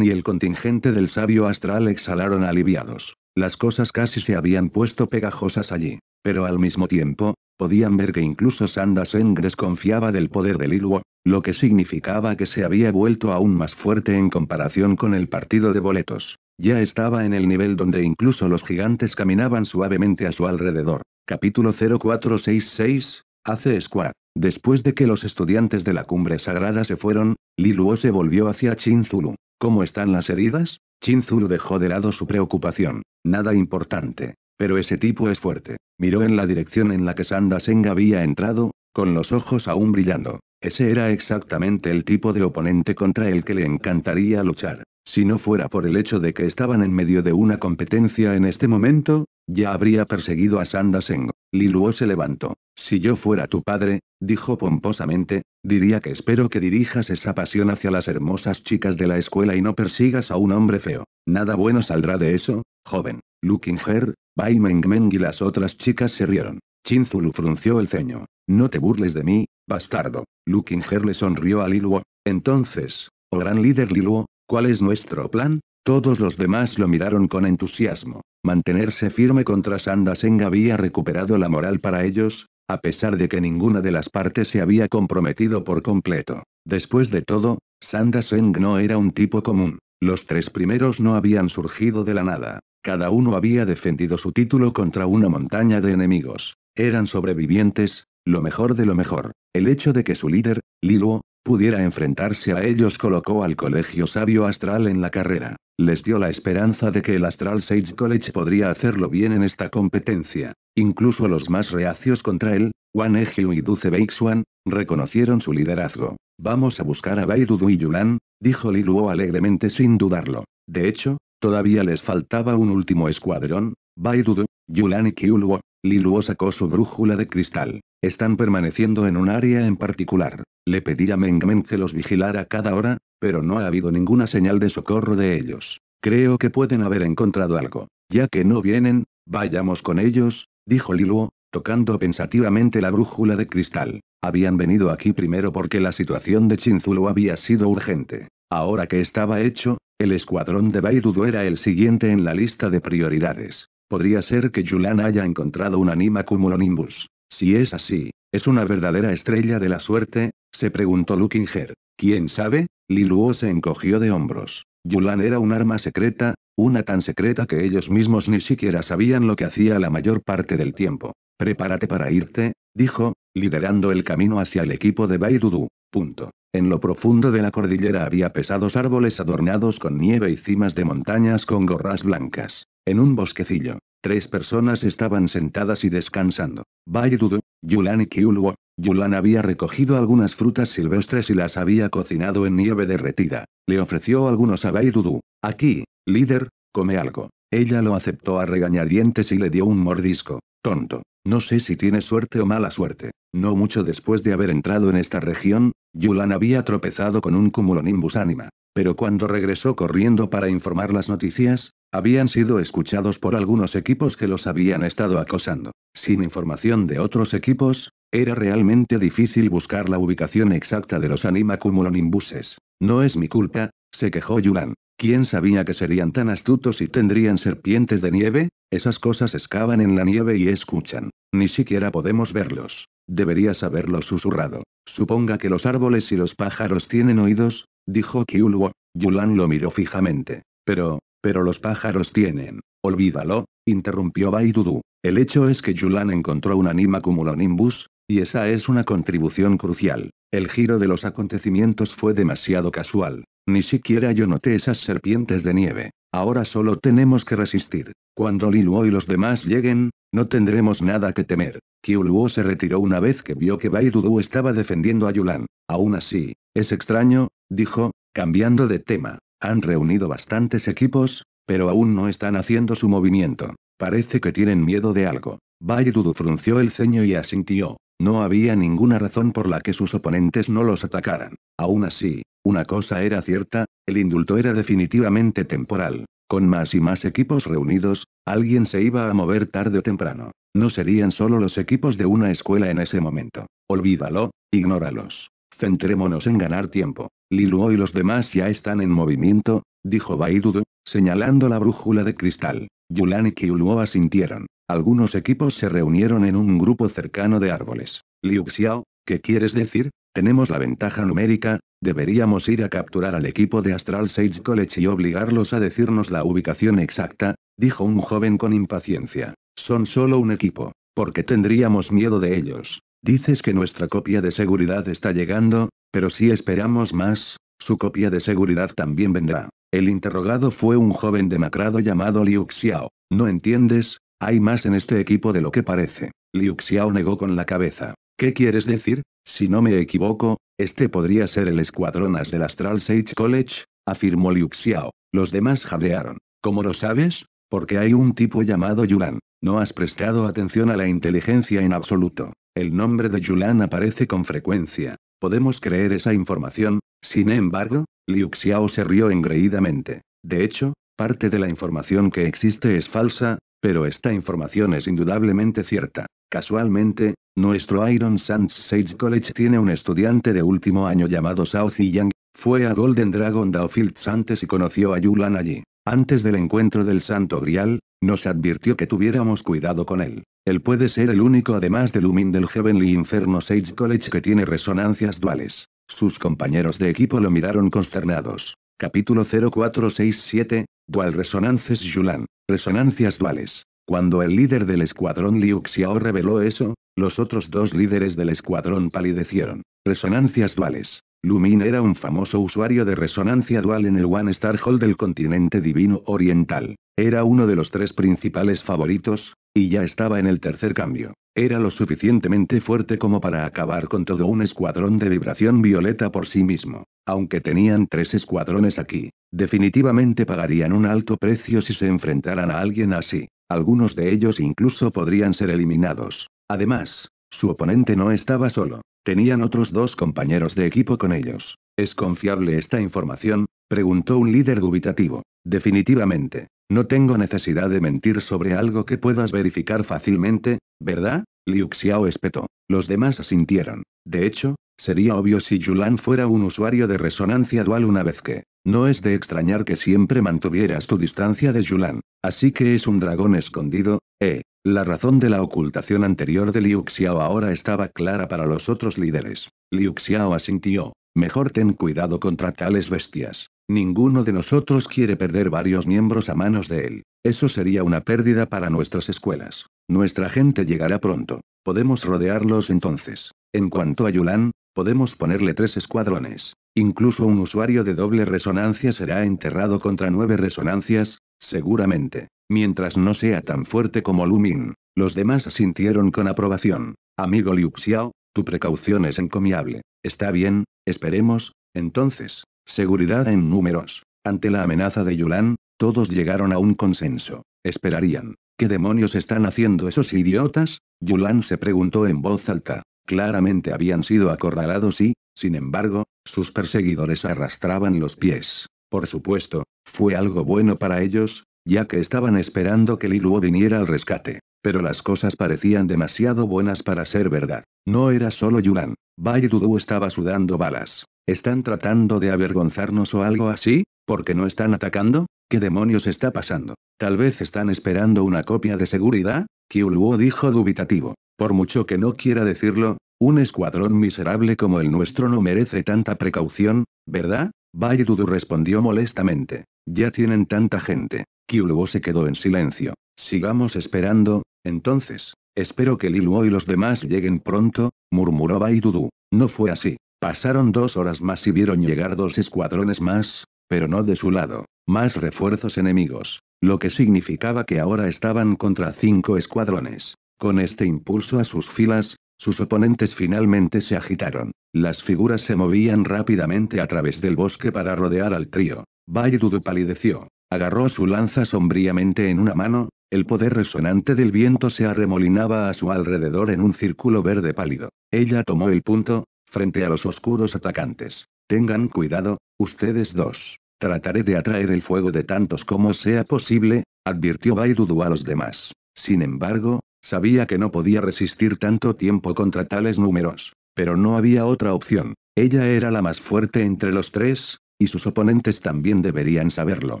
y el contingente del sabio astral exhalaron aliviados. Las cosas casi se habían puesto pegajosas allí. Pero al mismo tiempo, podían ver que incluso Sanda Seng desconfiaba del poder de Liluo, lo que significaba que se había vuelto aún más fuerte en comparación con el partido de boletos. Ya estaba en el nivel donde incluso los gigantes caminaban suavemente a su alrededor. Capítulo 0466, hace Squad. Después de que los estudiantes de la cumbre sagrada se fueron, Liluo se volvió hacia Chinzulu. ¿Cómo están las heridas? Chinzulu dejó de lado su preocupación. Nada importante. Pero ese tipo es fuerte. Miró en la dirección en la que Sanda Seng había entrado, con los ojos aún brillando. Ese era exactamente el tipo de oponente contra el que le encantaría luchar. Si no fuera por el hecho de que estaban en medio de una competencia en este momento, ya habría perseguido a Sanda Seng. Liluo se levantó. Si yo fuera tu padre, dijo pomposamente, diría que espero que dirijas esa pasión hacia las hermosas chicas de la escuela y no persigas a un hombre feo. Nada bueno saldrá de eso, joven. Lukinger, Bai Meng y las otras chicas se rieron. Chinzulu frunció el ceño. No te burles de mí, bastardo. Lukinger le sonrió a Liluo. Entonces, oh gran líder Liluo, ¿cuál es nuestro plan? Todos los demás lo miraron con entusiasmo. Mantenerse firme contra seng había recuperado la moral para ellos, a pesar de que ninguna de las partes se había comprometido por completo. Después de todo, Sanda no era un tipo común. Los tres primeros no habían surgido de la nada. Cada uno había defendido su título contra una montaña de enemigos. Eran sobrevivientes, lo mejor de lo mejor. El hecho de que su líder, Liluo, pudiera enfrentarse a ellos colocó al colegio sabio astral en la carrera. Les dio la esperanza de que el Astral Sage College podría hacerlo bien en esta competencia. Incluso los más reacios contra él, Wan Ejiu y Duce Beixuan, reconocieron su liderazgo. Vamos a buscar a Dudu y Yulan, dijo Liluo alegremente sin dudarlo. De hecho, todavía les faltaba un último escuadrón, Baidudu, Yulan y Luo. Liluo sacó su brújula de cristal. Están permaneciendo en un área en particular. Le pedí a Mengmen que los vigilara cada hora, pero no ha habido ninguna señal de socorro de ellos. Creo que pueden haber encontrado algo. Ya que no vienen, vayamos con ellos, dijo Liluo, tocando pensativamente la brújula de cristal. Habían venido aquí primero porque la situación de Chinzulu había sido urgente. Ahora que estaba hecho, el escuadrón de Bairudo era el siguiente en la lista de prioridades. Podría ser que Yulan haya encontrado un anima cumulonimbus. Si es así, ¿es una verdadera estrella de la suerte? se preguntó Lukinger. ¿Quién sabe? Liluo se encogió de hombros. Yulan era un arma secreta, una tan secreta que ellos mismos ni siquiera sabían lo que hacía la mayor parte del tiempo. Prepárate para irte, dijo, liderando el camino hacia el equipo de Baidudu. Punto. En lo profundo de la cordillera había pesados árboles adornados con nieve y cimas de montañas con gorras blancas. En un bosquecillo, tres personas estaban sentadas y descansando. Baidudu, Yulan y Kiuluo. Yulan había recogido algunas frutas silvestres y las había cocinado en nieve derretida. Le ofreció algunos a Baidudu. Aquí, líder, come algo. Ella lo aceptó a regañadientes y le dio un mordisco. Tonto. No sé si tiene suerte o mala suerte. No mucho después de haber entrado en esta región, Yulan había tropezado con un cumulonimbus anima. Pero cuando regresó corriendo para informar las noticias, habían sido escuchados por algunos equipos que los habían estado acosando. Sin información de otros equipos, era realmente difícil buscar la ubicación exacta de los Cumulonimbuses. No es mi culpa, se quejó Yulan. ¿Quién sabía que serían tan astutos y tendrían serpientes de nieve? Esas cosas excavan en la nieve y escuchan. Ni siquiera podemos verlos. Deberías haberlo susurrado. Suponga que los árboles y los pájaros tienen oídos, dijo Kiulwo. Yulan lo miró fijamente. Pero, pero los pájaros tienen. Olvídalo, interrumpió Baidudu. El hecho es que Yulan encontró un anima cumulonimbus, y esa es una contribución crucial. El giro de los acontecimientos fue demasiado casual. Ni siquiera yo noté esas serpientes de nieve. Ahora solo tenemos que resistir. Cuando Liluo y los demás lleguen, no tendremos nada que temer. Kyuluo se retiró una vez que vio que Baidudu estaba defendiendo a Yulan. Aún así, es extraño, dijo, cambiando de tema. Han reunido bastantes equipos, pero aún no están haciendo su movimiento. Parece que tienen miedo de algo. Baidudu frunció el ceño y asintió. No había ninguna razón por la que sus oponentes no los atacaran. Aún así, una cosa era cierta, el indulto era definitivamente temporal. Con más y más equipos reunidos, alguien se iba a mover tarde o temprano. No serían solo los equipos de una escuela en ese momento. Olvídalo, ignóralos. Centrémonos en ganar tiempo. Liluo y los demás ya están en movimiento, dijo Baidudu, señalando la brújula de cristal. Yulan y luo asintieron. Algunos equipos se reunieron en un grupo cercano de árboles. Liu Xiao, ¿qué quieres decir? Tenemos la ventaja numérica, deberíamos ir a capturar al equipo de Astral Sage College y obligarlos a decirnos la ubicación exacta, dijo un joven con impaciencia. Son solo un equipo. Porque tendríamos miedo de ellos. Dices que nuestra copia de seguridad está llegando, pero si esperamos más, su copia de seguridad también vendrá. El interrogado fue un joven demacrado llamado Liu Xiao. ¿No entiendes? Hay más en este equipo de lo que parece. Liu Xiao negó con la cabeza. ¿Qué quieres decir? Si no me equivoco, este podría ser el escuadrón del Astral Sage College, afirmó Liu Xiao. Los demás jadearon. ¿Cómo lo sabes? Porque hay un tipo llamado Yulan. No has prestado atención a la inteligencia en absoluto. El nombre de Yulan aparece con frecuencia. Podemos creer esa información, sin embargo, Liu Xiao se rió engreídamente. De hecho, parte de la información que existe es falsa, pero esta información es indudablemente cierta. Casualmente, nuestro Iron Sands Sage College tiene un estudiante de último año llamado Sao Ziyang. Fue a Golden Dragon Fields antes y conoció a Yulan allí. Antes del encuentro del Santo Grial, nos advirtió que tuviéramos cuidado con él. Él puede ser el único además del Lumin del Heavenly Inferno Sage College que tiene resonancias duales. Sus compañeros de equipo lo miraron consternados. Capítulo 0467, Dual Resonances Yulan, Resonancias Duales. Cuando el líder del escuadrón Liu Xiao reveló eso, los otros dos líderes del escuadrón palidecieron. Resonancias duales. Lumin era un famoso usuario de resonancia dual en el One Star Hall del continente divino oriental. Era uno de los tres principales favoritos, y ya estaba en el tercer cambio. Era lo suficientemente fuerte como para acabar con todo un escuadrón de vibración violeta por sí mismo. Aunque tenían tres escuadrones aquí, definitivamente pagarían un alto precio si se enfrentaran a alguien así. Algunos de ellos incluso podrían ser eliminados. Además, su oponente no estaba solo. Tenían otros dos compañeros de equipo con ellos. ¿Es confiable esta información? preguntó un líder dubitativo. Definitivamente. No tengo necesidad de mentir sobre algo que puedas verificar fácilmente, ¿verdad? Liu Xiao espetó. Los demás asintieron. De hecho, sería obvio si Yulan fuera un usuario de resonancia dual una vez que. No es de extrañar que siempre mantuvieras tu distancia de Yulan. Así que es un dragón escondido, ¿eh? La razón de la ocultación anterior de Liu Xiao ahora estaba clara para los otros líderes. Liu Xiao asintió. Mejor ten cuidado contra tales bestias. Ninguno de nosotros quiere perder varios miembros a manos de él. Eso sería una pérdida para nuestras escuelas. Nuestra gente llegará pronto. Podemos rodearlos entonces. En cuanto a Yulan, podemos ponerle tres escuadrones. Incluso un usuario de doble resonancia será enterrado contra nueve resonancias, seguramente. Mientras no sea tan fuerte como Lumin. Los demás sintieron con aprobación. Amigo Liu Xiao, tu precaución es encomiable. Está bien, esperemos, entonces. Seguridad en números. Ante la amenaza de Yulan, todos llegaron a un consenso. Esperarían. ¿Qué demonios están haciendo esos idiotas? Yulan se preguntó en voz alta. Claramente habían sido acorralados y, sin embargo, sus perseguidores arrastraban los pies. Por supuesto, fue algo bueno para ellos, ya que estaban esperando que Liluo viniera al rescate. Pero las cosas parecían demasiado buenas para ser verdad. No era solo Yulan. Bai Dudu estaba sudando balas. ¿Están tratando de avergonzarnos o algo así? ¿Porque no están atacando? ¿Qué demonios está pasando? Tal vez están esperando una copia de seguridad, Luo dijo dubitativo. Por mucho que no quiera decirlo, un escuadrón miserable como el nuestro no merece tanta precaución, ¿verdad? Dudu respondió molestamente. Ya tienen tanta gente. Kiuluo se quedó en silencio. Sigamos esperando, entonces. Espero que Liluo y los demás lleguen pronto, murmuró Baidudu. No fue así. Pasaron dos horas más y vieron llegar dos escuadrones más, pero no de su lado. Más refuerzos enemigos. Lo que significaba que ahora estaban contra cinco escuadrones. Con este impulso a sus filas, sus oponentes finalmente se agitaron. Las figuras se movían rápidamente a través del bosque para rodear al trío. Baidudu palideció. Agarró su lanza sombríamente en una mano, el poder resonante del viento se arremolinaba a su alrededor en un círculo verde pálido. Ella tomó el punto, frente a los oscuros atacantes. Tengan cuidado, ustedes dos. Trataré de atraer el fuego de tantos como sea posible, advirtió Bairudu a los demás. Sin embargo, sabía que no podía resistir tanto tiempo contra tales números. Pero no había otra opción. Ella era la más fuerte entre los tres, y sus oponentes también deberían saberlo.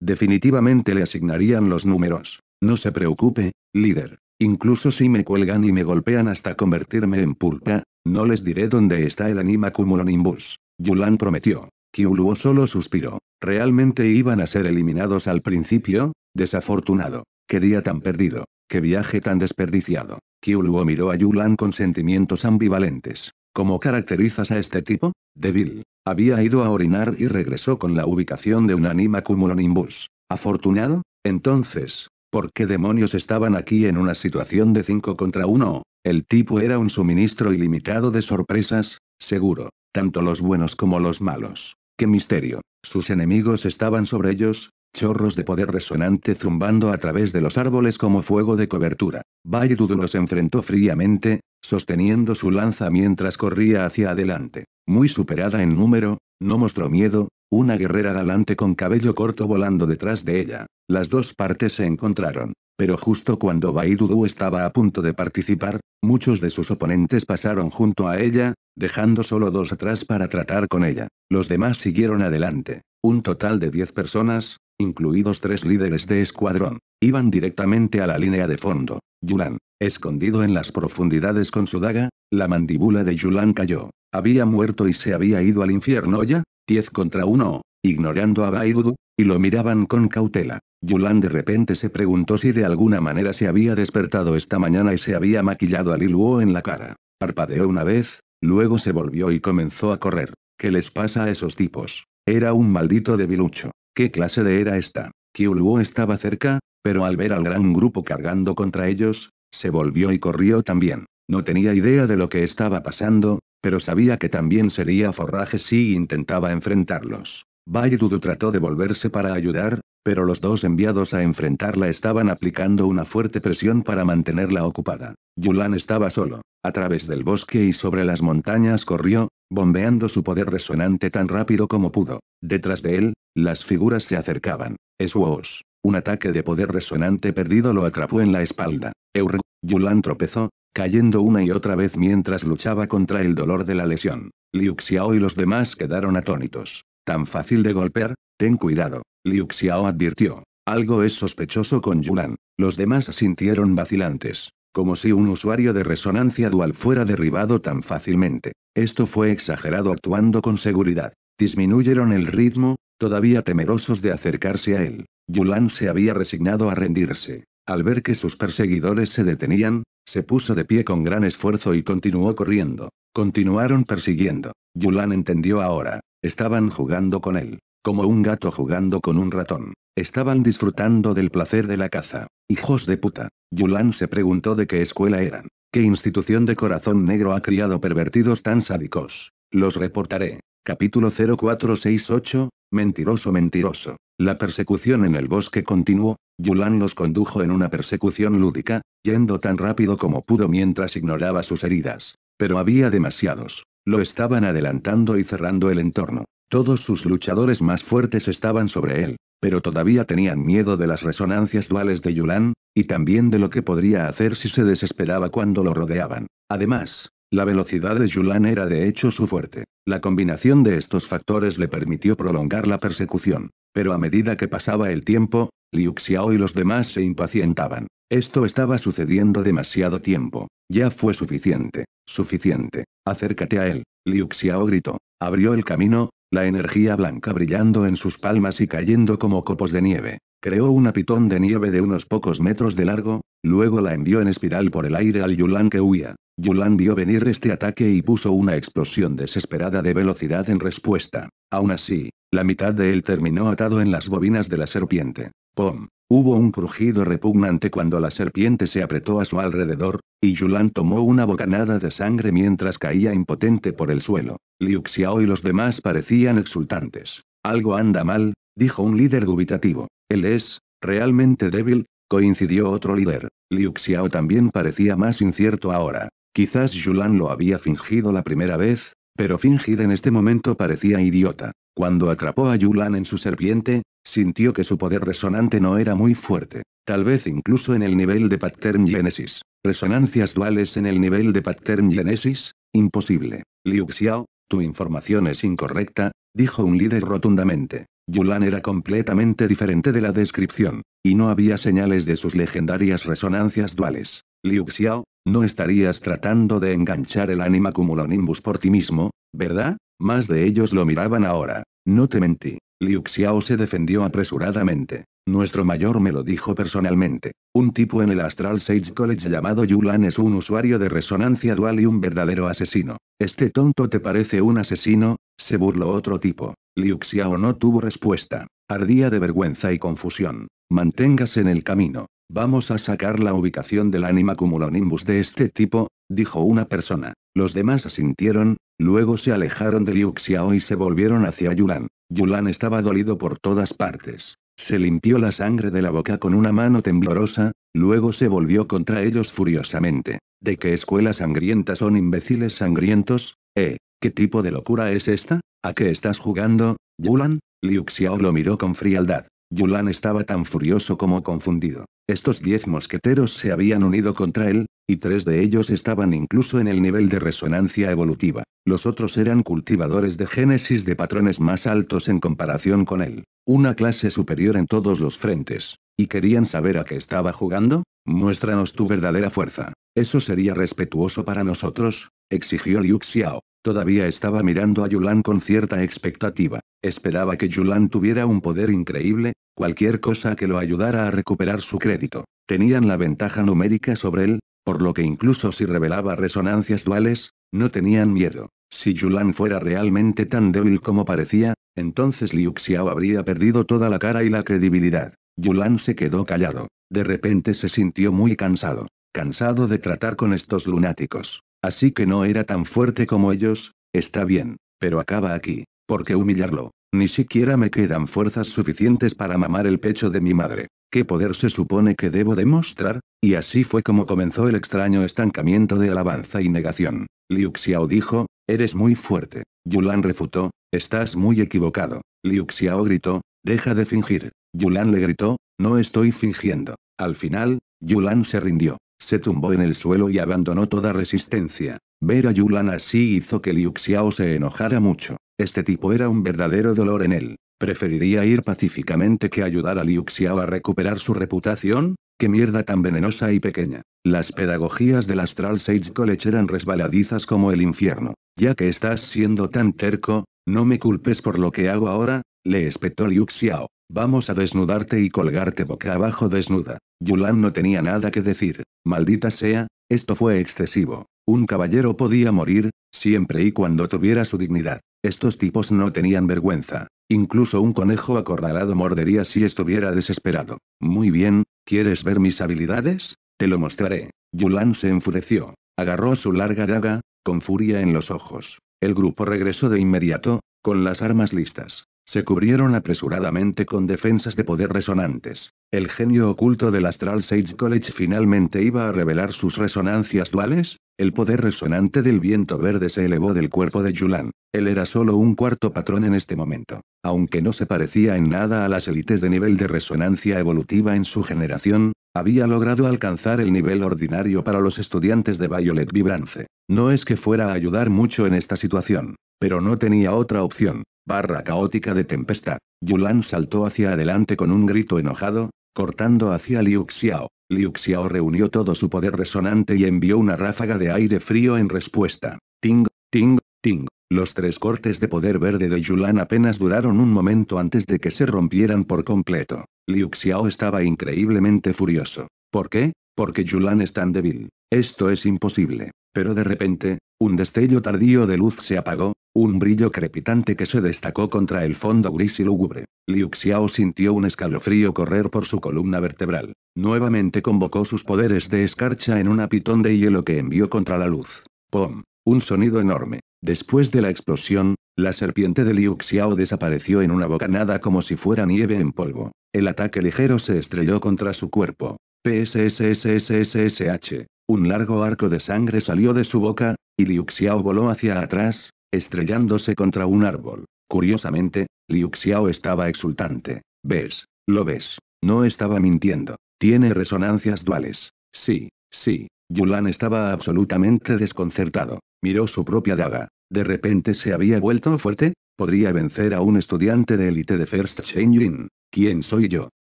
Definitivamente le asignarían los números. No se preocupe, líder. Incluso si me cuelgan y me golpean hasta convertirme en pulpa, no les diré dónde está el anima cumulonimbus. Yulan prometió. Kiuluo solo suspiró. ¿Realmente iban a ser eliminados al principio? Desafortunado. Qué día tan perdido. Qué viaje tan desperdiciado. Kiuluo miró a Yulan con sentimientos ambivalentes. ¿Cómo caracterizas a este tipo? débil?» Había ido a orinar y regresó con la ubicación de un anima cumulonimbus. ¿Afortunado? Entonces, ¿por qué demonios estaban aquí en una situación de 5 contra 1? El tipo era un suministro ilimitado de sorpresas, seguro. Tanto los buenos como los malos. ¡Qué misterio! Sus enemigos estaban sobre ellos, chorros de poder resonante zumbando a través de los árboles como fuego de cobertura. «Vaidu los enfrentó fríamente, sosteniendo su lanza mientras corría hacia adelante. Muy superada en número, no mostró miedo, una guerrera galante con cabello corto volando detrás de ella. Las dos partes se encontraron. Pero justo cuando Baidudu estaba a punto de participar, muchos de sus oponentes pasaron junto a ella, dejando solo dos atrás para tratar con ella. Los demás siguieron adelante. Un total de diez personas, incluidos tres líderes de escuadrón. Iban directamente a la línea de fondo. Yulan, escondido en las profundidades con su daga, la mandíbula de Yulan cayó. Había muerto y se había ido al infierno ya, 10 contra uno, ignorando a Baidu, y lo miraban con cautela. Yulan de repente se preguntó si de alguna manera se había despertado esta mañana y se había maquillado a Liluo en la cara. Parpadeó una vez, luego se volvió y comenzó a correr. ¿Qué les pasa a esos tipos? Era un maldito debilucho. ¿Qué clase de era esta? Qiu estaba cerca, pero al ver al gran grupo cargando contra ellos, se volvió y corrió también. No tenía idea de lo que estaba pasando, pero sabía que también sería forraje si intentaba enfrentarlos. Bai trató de volverse para ayudar, pero los dos enviados a enfrentarla estaban aplicando una fuerte presión para mantenerla ocupada. Yulan estaba solo. A través del bosque y sobre las montañas corrió, bombeando su poder resonante tan rápido como pudo. Detrás de él, las figuras se acercaban. Swoosh. Un ataque de poder resonante perdido lo atrapó en la espalda. Eur Yulan tropezó, cayendo una y otra vez mientras luchaba contra el dolor de la lesión. Liu Xiao y los demás quedaron atónitos. Tan fácil de golpear, ten cuidado, Liu Xiao advirtió. Algo es sospechoso con Yulan. Los demás sintieron vacilantes, como si un usuario de resonancia dual fuera derribado tan fácilmente. Esto fue exagerado actuando con seguridad. Disminuyeron el ritmo, Todavía temerosos de acercarse a él, Yulan se había resignado a rendirse. Al ver que sus perseguidores se detenían, se puso de pie con gran esfuerzo y continuó corriendo. Continuaron persiguiendo. Yulan entendió ahora. Estaban jugando con él, como un gato jugando con un ratón. Estaban disfrutando del placer de la caza. Hijos de puta. Yulan se preguntó de qué escuela eran. ¿Qué institución de corazón negro ha criado pervertidos tan sádicos? Los reportaré. Capítulo 0468, Mentiroso, mentiroso. La persecución en el bosque continuó, Yulan los condujo en una persecución lúdica, yendo tan rápido como pudo mientras ignoraba sus heridas. Pero había demasiados. Lo estaban adelantando y cerrando el entorno. Todos sus luchadores más fuertes estaban sobre él, pero todavía tenían miedo de las resonancias duales de Yulan, y también de lo que podría hacer si se desesperaba cuando lo rodeaban. Además, la velocidad de Yulan era de hecho su fuerte. La combinación de estos factores le permitió prolongar la persecución. Pero a medida que pasaba el tiempo, Liu Xiao y los demás se impacientaban. Esto estaba sucediendo demasiado tiempo. Ya fue suficiente. Suficiente. Acércate a él. Liu Xiao gritó. Abrió el camino, la energía blanca brillando en sus palmas y cayendo como copos de nieve. Creó una pitón de nieve de unos pocos metros de largo, luego la envió en espiral por el aire al Yulan que huía. Yulan vio venir este ataque y puso una explosión desesperada de velocidad en respuesta. Aún así, la mitad de él terminó atado en las bobinas de la serpiente. Pom. Hubo un crujido repugnante cuando la serpiente se apretó a su alrededor, y Yulan tomó una bocanada de sangre mientras caía impotente por el suelo. Liu Xiao y los demás parecían exultantes. Algo anda mal, dijo un líder dubitativo. Él es, realmente débil, coincidió otro líder. Liu Xiao también parecía más incierto ahora. Quizás Yulan lo había fingido la primera vez, pero fingir en este momento parecía idiota. Cuando atrapó a Yulan en su serpiente, sintió que su poder resonante no era muy fuerte. Tal vez incluso en el nivel de Pattern Genesis. Resonancias duales en el nivel de Pattern Genesis, imposible. Liu Xiao, tu información es incorrecta, dijo un líder rotundamente. Yulan era completamente diferente de la descripción, y no había señales de sus legendarias resonancias duales. Liu Xiao, no estarías tratando de enganchar el anima cumulonimbus por ti mismo, ¿verdad? Más de ellos lo miraban ahora. No te mentí. Liu Xiao se defendió apresuradamente. Nuestro mayor me lo dijo personalmente. Un tipo en el Astral Sage College llamado Yulan es un usuario de resonancia dual y un verdadero asesino. ¿Este tonto te parece un asesino? se burló otro tipo. Liu Xiao no tuvo respuesta. Ardía de vergüenza y confusión. Manténgase en el camino. Vamos a sacar la ubicación del ánima cumulonimbus de este tipo, dijo una persona. Los demás asintieron, luego se alejaron de Liu Xiao y se volvieron hacia Yulan. Yulan estaba dolido por todas partes. Se limpió la sangre de la boca con una mano temblorosa, luego se volvió contra ellos furiosamente. ¿De qué escuela sangrienta son imbéciles sangrientos? ¿Eh? ¿Qué tipo de locura es esta? ¿A qué estás jugando, Yulan? Liu Xiao lo miró con frialdad. Yulan estaba tan furioso como confundido. Estos diez mosqueteros se habían unido contra él, y tres de ellos estaban incluso en el nivel de resonancia evolutiva. Los otros eran cultivadores de génesis de patrones más altos en comparación con él. Una clase superior en todos los frentes. ¿Y querían saber a qué estaba jugando? Muéstranos tu verdadera fuerza. Eso sería respetuoso para nosotros, exigió Liu Xiao. Todavía estaba mirando a Yulan con cierta expectativa. Esperaba que Yulan tuviera un poder increíble, cualquier cosa que lo ayudara a recuperar su crédito. Tenían la ventaja numérica sobre él, por lo que incluso si revelaba resonancias duales, no tenían miedo. Si Yulan fuera realmente tan débil como parecía, entonces Liu Xiao habría perdido toda la cara y la credibilidad. Yulan se quedó callado. De repente se sintió muy cansado. Cansado de tratar con estos lunáticos. Así que no era tan fuerte como ellos, está bien, pero acaba aquí, porque humillarlo. Ni siquiera me quedan fuerzas suficientes para mamar el pecho de mi madre. ¿Qué poder se supone que debo demostrar? Y así fue como comenzó el extraño estancamiento de alabanza y negación. Liu Xiao dijo, eres muy fuerte. Yulan refutó, estás muy equivocado. Liu Xiao gritó, deja de fingir. Yulan le gritó, no estoy fingiendo. Al final, Yulan se rindió. Se tumbó en el suelo y abandonó toda resistencia. Ver a Yulan así hizo que Liu Xiao se enojara mucho. Este tipo era un verdadero dolor en él. Preferiría ir pacíficamente que ayudar a Liu Xiao a recuperar su reputación. ¡Qué mierda tan venenosa y pequeña! Las pedagogías del Astral Sage College eran resbaladizas como el infierno. Ya que estás siendo tan terco, no me culpes por lo que hago ahora, le espetó Liu Xiao. Vamos a desnudarte y colgarte boca abajo desnuda. Yulan no tenía nada que decir. Maldita sea, esto fue excesivo. Un caballero podía morir, siempre y cuando tuviera su dignidad. Estos tipos no tenían vergüenza. Incluso un conejo acorralado mordería si estuviera desesperado. Muy bien, ¿quieres ver mis habilidades? Te lo mostraré. Yulan se enfureció. Agarró su larga daga, con furia en los ojos. El grupo regresó de inmediato, con las armas listas. Se cubrieron apresuradamente con defensas de poder resonantes. ¿El genio oculto del Astral Sage College finalmente iba a revelar sus resonancias duales? El poder resonante del viento verde se elevó del cuerpo de Yulan. Él era solo un cuarto patrón en este momento. Aunque no se parecía en nada a las élites de nivel de resonancia evolutiva en su generación, había logrado alcanzar el nivel ordinario para los estudiantes de Violet Vibrance. No es que fuera a ayudar mucho en esta situación, pero no tenía otra opción barra caótica de tempestad. Yulan saltó hacia adelante con un grito enojado, cortando hacia Liu Xiao. Liu Xiao reunió todo su poder resonante y envió una ráfaga de aire frío en respuesta. Ting, ting, ting. Los tres cortes de poder verde de Yulan apenas duraron un momento antes de que se rompieran por completo. Liu Xiao estaba increíblemente furioso. ¿Por qué? Porque Yulan es tan débil. Esto es imposible. Pero de repente, un destello tardío de luz se apagó, un brillo crepitante que se destacó contra el fondo gris y lúgubre. Liu Xiao sintió un escalofrío correr por su columna vertebral. Nuevamente convocó sus poderes de escarcha en un pitón de hielo que envió contra la luz. ¡Pum! Un sonido enorme. Después de la explosión, la serpiente de Liu Xiao desapareció en una bocanada como si fuera nieve en polvo. El ataque ligero se estrelló contra su cuerpo. PSSSSSH. Un largo arco de sangre salió de su boca, y Liu Xiao voló hacia atrás, estrellándose contra un árbol. Curiosamente, Liu Xiao estaba exultante. ¿Ves? ¿Lo ves? No estaba mintiendo. Tiene resonancias duales. Sí, sí. Yulan estaba absolutamente desconcertado. Miró su propia daga. De repente se había vuelto fuerte. Podría vencer a un estudiante de élite de First Yin? ¿Quién soy yo?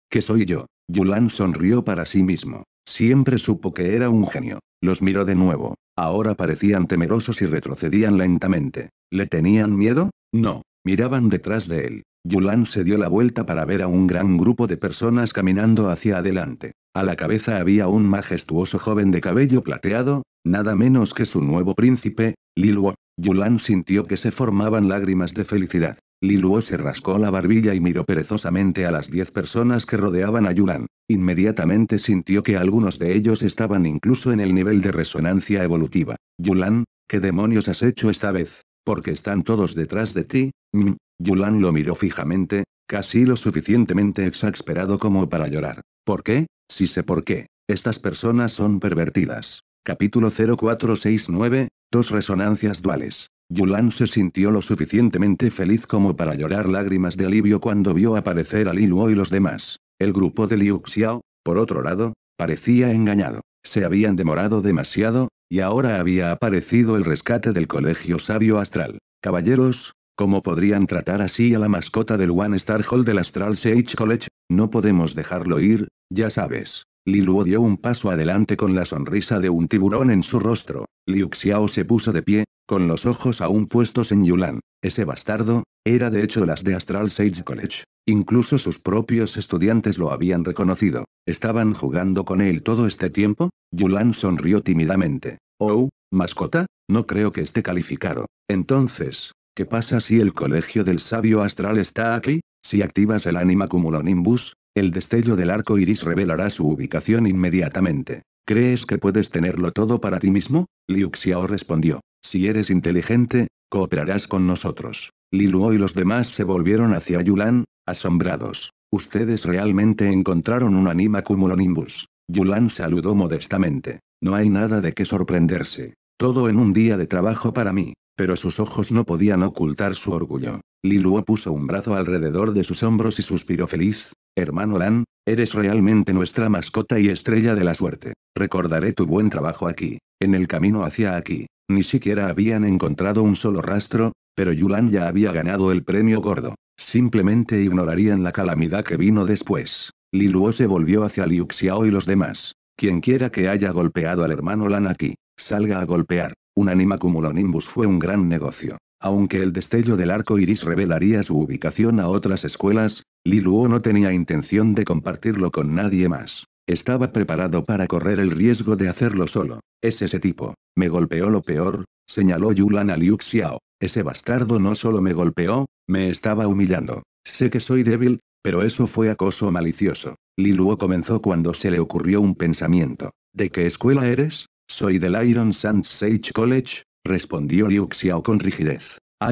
¿Qué soy yo? Yulan sonrió para sí mismo. Siempre supo que era un genio. Los miró de nuevo. Ahora parecían temerosos y retrocedían lentamente. ¿Le tenían miedo? No. Miraban detrás de él. Yulan se dio la vuelta para ver a un gran grupo de personas caminando hacia adelante. A la cabeza había un majestuoso joven de cabello plateado, nada menos que su nuevo príncipe, Lilu. Yulan sintió que se formaban lágrimas de felicidad. Liluo se rascó la barbilla y miró perezosamente a las diez personas que rodeaban a Yulan. Inmediatamente sintió que algunos de ellos estaban incluso en el nivel de resonancia evolutiva. Yulan, ¿qué demonios has hecho esta vez? Porque están todos detrás de ti. Mm. Yulan lo miró fijamente, casi lo suficientemente exasperado como para llorar. ¿Por qué? Si sé por qué. Estas personas son pervertidas. Capítulo 0469, dos resonancias duales. Yulan se sintió lo suficientemente feliz como para llorar lágrimas de alivio cuando vio aparecer a Liluo y los demás. El grupo de Liu Xiao, por otro lado, parecía engañado. Se habían demorado demasiado, y ahora había aparecido el rescate del colegio sabio astral. Caballeros, ¿cómo podrían tratar así a la mascota del One Star Hall del Astral Sage College? No podemos dejarlo ir, ya sabes. Liluo dio un paso adelante con la sonrisa de un tiburón en su rostro. Liu Xiao se puso de pie, con los ojos aún puestos en Yulan. Ese bastardo, era de hecho las de Astral Sage College. Incluso sus propios estudiantes lo habían reconocido. ¿Estaban jugando con él todo este tiempo? Yulan sonrió tímidamente. Oh, mascota, no creo que esté calificado. Entonces, ¿qué pasa si el colegio del sabio astral está aquí? Si activas el anima cumulonimbus, el destello del arco iris revelará su ubicación inmediatamente. ¿Crees que puedes tenerlo todo para ti mismo? Liu Xiao respondió. Si eres inteligente, cooperarás con nosotros. Li y los demás se volvieron hacia Yulan, asombrados. Ustedes realmente encontraron un anima cumulonimbus. Yulan saludó modestamente. No hay nada de qué sorprenderse. Todo en un día de trabajo para mí. Pero sus ojos no podían ocultar su orgullo. Li puso un brazo alrededor de sus hombros y suspiró feliz, Hermano Lan, eres realmente nuestra mascota y estrella de la suerte. Recordaré tu buen trabajo aquí. En el camino hacia aquí, ni siquiera habían encontrado un solo rastro, pero Yulan ya había ganado el premio gordo. Simplemente ignorarían la calamidad que vino después. Liluo se volvió hacia Liu Xiao y los demás. Quien quiera que haya golpeado al hermano Lan aquí, salga a golpear. Un anima cumulonimbus fue un gran negocio. Aunque el destello del arco iris revelaría su ubicación a otras escuelas, Liluo no tenía intención de compartirlo con nadie más. Estaba preparado para correr el riesgo de hacerlo solo. Es ese tipo. Me golpeó lo peor, señaló Yulan a Liu Xiao. Ese bastardo no solo me golpeó, me estaba humillando. Sé que soy débil, pero eso fue acoso malicioso. Liluo comenzó cuando se le ocurrió un pensamiento. ¿De qué escuela eres? Soy del Iron Sands Sage College, respondió Liu Xiao con rigidez.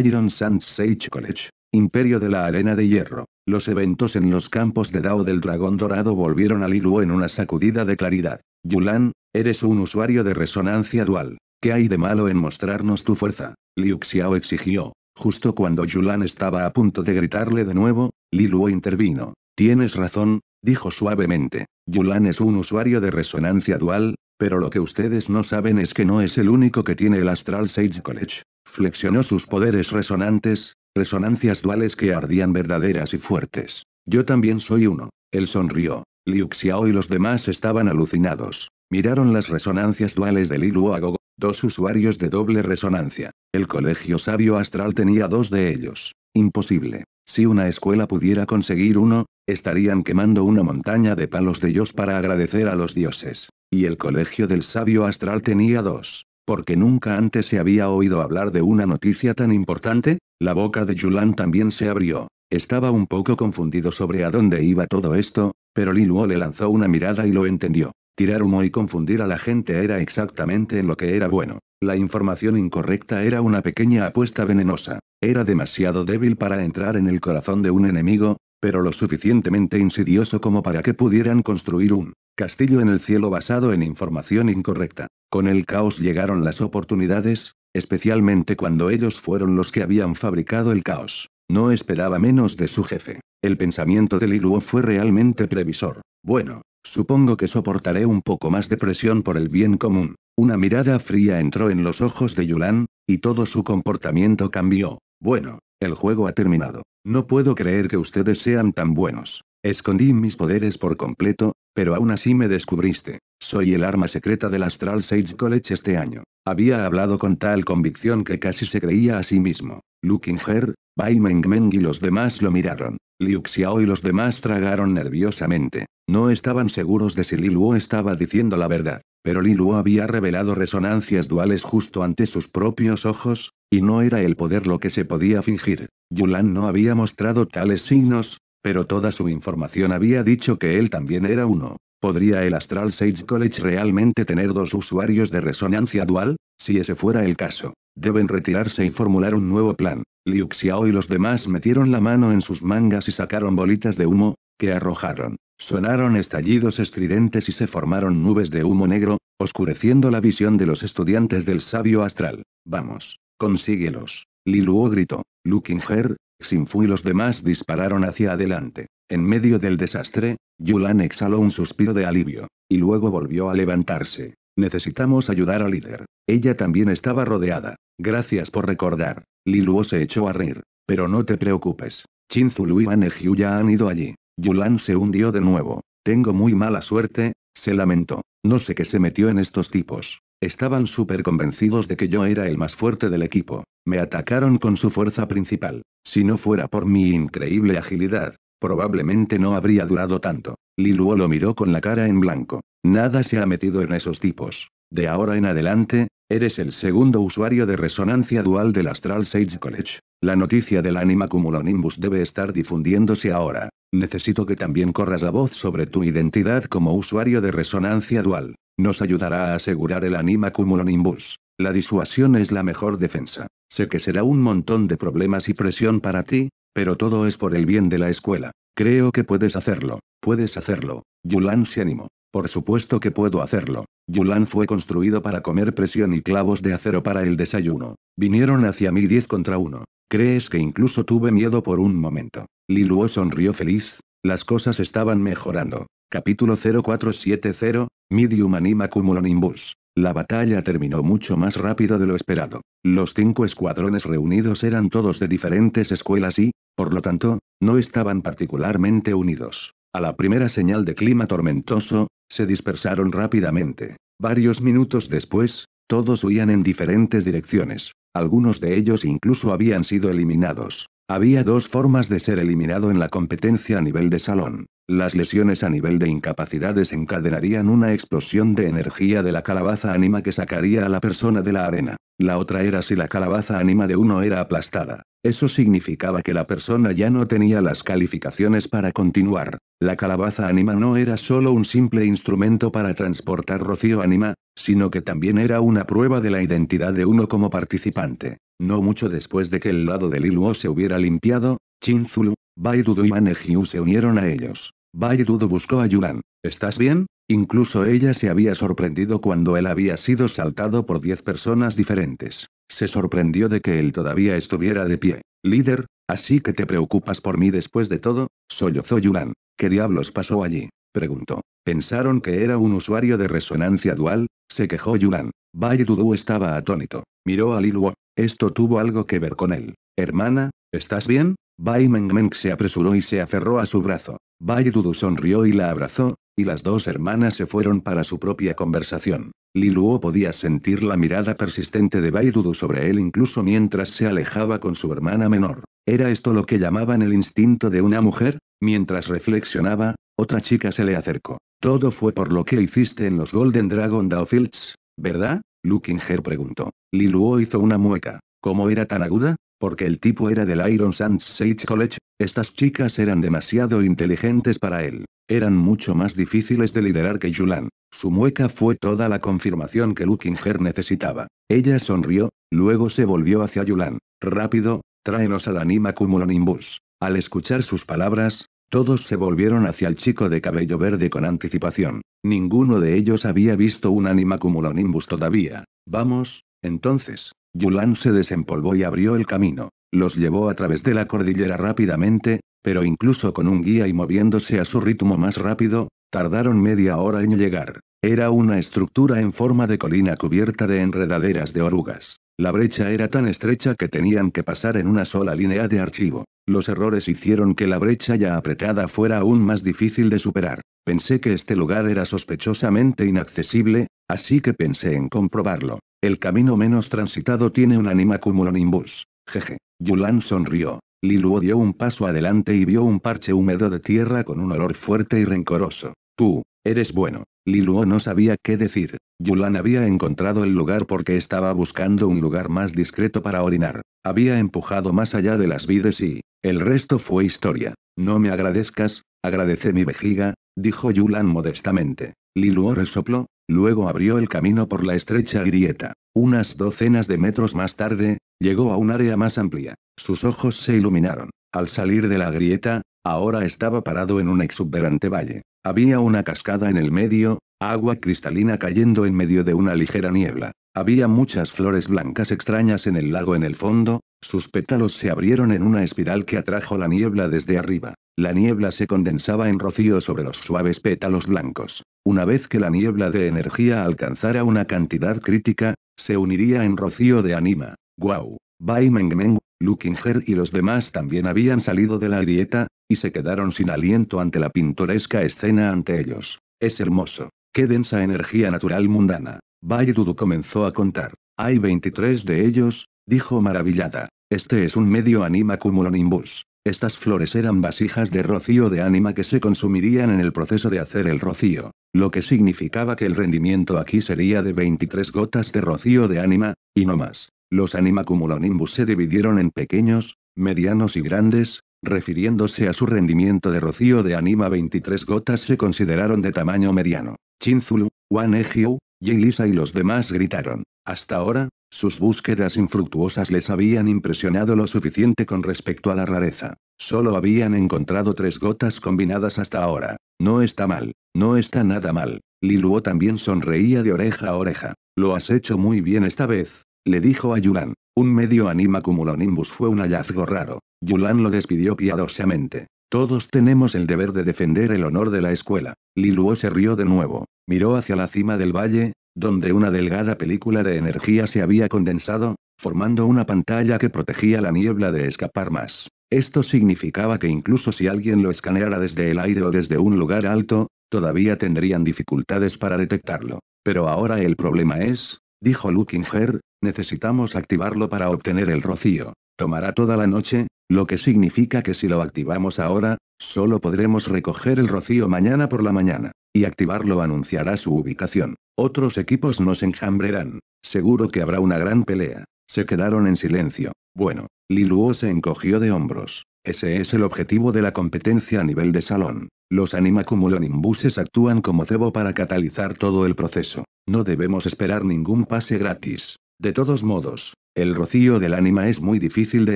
Iron Sands Sage College. Imperio de la Arena de Hierro. Los eventos en los campos de Dao del Dragón Dorado volvieron a Lilu en una sacudida de claridad. Yulan, eres un usuario de resonancia dual. ¿Qué hay de malo en mostrarnos tu fuerza? Liu Xiao exigió. Justo cuando Yulan estaba a punto de gritarle de nuevo, Lilu intervino. Tienes razón, dijo suavemente. Yulan es un usuario de resonancia dual, pero lo que ustedes no saben es que no es el único que tiene el Astral Sage College. Flexionó sus poderes resonantes, resonancias duales que ardían verdaderas y fuertes. Yo también soy uno. Él sonrió. Liu Xiao y los demás estaban alucinados. Miraron las resonancias duales de Lilu dos usuarios de doble resonancia. El colegio sabio astral tenía dos de ellos. Imposible. Si una escuela pudiera conseguir uno, estarían quemando una montaña de palos de ellos para agradecer a los dioses. Y el colegio del sabio astral tenía dos. Porque nunca antes se había oído hablar de una noticia tan importante, la boca de Yulan también se abrió. Estaba un poco confundido sobre a dónde iba todo esto, pero Liluo le lanzó una mirada y lo entendió. Tirar humo y confundir a la gente era exactamente en lo que era bueno. La información incorrecta era una pequeña apuesta venenosa. Era demasiado débil para entrar en el corazón de un enemigo, pero lo suficientemente insidioso como para que pudieran construir un Castillo en el cielo basado en información incorrecta. Con el caos llegaron las oportunidades, especialmente cuando ellos fueron los que habían fabricado el caos. No esperaba menos de su jefe. El pensamiento de Liluo fue realmente previsor. Bueno, supongo que soportaré un poco más de presión por el bien común. Una mirada fría entró en los ojos de Yulan, y todo su comportamiento cambió. Bueno, el juego ha terminado. No puedo creer que ustedes sean tan buenos. Escondí mis poderes por completo, pero aún así me descubriste. Soy el arma secreta del Astral Sage College este año. Había hablado con tal convicción que casi se creía a sí mismo. Lukinger, Bai Mengmeng y los demás lo miraron. Liu Xiao y los demás tragaron nerviosamente. No estaban seguros de si Liluo estaba diciendo la verdad. Pero Liluo había revelado resonancias duales justo ante sus propios ojos, y no era el poder lo que se podía fingir. Yulan no había mostrado tales signos, pero toda su información había dicho que él también era uno. ¿Podría el Astral Sage College realmente tener dos usuarios de resonancia dual? Si ese fuera el caso, deben retirarse y formular un nuevo plan. Liu Xiao y los demás metieron la mano en sus mangas y sacaron bolitas de humo, que arrojaron. Sonaron estallidos estridentes y se formaron nubes de humo negro, oscureciendo la visión de los estudiantes del sabio astral. Vamos, consíguelos. Liluo gritó. Lukinger, sin y los demás dispararon hacia adelante. En medio del desastre, Yulan exhaló un suspiro de alivio. Y luego volvió a levantarse. Necesitamos ayudar al líder. Ella también estaba rodeada. Gracias por recordar. Liluo se echó a reír. Pero no te preocupes. Chin y Hyu ya han ido allí. Yulan se hundió de nuevo. Tengo muy mala suerte, se lamentó. No sé qué se metió en estos tipos. Estaban súper convencidos de que yo era el más fuerte del equipo. Me atacaron con su fuerza principal. Si no fuera por mi increíble agilidad, probablemente no habría durado tanto. Liluo lo miró con la cara en blanco. Nada se ha metido en esos tipos. De ahora en adelante, eres el segundo usuario de resonancia dual del Astral Sage College. La noticia del anima cumulonimbus debe estar difundiéndose ahora. Necesito que también corras la voz sobre tu identidad como usuario de resonancia dual. Nos ayudará a asegurar el anima cumulonimbus. La disuasión es la mejor defensa. Sé que será un montón de problemas y presión para ti, pero todo es por el bien de la escuela. Creo que puedes hacerlo. Puedes hacerlo. Yulan se animó. Por supuesto que puedo hacerlo. Yulan fue construido para comer presión y clavos de acero para el desayuno. Vinieron hacia mí 10 contra uno. ¿Crees que incluso tuve miedo por un momento? Liluo sonrió feliz. Las cosas estaban mejorando. Capítulo 0470, Medium Anima Cumulonimbus. La batalla terminó mucho más rápido de lo esperado. Los cinco escuadrones reunidos eran todos de diferentes escuelas y, por lo tanto, no estaban particularmente unidos. A la primera señal de clima tormentoso, se dispersaron rápidamente. Varios minutos después, todos huían en diferentes direcciones. Algunos de ellos incluso habían sido eliminados. Había dos formas de ser eliminado en la competencia a nivel de salón. Las lesiones a nivel de incapacidades encadenarían una explosión de energía de la calabaza anima que sacaría a la persona de la arena. La otra era si la calabaza anima de uno era aplastada. Eso significaba que la persona ya no tenía las calificaciones para continuar. La calabaza anima no era solo un simple instrumento para transportar rocío anima, sino que también era una prueba de la identidad de uno como participante. No mucho después de que el lado del Liluo se hubiera limpiado, Chinzulu, Baidudu y Manejiu se unieron a ellos. Baidudu buscó a Yulan. ¿Estás bien? Incluso ella se había sorprendido cuando él había sido saltado por diez personas diferentes. Se sorprendió de que él todavía estuviera de pie. Líder, así que te preocupas por mí después de todo, sollozó Yulan. ¿Qué diablos pasó allí? preguntó. Pensaron que era un usuario de resonancia dual, se quejó Yulan. Bai Dudu estaba atónito. Miró a Liluo. Esto tuvo algo que ver con él. Hermana, ¿estás bien? Bai Mengmeng se apresuró y se aferró a su brazo. Bai Dudu sonrió y la abrazó, y las dos hermanas se fueron para su propia conversación. Liluo podía sentir la mirada persistente de Dudu sobre él incluso mientras se alejaba con su hermana menor. ¿Era esto lo que llamaban el instinto de una mujer? Mientras reflexionaba, otra chica se le acercó. Todo fue por lo que hiciste en los Golden Dragon Dowfields, ¿verdad? Lukinger preguntó. Liluo hizo una mueca. ¿Cómo era tan aguda? Porque el tipo era del Iron Sands Sage College, estas chicas eran demasiado inteligentes para él. Eran mucho más difíciles de liderar que Yulan. Su mueca fue toda la confirmación que Lukinger necesitaba. Ella sonrió, luego se volvió hacia Yulan. Rápido, tráenos al anima Cumulonimbus. Al escuchar sus palabras, todos se volvieron hacia el chico de cabello verde con anticipación. Ninguno de ellos había visto un anima cumulonimbus todavía. Vamos, entonces. Yulan se desempolvó y abrió el camino. Los llevó a través de la cordillera rápidamente, pero incluso con un guía y moviéndose a su ritmo más rápido, tardaron media hora en llegar. Era una estructura en forma de colina cubierta de enredaderas de orugas. La brecha era tan estrecha que tenían que pasar en una sola línea de archivo. Los errores hicieron que la brecha ya apretada fuera aún más difícil de superar. Pensé que este lugar era sospechosamente inaccesible, así que pensé en comprobarlo. El camino menos transitado tiene un anima cumulonimbus. Jeje. Yulan sonrió. Liluo dio un paso adelante y vio un parche húmedo de tierra con un olor fuerte y rencoroso. Tú, eres bueno. Liluo no sabía qué decir. Yulan había encontrado el lugar porque estaba buscando un lugar más discreto para orinar. Había empujado más allá de las vides y, el resto fue historia. No me agradezcas, agradece mi vejiga, dijo Yulan modestamente. Liluo resopló, luego abrió el camino por la estrecha grieta. Unas docenas de metros más tarde, llegó a un área más amplia. Sus ojos se iluminaron. Al salir de la grieta, ahora estaba parado en un exuberante valle. Había una cascada en el medio, agua cristalina cayendo en medio de una ligera niebla. Había muchas flores blancas extrañas en el lago en el fondo, sus pétalos se abrieron en una espiral que atrajo la niebla desde arriba. La niebla se condensaba en rocío sobre los suaves pétalos blancos. Una vez que la niebla de energía alcanzara una cantidad crítica, se uniría en rocío de anima. Guau. Bai Mengmeng, Lukinger y los demás también habían salido de la grieta, y se quedaron sin aliento ante la pintoresca escena ante ellos. Es hermoso. Qué densa energía natural mundana. Baidudu comenzó a contar. Hay 23 de ellos, dijo maravillada. Este es un medio anima cumulonimbus. Estas flores eran vasijas de rocío de ánima que se consumirían en el proceso de hacer el rocío, lo que significaba que el rendimiento aquí sería de 23 gotas de rocío de ánima, y no más. Los anima cumulonimbus se dividieron en pequeños, medianos y grandes, Refiriéndose a su rendimiento de rocío de anima 23 gotas se consideraron de tamaño mediano. Chinzulu, Wan Ejiu, Lisa y los demás gritaron. Hasta ahora, sus búsquedas infructuosas les habían impresionado lo suficiente con respecto a la rareza. Solo habían encontrado tres gotas combinadas hasta ahora. No está mal, no está nada mal. Liluo también sonreía de oreja a oreja. Lo has hecho muy bien esta vez, le dijo a Yulan. Un medio anima cumulonimbus fue un hallazgo raro. Yulan lo despidió piadosamente. Todos tenemos el deber de defender el honor de la escuela. Liluo se rió de nuevo. Miró hacia la cima del valle, donde una delgada película de energía se había condensado, formando una pantalla que protegía la niebla de escapar más. Esto significaba que incluso si alguien lo escaneara desde el aire o desde un lugar alto, todavía tendrían dificultades para detectarlo. Pero ahora el problema es, dijo Lukinger, necesitamos activarlo para obtener el rocío. Tomará toda la noche, lo que significa que si lo activamos ahora, solo podremos recoger el rocío mañana por la mañana, y activarlo anunciará su ubicación. Otros equipos nos enjambrarán. Seguro que habrá una gran pelea. Se quedaron en silencio. Bueno, Liluo se encogió de hombros. Ese es el objetivo de la competencia a nivel de salón. Los anima cumulonimbuses actúan como cebo para catalizar todo el proceso. No debemos esperar ningún pase gratis. De todos modos, el rocío del anima es muy difícil de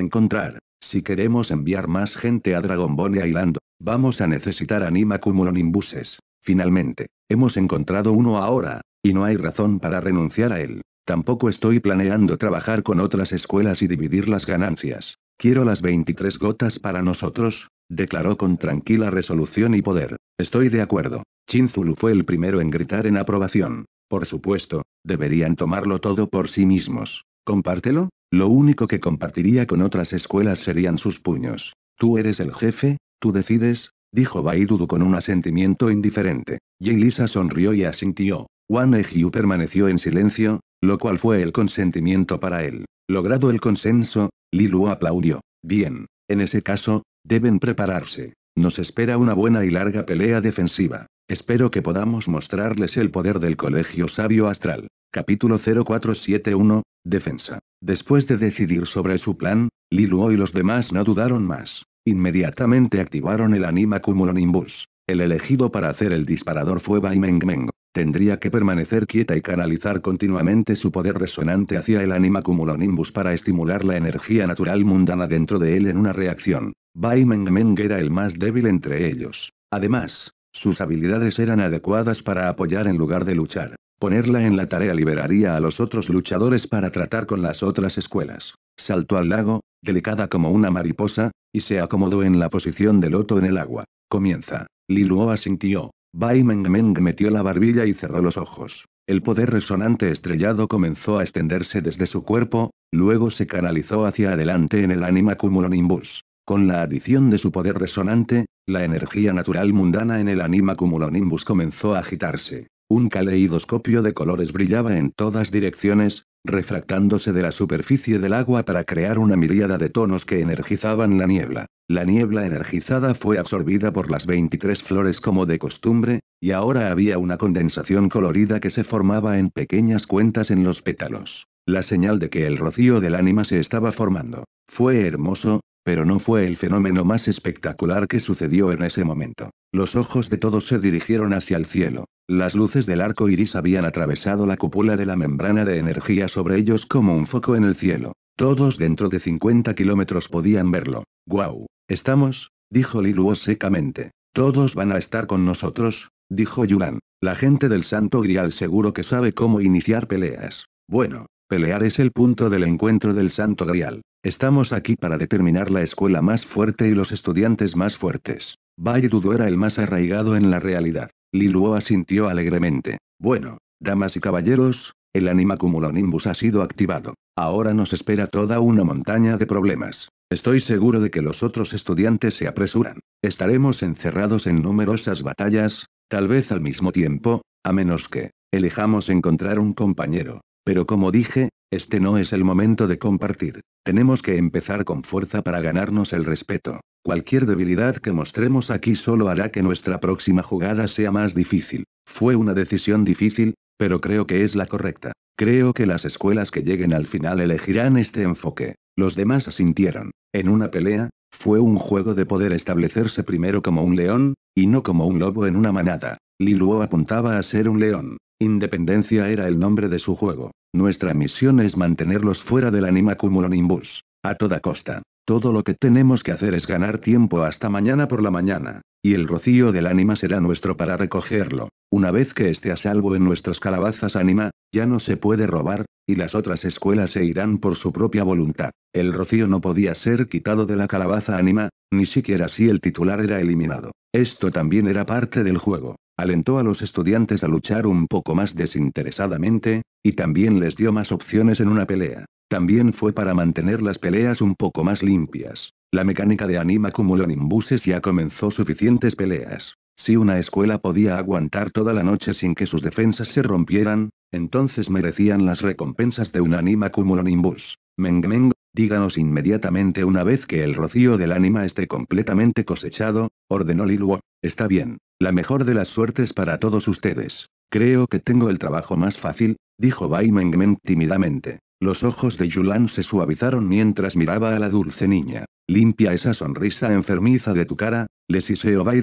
encontrar. Si queremos enviar más gente a Dragonbone Island, vamos a necesitar anima cumulonimbuses. Finalmente, hemos encontrado uno ahora, y no hay razón para renunciar a él. Tampoco estoy planeando trabajar con otras escuelas y dividir las ganancias. Quiero las 23 gotas para nosotros, declaró con tranquila resolución y poder. Estoy de acuerdo. Chinzulu fue el primero en gritar en aprobación. Por supuesto, deberían tomarlo todo por sí mismos. Compártelo, lo único que compartiría con otras escuelas serían sus puños. Tú eres el jefe, tú decides, dijo Baidudu con un asentimiento indiferente. Yelisa sonrió y asintió. Wan Ejiu permaneció en silencio, lo cual fue el consentimiento para él. Logrado el consenso, Lilu aplaudió. Bien, en ese caso, deben prepararse. Nos espera una buena y larga pelea defensiva. Espero que podamos mostrarles el poder del Colegio Sabio Astral. Capítulo 0471, Defensa. Después de decidir sobre su plan, Liluo y los demás no dudaron más. Inmediatamente activaron el Anima Cumulonimbus. El elegido para hacer el disparador fue Baimengmeng. Tendría que permanecer quieta y canalizar continuamente su poder resonante hacia el anima cumulonimbus para estimular la energía natural mundana dentro de él en una reacción. Bai Meng era el más débil entre ellos. Además, sus habilidades eran adecuadas para apoyar en lugar de luchar. Ponerla en la tarea liberaría a los otros luchadores para tratar con las otras escuelas. Saltó al lago, delicada como una mariposa, y se acomodó en la posición de loto en el agua. Comienza. Liluo asintió. Bai Meng, Meng metió la barbilla y cerró los ojos. El poder resonante estrellado comenzó a extenderse desde su cuerpo, luego se canalizó hacia adelante en el anima cumulonimbus. Con la adición de su poder resonante, la energía natural mundana en el anima cumulonimbus comenzó a agitarse. Un caleidoscopio de colores brillaba en todas direcciones, refractándose de la superficie del agua para crear una miríada de tonos que energizaban la niebla. La niebla energizada fue absorbida por las 23 flores como de costumbre, y ahora había una condensación colorida que se formaba en pequeñas cuentas en los pétalos, la señal de que el rocío del ánima se estaba formando. Fue hermoso, pero no fue el fenómeno más espectacular que sucedió en ese momento. Los ojos de todos se dirigieron hacia el cielo. Las luces del arco iris habían atravesado la cúpula de la membrana de energía sobre ellos como un foco en el cielo. Todos dentro de 50 kilómetros podían verlo. ¡Guau! ¿Estamos? dijo Liluo secamente. Todos van a estar con nosotros, dijo Yulan. La gente del Santo Grial seguro que sabe cómo iniciar peleas. Bueno, pelear es el punto del encuentro del Santo Grial. Estamos aquí para determinar la escuela más fuerte y los estudiantes más fuertes. Baidu era el más arraigado en la realidad. Liluo asintió alegremente. Bueno, damas y caballeros, el anima cumulonimbus ha sido activado. Ahora nos espera toda una montaña de problemas. Estoy seguro de que los otros estudiantes se apresuran. Estaremos encerrados en numerosas batallas, tal vez al mismo tiempo, a menos que, elijamos encontrar un compañero. Pero como dije, este no es el momento de compartir. Tenemos que empezar con fuerza para ganarnos el respeto. Cualquier debilidad que mostremos aquí solo hará que nuestra próxima jugada sea más difícil. Fue una decisión difícil, pero creo que es la correcta. Creo que las escuelas que lleguen al final elegirán este enfoque. Los demás asintieron. En una pelea, fue un juego de poder establecerse primero como un león, y no como un lobo en una manada. Liluo apuntaba a ser un león. Independencia era el nombre de su juego. Nuestra misión es mantenerlos fuera del anima cumulonimbus. A toda costa. Todo lo que tenemos que hacer es ganar tiempo hasta mañana por la mañana. Y el rocío del anima será nuestro para recogerlo. Una vez que esté a salvo en nuestras calabazas ánima, ya no se puede robar, y las otras escuelas se irán por su propia voluntad. El rocío no podía ser quitado de la calabaza ánima, ni siquiera si el titular era eliminado. Esto también era parte del juego alentó a los estudiantes a luchar un poco más desinteresadamente, y también les dio más opciones en una pelea. También fue para mantener las peleas un poco más limpias. La mecánica de Anima Cumulonimbuses ya comenzó suficientes peleas. Si una escuela podía aguantar toda la noche sin que sus defensas se rompieran, entonces merecían las recompensas de un Anima Cumulonimbus. Mengmeng, díganos inmediatamente una vez que el rocío del ánima esté completamente cosechado, ordenó Liluo. Está bien, la mejor de las suertes para todos ustedes. Creo que tengo el trabajo más fácil, dijo Bai Mengmen tímidamente. Los ojos de Yulan se suavizaron mientras miraba a la dulce niña. Limpia esa sonrisa enfermiza de tu cara, le siseo Bai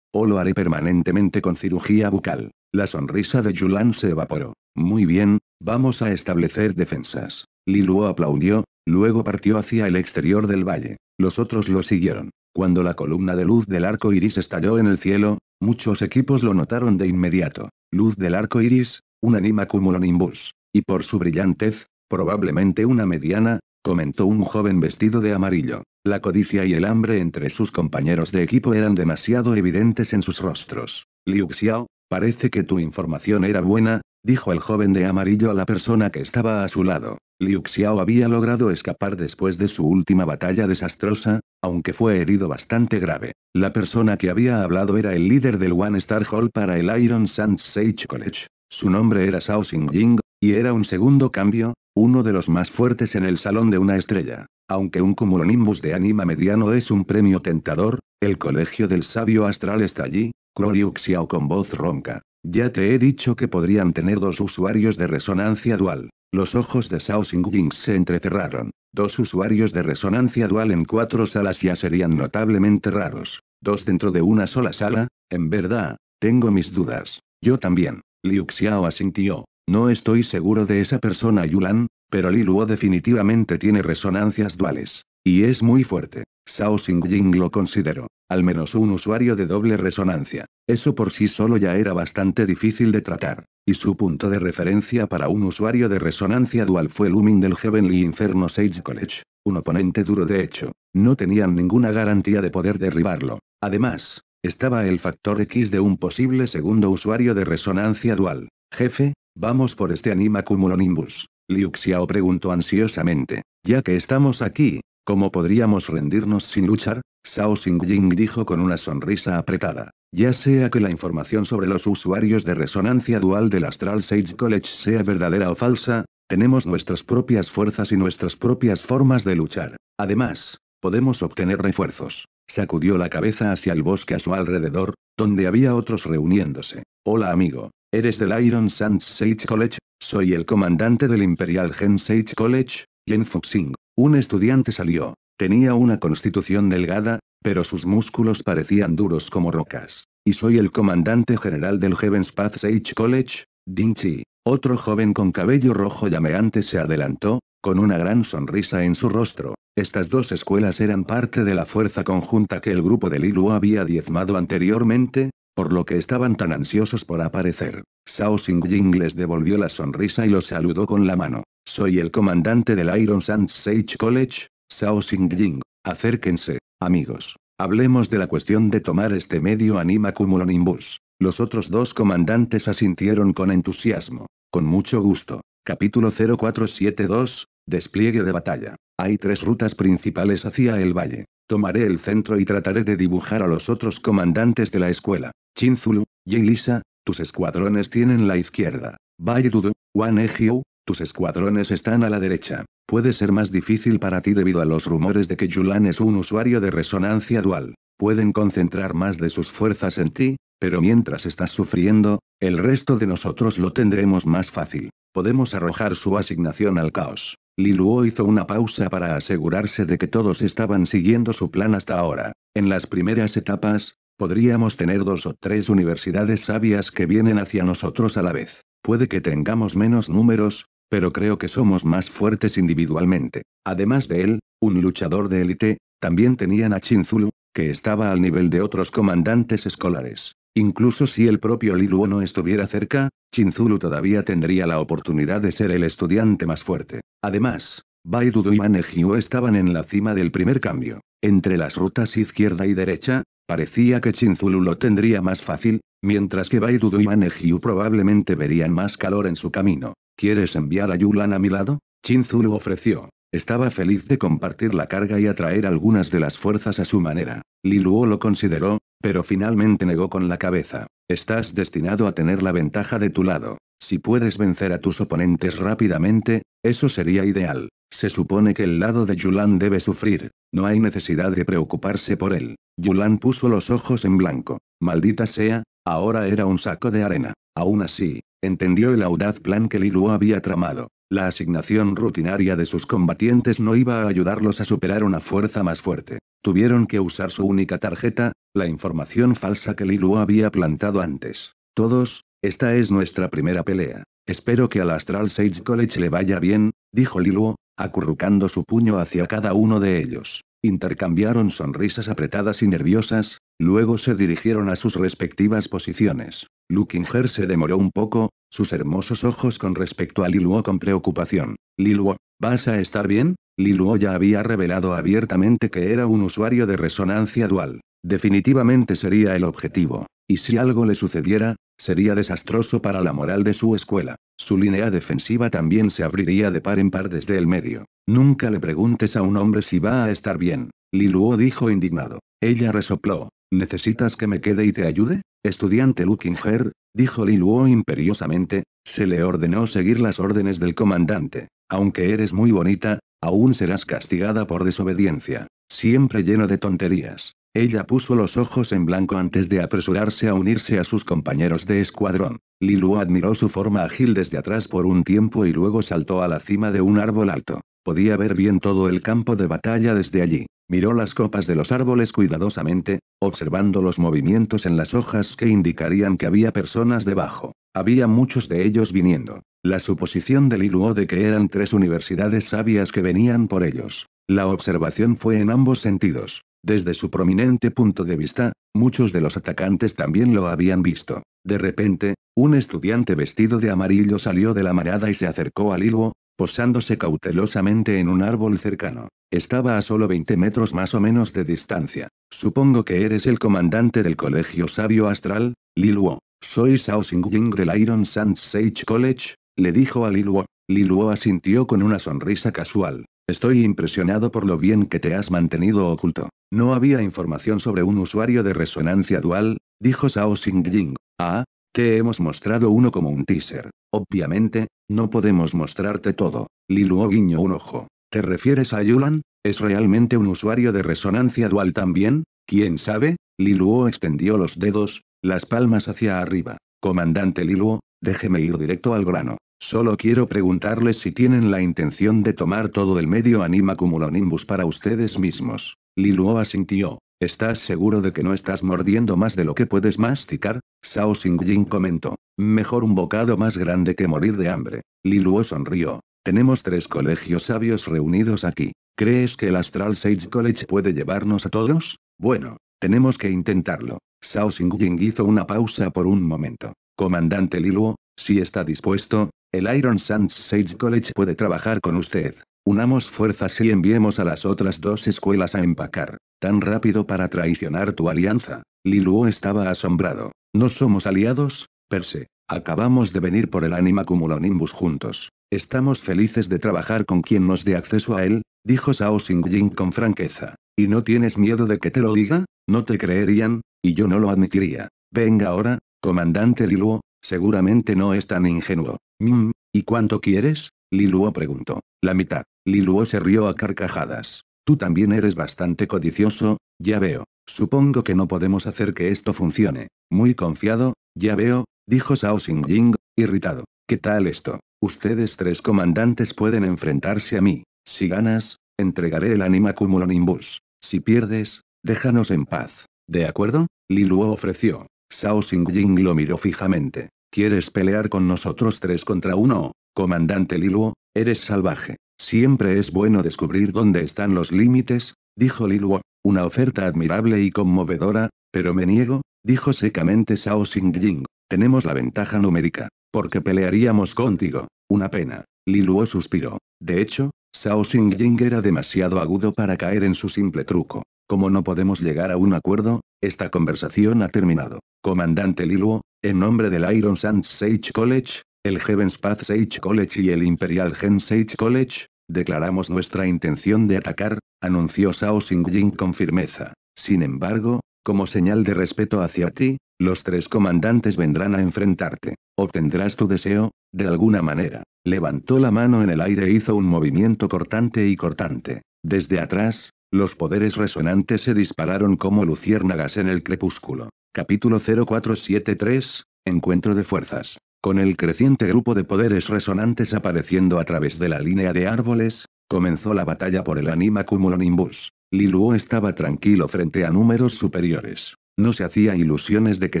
o lo haré permanentemente con cirugía bucal. La sonrisa de Yulan se evaporó. Muy bien, vamos a establecer defensas. Liluo aplaudió, Luego partió hacia el exterior del valle. Los otros lo siguieron. Cuando la columna de luz del arco iris estalló en el cielo, muchos equipos lo notaron de inmediato. Luz del arco iris, un anima cumulonimbus. Y por su brillantez, probablemente una mediana, comentó un joven vestido de amarillo. La codicia y el hambre entre sus compañeros de equipo eran demasiado evidentes en sus rostros. Liu Xiao, parece que tu información era buena, dijo el joven de amarillo a la persona que estaba a su lado. Liu Xiao había logrado escapar después de su última batalla desastrosa, aunque fue herido bastante grave. La persona que había hablado era el líder del One Star Hall para el Iron Sands Sage College. Su nombre era Shao Jing, y era un segundo cambio, uno de los más fuertes en el Salón de una Estrella. Aunque un cumulonimbus de anima mediano es un premio tentador, el Colegio del Sabio Astral está allí, Liu Xiao con voz ronca. Ya te he dicho que podrían tener dos usuarios de resonancia dual. Los ojos de Shao Jing se entrecerraron. Dos usuarios de resonancia dual en cuatro salas ya serían notablemente raros. Dos dentro de una sola sala, en verdad, tengo mis dudas. Yo también. Liu Xiao asintió. No estoy seguro de esa persona Yulan, pero Li Luo definitivamente tiene resonancias duales. Y es muy fuerte. Shao Xingjing lo consideró. Al menos un usuario de doble resonancia. Eso por sí solo ya era bastante difícil de tratar. Y su punto de referencia para un usuario de resonancia dual fue Lumin del Heavenly Inferno Sage College. Un oponente duro de hecho. No tenían ninguna garantía de poder derribarlo. Además, estaba el factor X de un posible segundo usuario de resonancia dual. Jefe, vamos por este Anima Cumulonimbus. Liu Xiao preguntó ansiosamente. Ya que estamos aquí, ¿Cómo podríamos rendirnos sin luchar? Sao Xingying dijo con una sonrisa apretada. Ya sea que la información sobre los usuarios de resonancia dual del Astral Sage College sea verdadera o falsa, tenemos nuestras propias fuerzas y nuestras propias formas de luchar. Además, podemos obtener refuerzos. Sacudió la cabeza hacia el bosque a su alrededor, donde había otros reuniéndose. Hola amigo, ¿eres del Iron Sands Sage College? Soy el comandante del Imperial Gen Sage College, Yen Fuxing, un estudiante salió. Tenía una constitución delgada, pero sus músculos parecían duros como rocas. Y soy el comandante general del Heaven's Path Sage College, Ding Chi. Otro joven con cabello rojo llameante se adelantó, con una gran sonrisa en su rostro. Estas dos escuelas eran parte de la fuerza conjunta que el grupo de Lilu había diezmado anteriormente, por lo que estaban tan ansiosos por aparecer. Sao Jing les devolvió la sonrisa y los saludó con la mano. Soy el comandante del Iron Sands Sage College, Sao Sing Acérquense, amigos. Hablemos de la cuestión de tomar este medio anima cumulonimbus. Los otros dos comandantes asintieron con entusiasmo. Con mucho gusto. Capítulo 0472. Despliegue de batalla. Hay tres rutas principales hacia el valle. Tomaré el centro y trataré de dibujar a los otros comandantes de la escuela. Chinzulu, Yelisa, tus escuadrones tienen la izquierda. Valle Dudu, Wan Ejiu, tus escuadrones están a la derecha. Puede ser más difícil para ti debido a los rumores de que Yulan es un usuario de resonancia dual. Pueden concentrar más de sus fuerzas en ti, pero mientras estás sufriendo, el resto de nosotros lo tendremos más fácil. Podemos arrojar su asignación al caos. Liluo hizo una pausa para asegurarse de que todos estaban siguiendo su plan hasta ahora. En las primeras etapas, podríamos tener dos o tres universidades sabias que vienen hacia nosotros a la vez. Puede que tengamos menos números, pero creo que somos más fuertes individualmente. Además de él, un luchador de élite, también tenían a Chinzulu, que estaba al nivel de otros comandantes escolares. Incluso si el propio Liluo no estuviera cerca, Chinzulu todavía tendría la oportunidad de ser el estudiante más fuerte. Además, Baidudu y Manejiu estaban en la cima del primer cambio. Entre las rutas izquierda y derecha, parecía que Chinzulu lo tendría más fácil, mientras que Baidudu y Manejiu probablemente verían más calor en su camino. ¿Quieres enviar a Yulan a mi lado? Chinzu lo ofreció. Estaba feliz de compartir la carga y atraer algunas de las fuerzas a su manera. Liluo lo consideró, pero finalmente negó con la cabeza. Estás destinado a tener la ventaja de tu lado. Si puedes vencer a tus oponentes rápidamente, eso sería ideal. Se supone que el lado de Yulan debe sufrir. No hay necesidad de preocuparse por él. Yulan puso los ojos en blanco. Maldita sea, ahora era un saco de arena. Aún así, Entendió el audaz plan que Lilu había tramado. La asignación rutinaria de sus combatientes no iba a ayudarlos a superar una fuerza más fuerte. Tuvieron que usar su única tarjeta, la información falsa que Lilu había plantado antes. Todos, esta es nuestra primera pelea. Espero que al Astral Sage College le vaya bien, dijo Liluo, acurrucando su puño hacia cada uno de ellos. Intercambiaron sonrisas apretadas y nerviosas, luego se dirigieron a sus respectivas posiciones. Lukinger se demoró un poco, sus hermosos ojos con respecto a Liluo con preocupación. Liluo, ¿vas a estar bien? Liluo ya había revelado abiertamente que era un usuario de resonancia dual. Definitivamente sería el objetivo. Y si algo le sucediera, Sería desastroso para la moral de su escuela. Su línea defensiva también se abriría de par en par desde el medio. Nunca le preguntes a un hombre si va a estar bien. Liluo dijo indignado. Ella resopló. ¿Necesitas que me quede y te ayude? Estudiante Lukinger, dijo Liluo imperiosamente, se le ordenó seguir las órdenes del comandante. Aunque eres muy bonita, aún serás castigada por desobediencia. Siempre lleno de tonterías. Ella puso los ojos en blanco antes de apresurarse a unirse a sus compañeros de escuadrón. Lilu admiró su forma ágil desde atrás por un tiempo y luego saltó a la cima de un árbol alto. Podía ver bien todo el campo de batalla desde allí. Miró las copas de los árboles cuidadosamente, observando los movimientos en las hojas que indicarían que había personas debajo. Había muchos de ellos viniendo. La suposición de Liluo de que eran tres universidades sabias que venían por ellos. La observación fue en ambos sentidos. Desde su prominente punto de vista, muchos de los atacantes también lo habían visto. De repente, un estudiante vestido de amarillo salió de la marada y se acercó a Liluo, posándose cautelosamente en un árbol cercano. Estaba a solo 20 metros más o menos de distancia. Supongo que eres el comandante del Colegio Sabio Astral, Liluo. Soy Sao Xingying del Iron Sands Sage College, le dijo a Liluo. Liluo asintió con una sonrisa casual. Estoy impresionado por lo bien que te has mantenido oculto. No había información sobre un usuario de resonancia dual, dijo Sao Xingjing. Ah, te hemos mostrado uno como un teaser. Obviamente, no podemos mostrarte todo. Liluo guiñó un ojo. ¿Te refieres a Yulan? ¿Es realmente un usuario de resonancia dual también? ¿Quién sabe? Liluo extendió los dedos, las palmas hacia arriba. Comandante Liluo, déjeme ir directo al grano. Solo quiero preguntarles si tienen la intención de tomar todo el medio anima cumulonimbus para ustedes mismos. Liluo asintió. ¿Estás seguro de que no estás mordiendo más de lo que puedes masticar? Sao Xingjin comentó. Mejor un bocado más grande que morir de hambre. Liluo sonrió. Tenemos tres colegios sabios reunidos aquí. ¿Crees que el Astral Sage College puede llevarnos a todos? Bueno, tenemos que intentarlo. Sao Xingjin hizo una pausa por un momento. Comandante Liluo, si está dispuesto, el Iron Sands Sage College puede trabajar con usted. Unamos fuerzas y enviemos a las otras dos escuelas a empacar. Tan rápido para traicionar tu alianza. Liluo estaba asombrado. No somos aliados, Perse. Acabamos de venir por el Anima Cumulonimbus juntos. Estamos felices de trabajar con quien nos dé acceso a él, dijo Sao Xing con franqueza. ¿Y no tienes miedo de que te lo diga? No te creerían, y yo no lo admitiría. Venga ahora, comandante Liluo, seguramente no es tan ingenuo. Mm, ¿y cuánto quieres? Liluo preguntó. La mitad. Liluo se rió a carcajadas. Tú también eres bastante codicioso, ya veo. Supongo que no podemos hacer que esto funcione. Muy confiado, ya veo, dijo Sao Xing, irritado. ¿Qué tal esto? Ustedes tres comandantes pueden enfrentarse a mí. Si ganas, entregaré el anima cumulonimbus. Si pierdes, déjanos en paz. ¿De acuerdo? Liluo ofreció. Sao Xing lo miró fijamente. ¿Quieres pelear con nosotros tres contra uno? Comandante Liluo, eres salvaje. Siempre es bueno descubrir dónde están los límites, dijo Liluo, una oferta admirable y conmovedora, pero me niego, dijo secamente Shao Xingjing. Tenemos la ventaja numérica, porque pelearíamos contigo. Una pena. Liluo suspiró. De hecho, Sao Xingjing era demasiado agudo para caer en su simple truco. Como no podemos llegar a un acuerdo, esta conversación ha terminado. Comandante Liluo. en nombre del Iron Sands Sage College, el Heaven's Path Sage College y el Imperial Gen Sage College, declaramos nuestra intención de atacar, anunció Sao Xing con firmeza. Sin embargo, como señal de respeto hacia ti, los tres comandantes vendrán a enfrentarte. Obtendrás tu deseo, de alguna manera. Levantó la mano en el aire e hizo un movimiento cortante y cortante. Desde atrás, los poderes resonantes se dispararon como luciérnagas en el crepúsculo. Capítulo 0473, Encuentro de fuerzas. Con el creciente grupo de poderes resonantes apareciendo a través de la línea de árboles, comenzó la batalla por el anima cumulonimbus. Liluo estaba tranquilo frente a números superiores. No se hacía ilusiones de que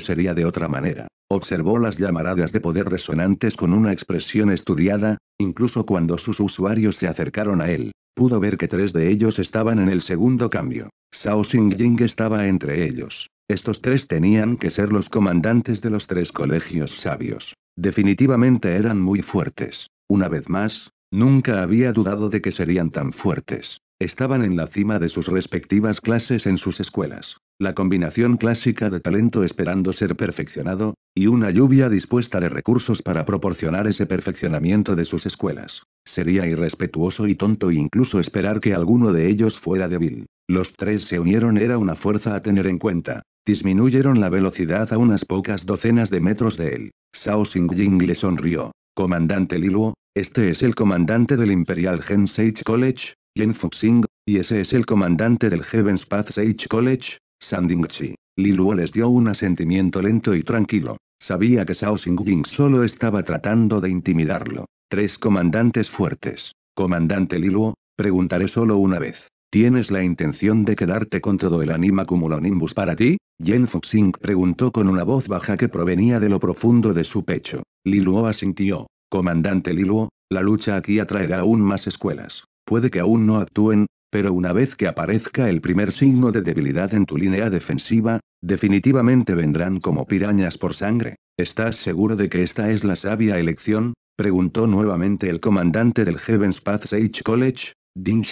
sería de otra manera. Observó las llamaradas de poder resonantes con una expresión estudiada, incluso cuando sus usuarios se acercaron a él. Pudo ver que tres de ellos estaban en el segundo cambio. Sao Xing estaba entre ellos. Estos tres tenían que ser los comandantes de los tres colegios sabios. Definitivamente eran muy fuertes. Una vez más, Nunca había dudado de que serían tan fuertes. Estaban en la cima de sus respectivas clases en sus escuelas. La combinación clásica de talento esperando ser perfeccionado, y una lluvia dispuesta de recursos para proporcionar ese perfeccionamiento de sus escuelas. Sería irrespetuoso y tonto incluso esperar que alguno de ellos fuera débil. Los tres se unieron era una fuerza a tener en cuenta. Disminuyeron la velocidad a unas pocas docenas de metros de él. Sao Jing le sonrió. Comandante Liluo, este es el comandante del Imperial Gen College, Yen Fuxing, y ese es el comandante del Heaven's Path Sage College, Sandingchi. Liluo les dio un asentimiento lento y tranquilo. Sabía que Shao Xingying solo estaba tratando de intimidarlo. Tres comandantes fuertes. Comandante Liluo, preguntaré solo una vez. ¿Tienes la intención de quedarte con todo el anima cumulonimbus para ti? Yen Fuxing preguntó con una voz baja que provenía de lo profundo de su pecho. Liluo asintió. Comandante Liluo, la lucha aquí atraerá aún más escuelas. Puede que aún no actúen, pero una vez que aparezca el primer signo de debilidad en tu línea defensiva, definitivamente vendrán como pirañas por sangre. ¿Estás seguro de que esta es la sabia elección? preguntó nuevamente el comandante del Heaven's Path Sage College, Ding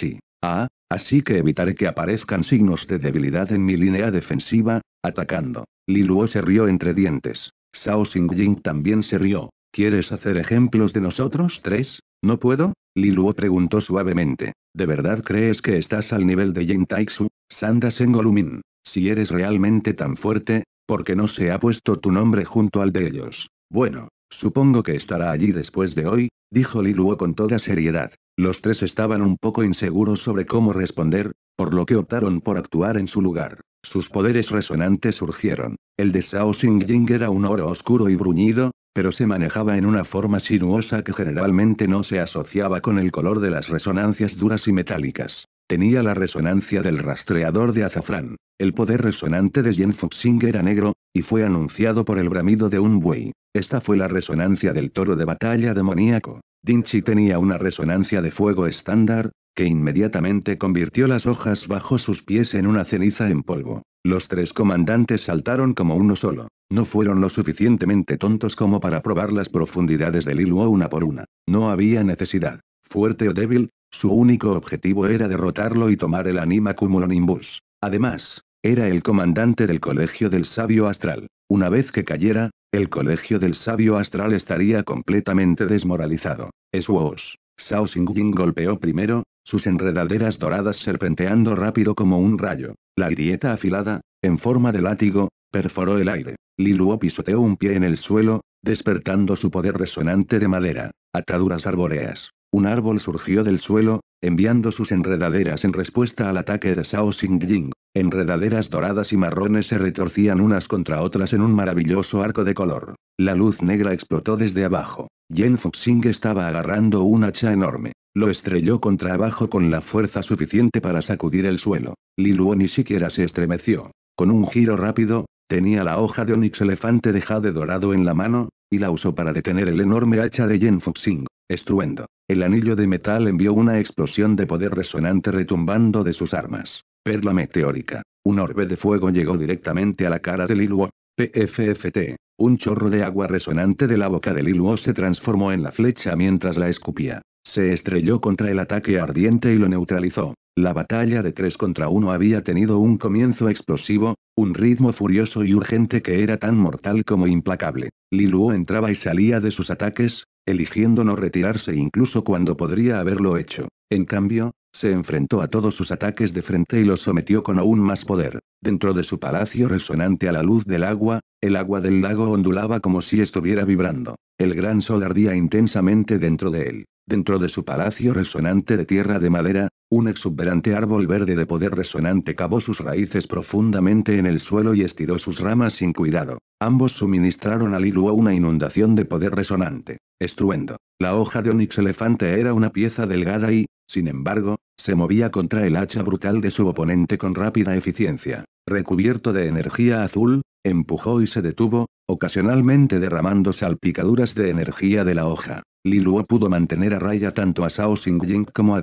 Ah, así que evitaré que aparezcan signos de debilidad en mi línea defensiva, atacando. Liluo se rió entre dientes. Sao Xingjing también se rió. ¿Quieres hacer ejemplos de nosotros tres? No puedo, Liluo preguntó suavemente. ¿De verdad crees que estás al nivel de Jin Taixu, Sanda Sengolumin? Si eres realmente tan fuerte, ¿por qué no se ha puesto tu nombre junto al de ellos? Bueno, supongo que estará allí después de hoy, dijo Liluo con toda seriedad. Los tres estaban un poco inseguros sobre cómo responder, por lo que optaron por actuar en su lugar. Sus poderes resonantes surgieron. El de Shao Xing Jing era un oro oscuro y bruñido, pero se manejaba en una forma sinuosa que generalmente no se asociaba con el color de las resonancias duras y metálicas. Tenía la resonancia del rastreador de azafrán. El poder resonante de Jen Fuxing era negro, y fue anunciado por el bramido de un buey. Esta fue la resonancia del toro de batalla demoníaco. Dinchi tenía una resonancia de fuego estándar, que inmediatamente convirtió las hojas bajo sus pies en una ceniza en polvo. Los tres comandantes saltaron como uno solo. No fueron lo suficientemente tontos como para probar las profundidades del hilo una por una. No había necesidad. Fuerte o débil, su único objetivo era derrotarlo y tomar el anima cumulonimbus. Además, era el comandante del Colegio del Sabio Astral. Una vez que cayera, el Colegio del Sabio Astral estaría completamente desmoralizado. Esuos, Sao Xing golpeó primero, sus enredaderas doradas serpenteando rápido como un rayo. La grieta afilada, en forma de látigo, Perforó el aire. Liluo pisoteó un pie en el suelo, despertando su poder resonante de madera. Ataduras arbóreas. Un árbol surgió del suelo, enviando sus enredaderas en respuesta al ataque de Sao Xing Jing. Enredaderas doradas y marrones se retorcían unas contra otras en un maravilloso arco de color. La luz negra explotó desde abajo. Yen Fuxing estaba agarrando un hacha enorme. Lo estrelló contra abajo con la fuerza suficiente para sacudir el suelo. Liluo ni siquiera se estremeció. Con un giro rápido, Tenía la hoja de onix elefante de jade dorado en la mano, y la usó para detener el enorme hacha de Yen Fuxing. Estruendo. El anillo de metal envió una explosión de poder resonante retumbando de sus armas. Perla meteórica. Un orbe de fuego llegó directamente a la cara de Liluo. PFFT. Un chorro de agua resonante de la boca de Liluo se transformó en la flecha mientras la escupía. Se estrelló contra el ataque ardiente y lo neutralizó. La batalla de tres contra uno había tenido un comienzo explosivo, un ritmo furioso y urgente que era tan mortal como implacable. Liluo entraba y salía de sus ataques, eligiendo no retirarse incluso cuando podría haberlo hecho. En cambio, se enfrentó a todos sus ataques de frente y los sometió con aún más poder. Dentro de su palacio resonante a la luz del agua, el agua del lago ondulaba como si estuviera vibrando. El gran sol ardía intensamente dentro de él dentro de su palacio resonante de tierra de madera, un exuberante árbol verde de poder resonante cavó sus raíces profundamente en el suelo y estiró sus ramas sin cuidado. Ambos suministraron al Ilua una inundación de poder resonante. Estruendo. La hoja de Onix elefante era una pieza delgada y, sin embargo, se movía contra el hacha brutal de su oponente con rápida eficiencia. Recubierto de energía azul, empujó y se detuvo, ocasionalmente derramando salpicaduras de energía de la hoja. Liluo pudo mantener a raya tanto a Sao Jing como a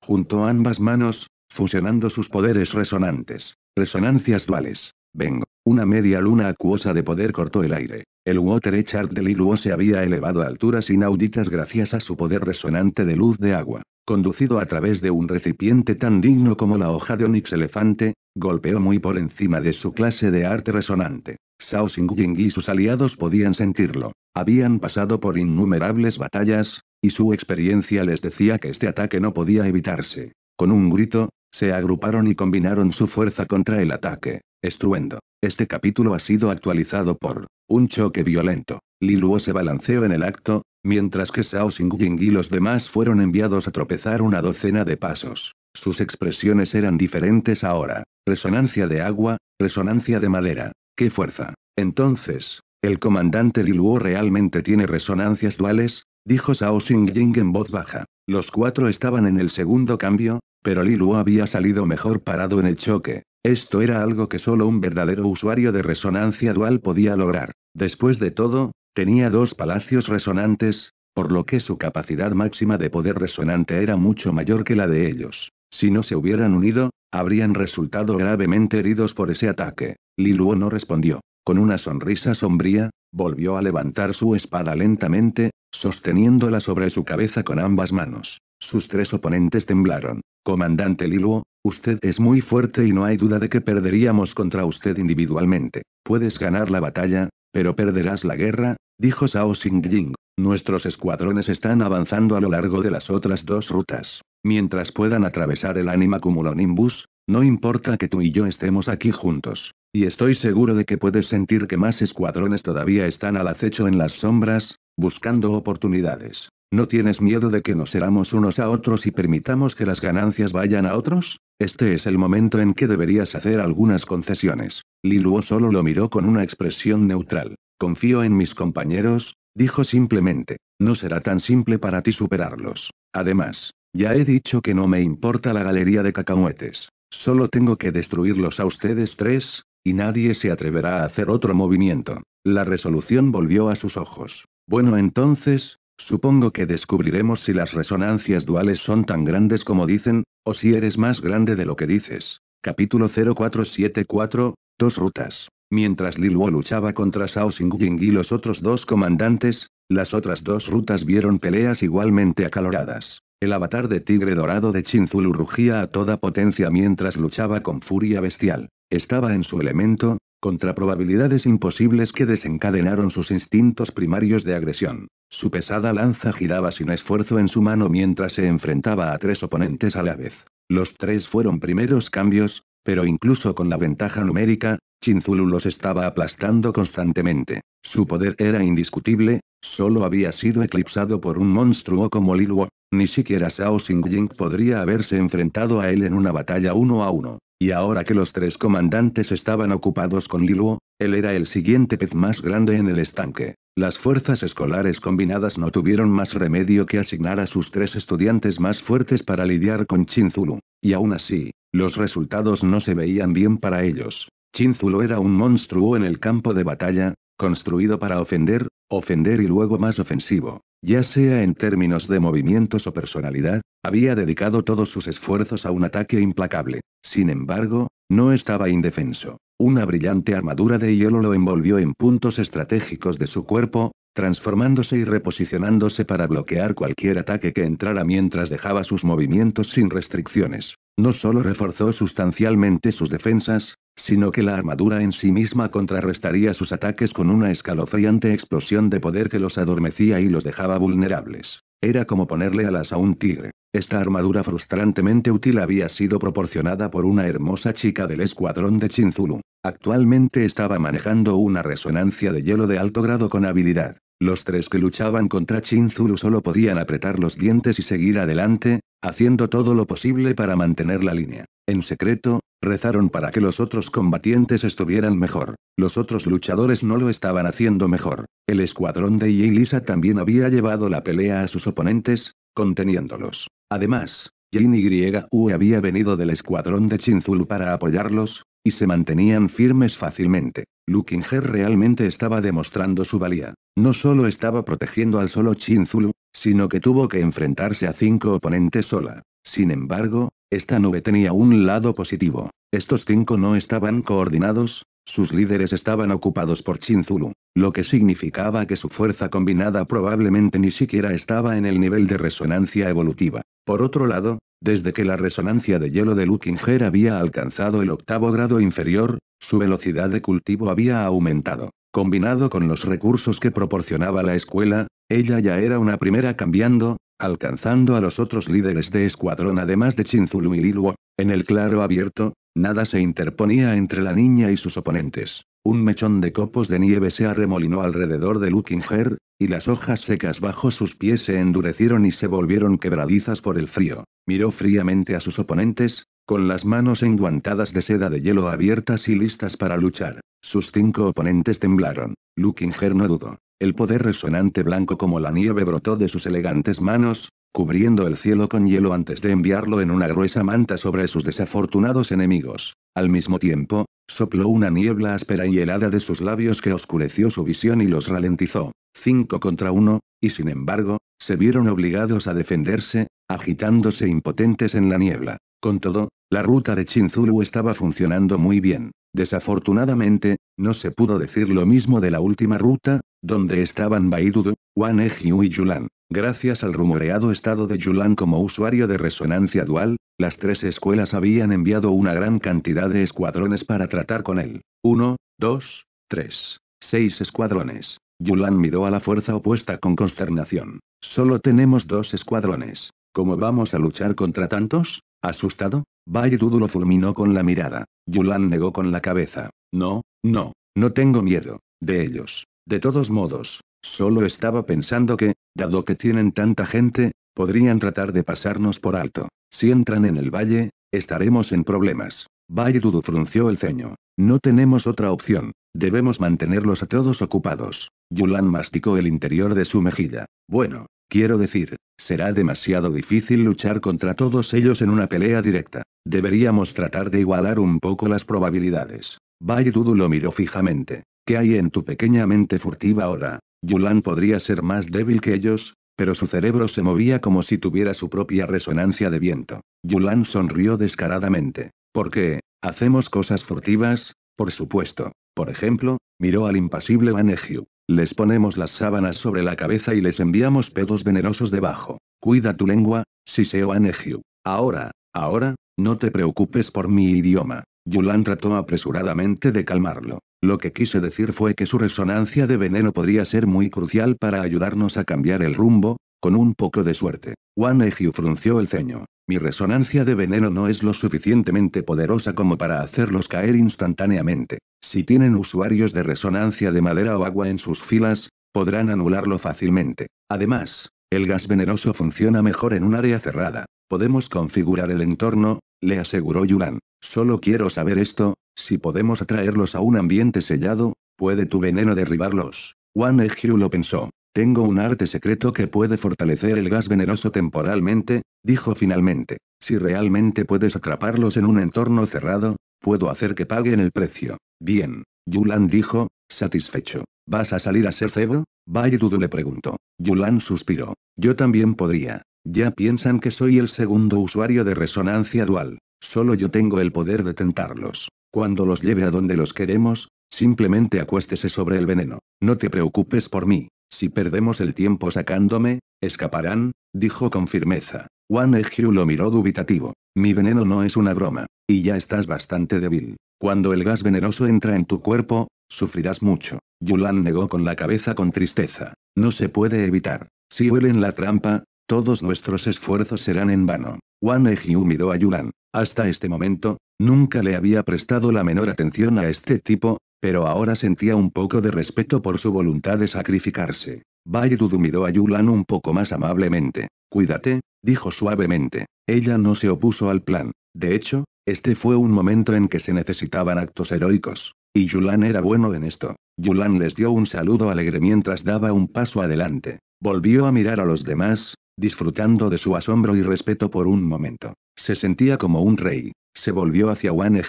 junto a ambas manos, fusionando sus poderes resonantes. Resonancias duales. Vengo. Una media luna acuosa de poder cortó el aire. El Water echar de Liluo se había elevado a alturas inauditas gracias a su poder resonante de luz de agua conducido a través de un recipiente tan digno como la hoja de Onyx elefante, golpeó muy por encima de su clase de arte resonante. Shao Xingying y sus aliados podían sentirlo. Habían pasado por innumerables batallas, y su experiencia les decía que este ataque no podía evitarse. Con un grito, se agruparon y combinaron su fuerza contra el ataque. Estruendo. Este capítulo ha sido actualizado por un choque violento. Liluo se balanceó en el acto, mientras que Sao Xingying y los demás fueron enviados a tropezar una docena de pasos. Sus expresiones eran diferentes ahora. Resonancia de agua, resonancia de madera. ¡Qué fuerza! Entonces, ¿el comandante Liluo realmente tiene resonancias duales? dijo Sao Xingying en voz baja. Los cuatro estaban en el segundo cambio, pero Liluo había salido mejor parado en el choque. Esto era algo que solo un verdadero usuario de resonancia dual podía lograr. Después de todo, tenía dos palacios resonantes, por lo que su capacidad máxima de poder resonante era mucho mayor que la de ellos. Si no se hubieran unido, habrían resultado gravemente heridos por ese ataque. Liluo no respondió. Con una sonrisa sombría, volvió a levantar su espada lentamente, sosteniéndola sobre su cabeza con ambas manos. Sus tres oponentes temblaron. Comandante Liluo, Usted es muy fuerte y no hay duda de que perderíamos contra usted individualmente. Puedes ganar la batalla, pero perderás la guerra, dijo Sao Xingying. Nuestros escuadrones están avanzando a lo largo de las otras dos rutas. Mientras puedan atravesar el ánima cumulonimbus, no importa que tú y yo estemos aquí juntos. Y estoy seguro de que puedes sentir que más escuadrones todavía están al acecho en las sombras, buscando oportunidades. ¿No tienes miedo de que nos heramos unos a otros y permitamos que las ganancias vayan a otros? Este es el momento en que deberías hacer algunas concesiones. Liluo solo lo miró con una expresión neutral. Confío en mis compañeros, dijo simplemente. No será tan simple para ti superarlos. Además, ya he dicho que no me importa la galería de cacahuetes. Solo tengo que destruirlos a ustedes tres, y nadie se atreverá a hacer otro movimiento. La resolución volvió a sus ojos. Bueno, entonces, supongo que descubriremos si las resonancias duales son tan grandes como dicen, o si eres más grande de lo que dices. Capítulo 0474, dos rutas. Mientras Liluo luchaba contra Shao Xingying y los otros dos comandantes, las otras dos rutas vieron peleas igualmente acaloradas. El avatar de tigre dorado de Chinzulu rugía a toda potencia mientras luchaba con furia bestial. Estaba en su elemento, contra probabilidades imposibles que desencadenaron sus instintos primarios de agresión. Su pesada lanza giraba sin esfuerzo en su mano mientras se enfrentaba a tres oponentes a la vez. Los tres fueron primeros cambios, pero incluso con la ventaja numérica, Chinzulu los estaba aplastando constantemente. Su poder era indiscutible, solo había sido eclipsado por un monstruo como Liluo. ni siquiera Shao Xing podría haberse enfrentado a él en una batalla uno a uno. Y ahora que los tres comandantes estaban ocupados con Liluo, él era el siguiente pez más grande en el estanque. Las fuerzas escolares combinadas no tuvieron más remedio que asignar a sus tres estudiantes más fuertes para lidiar con Chinzulu. Y aún así, los resultados no se veían bien para ellos. Chinzulu era un monstruo en el campo de batalla, construido para ofender, ofender y luego más ofensivo ya sea en términos de movimientos o personalidad, había dedicado todos sus esfuerzos a un ataque implacable. Sin embargo, no estaba indefenso. Una brillante armadura de hielo lo envolvió en puntos estratégicos de su cuerpo, transformándose y reposicionándose para bloquear cualquier ataque que entrara mientras dejaba sus movimientos sin restricciones. No solo reforzó sustancialmente sus defensas, sino que la armadura en sí misma contrarrestaría sus ataques con una escalofriante explosión de poder que los adormecía y los dejaba vulnerables. Era como ponerle alas a un tigre. Esta armadura frustrantemente útil había sido proporcionada por una hermosa chica del escuadrón de Chinzulu. Actualmente estaba manejando una resonancia de hielo de alto grado con habilidad. Los tres que luchaban contra Chinzulu solo podían apretar los dientes y seguir adelante, haciendo todo lo posible para mantener la línea. En secreto, rezaron para que los otros combatientes estuvieran mejor. Los otros luchadores no lo estaban haciendo mejor. El escuadrón de Yelisa también había llevado la pelea a sus oponentes, conteniéndolos. Además, Jin y U e había venido del escuadrón de Chinzul para apoyarlos, y se mantenían firmes fácilmente. Lukinger realmente estaba demostrando su valía. No solo estaba protegiendo al solo Chinzulu, sino que tuvo que enfrentarse a cinco oponentes sola. Sin embargo, esta nube tenía un lado positivo. Estos cinco no estaban coordinados, sus líderes estaban ocupados por Chinzulu, lo que significaba que su fuerza combinada probablemente ni siquiera estaba en el nivel de resonancia evolutiva. Por otro lado, desde que la resonancia de hielo de Lukinger había alcanzado el octavo grado inferior, su velocidad de cultivo había aumentado. Combinado con los recursos que proporcionaba la escuela, ella ya era una primera cambiando, alcanzando a los otros líderes de escuadrón además de Chinzulu y Liluo, En el claro abierto, Nada se interponía entre la niña y sus oponentes. Un mechón de copos de nieve se arremolinó alrededor de Lukinger, y las hojas secas bajo sus pies se endurecieron y se volvieron quebradizas por el frío. Miró fríamente a sus oponentes, con las manos enguantadas de seda de hielo abiertas y listas para luchar. Sus cinco oponentes temblaron. Lukinger no dudó. El poder resonante blanco como la nieve brotó de sus elegantes manos, cubriendo el cielo con hielo antes de enviarlo en una gruesa manta sobre sus desafortunados enemigos. Al mismo tiempo, sopló una niebla áspera y helada de sus labios que oscureció su visión y los ralentizó. Cinco contra uno, y sin embargo, se vieron obligados a defenderse, agitándose impotentes en la niebla. Con todo, la ruta de Chinzulu estaba funcionando muy bien. Desafortunadamente, no se pudo decir lo mismo de la última ruta, donde estaban Baidudu, Wan Ejiu y Yulan. Gracias al rumoreado estado de Yulan como usuario de resonancia dual, las tres escuelas habían enviado una gran cantidad de escuadrones para tratar con él. Uno, dos, tres, seis escuadrones. Yulan miró a la fuerza opuesta con consternación. Solo tenemos dos escuadrones. ¿Cómo vamos a luchar contra tantos? Asustado, valle lo fulminó con la mirada. Yulan negó con la cabeza. No, no, no tengo miedo. De ellos. De todos modos, Solo estaba pensando que, dado que tienen tanta gente, podrían tratar de pasarnos por alto. Si entran en el valle, estaremos en problemas. Bayrudu frunció el ceño. No tenemos otra opción. Debemos mantenerlos a todos ocupados. Yulan masticó el interior de su mejilla. Bueno, quiero decir, será demasiado difícil luchar contra todos ellos en una pelea directa. Deberíamos tratar de igualar un poco las probabilidades. Bayrudu lo miró fijamente. ¿Qué hay en tu pequeña mente furtiva ahora? Yulan podría ser más débil que ellos, pero su cerebro se movía como si tuviera su propia resonancia de viento. Yulan sonrió descaradamente. ¿Por qué? Hacemos cosas furtivas, por supuesto. Por ejemplo, miró al impasible Wanegiu. Les ponemos las sábanas sobre la cabeza y les enviamos pedos venerosos debajo. Cuida tu lengua, Siseo Wanegiu. Ahora, ahora, no te preocupes por mi idioma. Yulan trató apresuradamente de calmarlo. Lo que quise decir fue que su resonancia de veneno podría ser muy crucial para ayudarnos a cambiar el rumbo, con un poco de suerte. Juan Ejiu frunció el ceño. Mi resonancia de veneno no es lo suficientemente poderosa como para hacerlos caer instantáneamente. Si tienen usuarios de resonancia de madera o agua en sus filas, podrán anularlo fácilmente. Además, el gas venenoso funciona mejor en un área cerrada. Podemos configurar el entorno, le aseguró Yulan. Solo quiero saber esto, si podemos atraerlos a un ambiente sellado, puede tu veneno derribarlos. Juan Ejiu lo pensó. Tengo un arte secreto que puede fortalecer el gas venenoso temporalmente, dijo finalmente. Si realmente puedes atraparlos en un entorno cerrado, puedo hacer que paguen el precio. Bien. Yulan dijo, satisfecho. ¿Vas a salir a ser cebo? Dudu le preguntó. Yulan suspiró. Yo también podría. Ya piensan que soy el segundo usuario de resonancia dual. Solo yo tengo el poder de tentarlos. Cuando los lleve a donde los queremos, simplemente acuéstese sobre el veneno. No te preocupes por mí. Si perdemos el tiempo sacándome, escaparán, dijo con firmeza. Wan Ejiu lo miró dubitativo. Mi veneno no es una broma, y ya estás bastante débil. Cuando el gas venenoso entra en tu cuerpo, sufrirás mucho. Yulan negó con la cabeza con tristeza. No se puede evitar. Si huelen la trampa, todos nuestros esfuerzos serán en vano. Wan Ejiu miró a Yulan. Hasta este momento, Nunca le había prestado la menor atención a este tipo, pero ahora sentía un poco de respeto por su voluntad de sacrificarse. Dudu miró a Yulan un poco más amablemente. Cuídate, dijo suavemente. Ella no se opuso al plan. De hecho, este fue un momento en que se necesitaban actos heroicos. Y Yulan era bueno en esto. Yulan les dio un saludo alegre mientras daba un paso adelante. Volvió a mirar a los demás, disfrutando de su asombro y respeto por un momento. Se sentía como un rey. Se volvió hacia Wan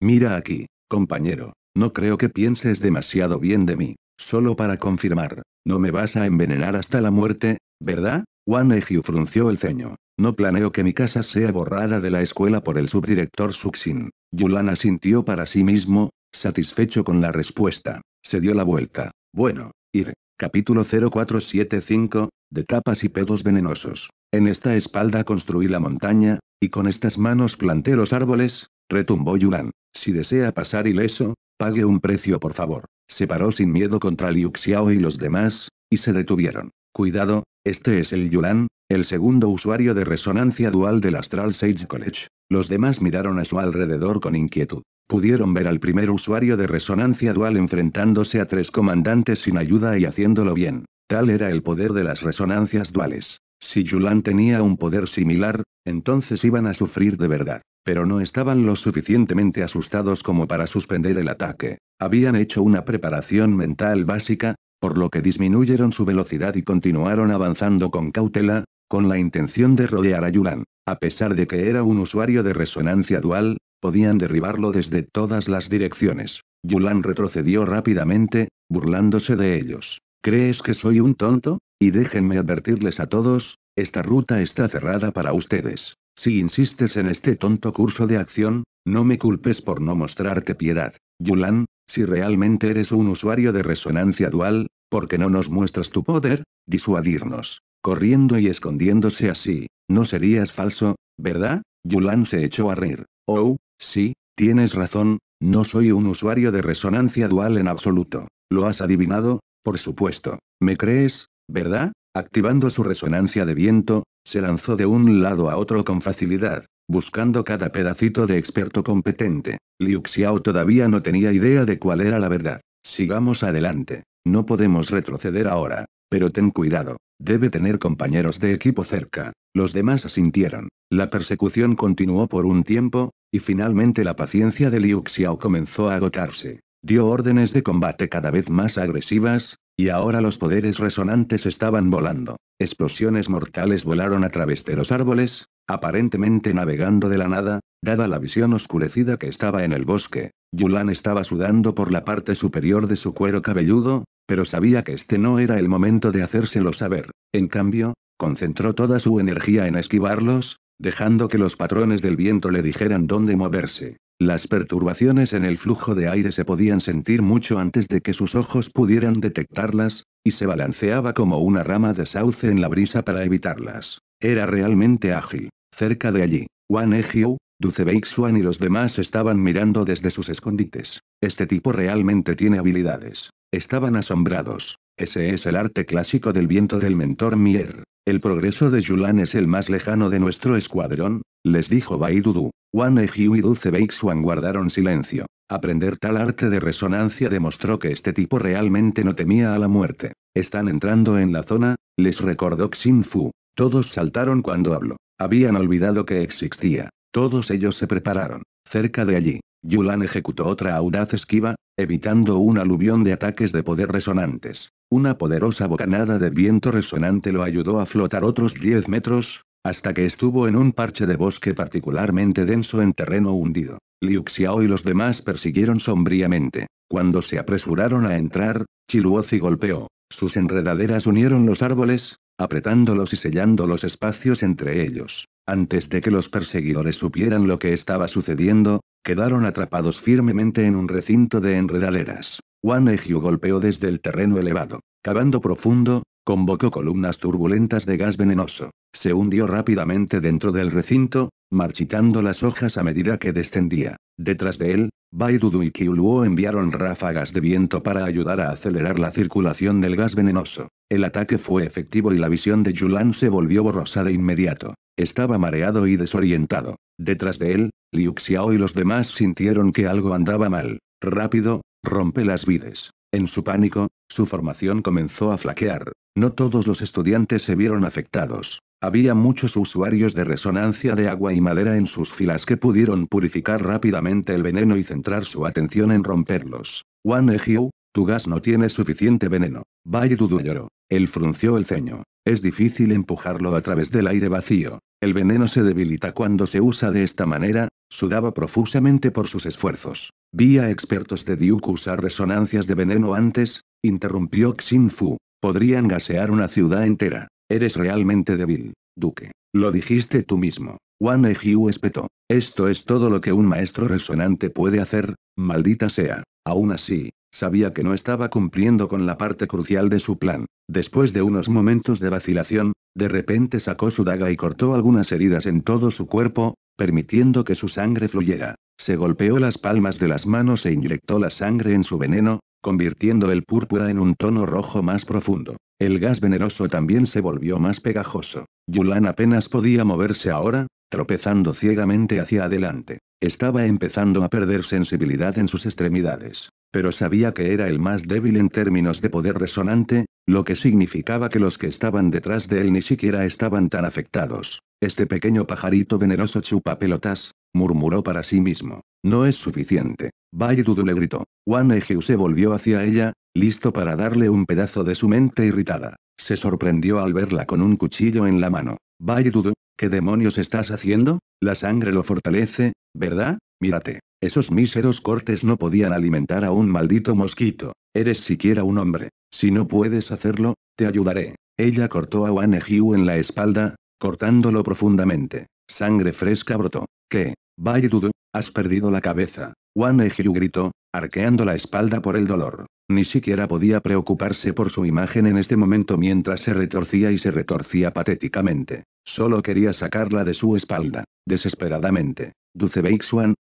Mira aquí, compañero. No creo que pienses demasiado bien de mí. Solo para confirmar. No me vas a envenenar hasta la muerte, ¿verdad? Wan Ejiu frunció el ceño. No planeo que mi casa sea borrada de la escuela por el subdirector Suxin. Yulan asintió para sí mismo, satisfecho con la respuesta. Se dio la vuelta. Bueno, ir. Capítulo 0475, de tapas y pedos venenosos. En esta espalda construí la montaña, y con estas manos planté los árboles, retumbó Yulan. Si desea pasar ileso, pague un precio por favor. Se paró sin miedo contra Liu Xiao y los demás, y se detuvieron. Cuidado, este es el Yulan, el segundo usuario de resonancia dual del Astral Sage College. Los demás miraron a su alrededor con inquietud. Pudieron ver al primer usuario de resonancia dual enfrentándose a tres comandantes sin ayuda y haciéndolo bien. Tal era el poder de las resonancias duales. Si Yulan tenía un poder similar, entonces iban a sufrir de verdad. Pero no estaban lo suficientemente asustados como para suspender el ataque. Habían hecho una preparación mental básica, por lo que disminuyeron su velocidad y continuaron avanzando con cautela, con la intención de rodear a Yulan. A pesar de que era un usuario de resonancia dual, podían derribarlo desde todas las direcciones. Yulan retrocedió rápidamente, burlándose de ellos. ¿Crees que soy un tonto? Y déjenme advertirles a todos, esta ruta está cerrada para ustedes. Si insistes en este tonto curso de acción, no me culpes por no mostrarte piedad. Yulan, si realmente eres un usuario de resonancia dual, ¿por qué no nos muestras tu poder? Disuadirnos. Corriendo y escondiéndose así, no serías falso, ¿verdad? Yulan se echó a reír. Oh, sí, tienes razón, no soy un usuario de resonancia dual en absoluto. ¿Lo has adivinado? Por supuesto. ¿Me crees? ¿verdad? Activando su resonancia de viento, se lanzó de un lado a otro con facilidad, buscando cada pedacito de experto competente. Liu Xiao todavía no tenía idea de cuál era la verdad. Sigamos adelante. No podemos retroceder ahora. Pero ten cuidado. Debe tener compañeros de equipo cerca. Los demás asintieron. La persecución continuó por un tiempo, y finalmente la paciencia de Liu Xiao comenzó a agotarse. Dio órdenes de combate cada vez más agresivas, y ahora los poderes resonantes estaban volando. Explosiones mortales volaron a través de los árboles, aparentemente navegando de la nada, dada la visión oscurecida que estaba en el bosque. Yulan estaba sudando por la parte superior de su cuero cabelludo, pero sabía que este no era el momento de hacérselo saber. En cambio, concentró toda su energía en esquivarlos, dejando que los patrones del viento le dijeran dónde moverse. Las perturbaciones en el flujo de aire se podían sentir mucho antes de que sus ojos pudieran detectarlas, y se balanceaba como una rama de sauce en la brisa para evitarlas. Era realmente ágil. Cerca de allí, Wan Ejiu, Ducebeik Xuan y los demás estaban mirando desde sus escondites. Este tipo realmente tiene habilidades. Estaban asombrados. Ese es el arte clásico del viento del mentor Mier. El progreso de Yulan es el más lejano de nuestro escuadrón, les dijo Baidudu. Wan Ejiu y Dulce Beixuan guardaron silencio. Aprender tal arte de resonancia demostró que este tipo realmente no temía a la muerte. Están entrando en la zona, les recordó Xin Fu. Todos saltaron cuando habló. Habían olvidado que existía. Todos ellos se prepararon. Cerca de allí, Yulan ejecutó otra audaz esquiva, evitando un aluvión de ataques de poder resonantes. Una poderosa bocanada de viento resonante lo ayudó a flotar otros 10 metros, hasta que estuvo en un parche de bosque particularmente denso en terreno hundido. Liu Xiao y los demás persiguieron sombríamente. Cuando se apresuraron a entrar, Chiluozi golpeó. Sus enredaderas unieron los árboles, apretándolos y sellando los espacios entre ellos. Antes de que los perseguidores supieran lo que estaba sucediendo, quedaron atrapados firmemente en un recinto de enredaderas. Wan Ejiu golpeó desde el terreno elevado. Cavando profundo, convocó columnas turbulentas de gas venenoso. Se hundió rápidamente dentro del recinto, marchitando las hojas a medida que descendía. Detrás de él, Baidudu y Kiuluo enviaron ráfagas de viento para ayudar a acelerar la circulación del gas venenoso. El ataque fue efectivo y la visión de Yulan se volvió borrosa de inmediato. Estaba mareado y desorientado. Detrás de él, Liu Xiao y los demás sintieron que algo andaba mal. Rápido, Rompe las vides. En su pánico, su formación comenzó a flaquear. No todos los estudiantes se vieron afectados. Había muchos usuarios de resonancia de agua y madera en sus filas que pudieron purificar rápidamente el veneno y centrar su atención en romperlos. Wan Ejiu, tu gas no tiene suficiente veneno. vaya Dudu lloró. Él frunció el ceño. Es difícil empujarlo a través del aire vacío. El veneno se debilita cuando se usa de esta manera, Sudaba profusamente por sus esfuerzos. Vi a expertos de Duke usar resonancias de veneno antes, interrumpió Xin Fu. Podrían gasear una ciudad entera. Eres realmente débil, Duque. Lo dijiste tú mismo. Wan Ejiu espetó. Esto es todo lo que un maestro resonante puede hacer, maldita sea. Aún así, Sabía que no estaba cumpliendo con la parte crucial de su plan. Después de unos momentos de vacilación, de repente sacó su daga y cortó algunas heridas en todo su cuerpo, permitiendo que su sangre fluyera. Se golpeó las palmas de las manos e inyectó la sangre en su veneno, convirtiendo el púrpura en un tono rojo más profundo. El gas venenoso también se volvió más pegajoso. Yulan apenas podía moverse ahora, tropezando ciegamente hacia adelante. Estaba empezando a perder sensibilidad en sus extremidades. Pero sabía que era el más débil en términos de poder resonante, lo que significaba que los que estaban detrás de él ni siquiera estaban tan afectados. Este pequeño pajarito veneroso chupa pelotas, murmuró para sí mismo. No es suficiente. Bayrudu le gritó. Juan Egeu se volvió hacia ella, listo para darle un pedazo de su mente irritada. Se sorprendió al verla con un cuchillo en la mano. Bayrudu, ¿qué demonios estás haciendo? La sangre lo fortalece, ¿verdad? Mírate. Esos míseros cortes no podían alimentar a un maldito mosquito. Eres siquiera un hombre. Si no puedes hacerlo, te ayudaré. Ella cortó a Wan Hyu en la espalda, cortándolo profundamente. Sangre fresca brotó. ¿Qué? dudu? has perdido la cabeza. Wan Hyu gritó, arqueando la espalda por el dolor. Ni siquiera podía preocuparse por su imagen en este momento mientras se retorcía y se retorcía patéticamente. Solo quería sacarla de su espalda, desesperadamente. Duce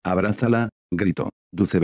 abrázala, gritó. Duce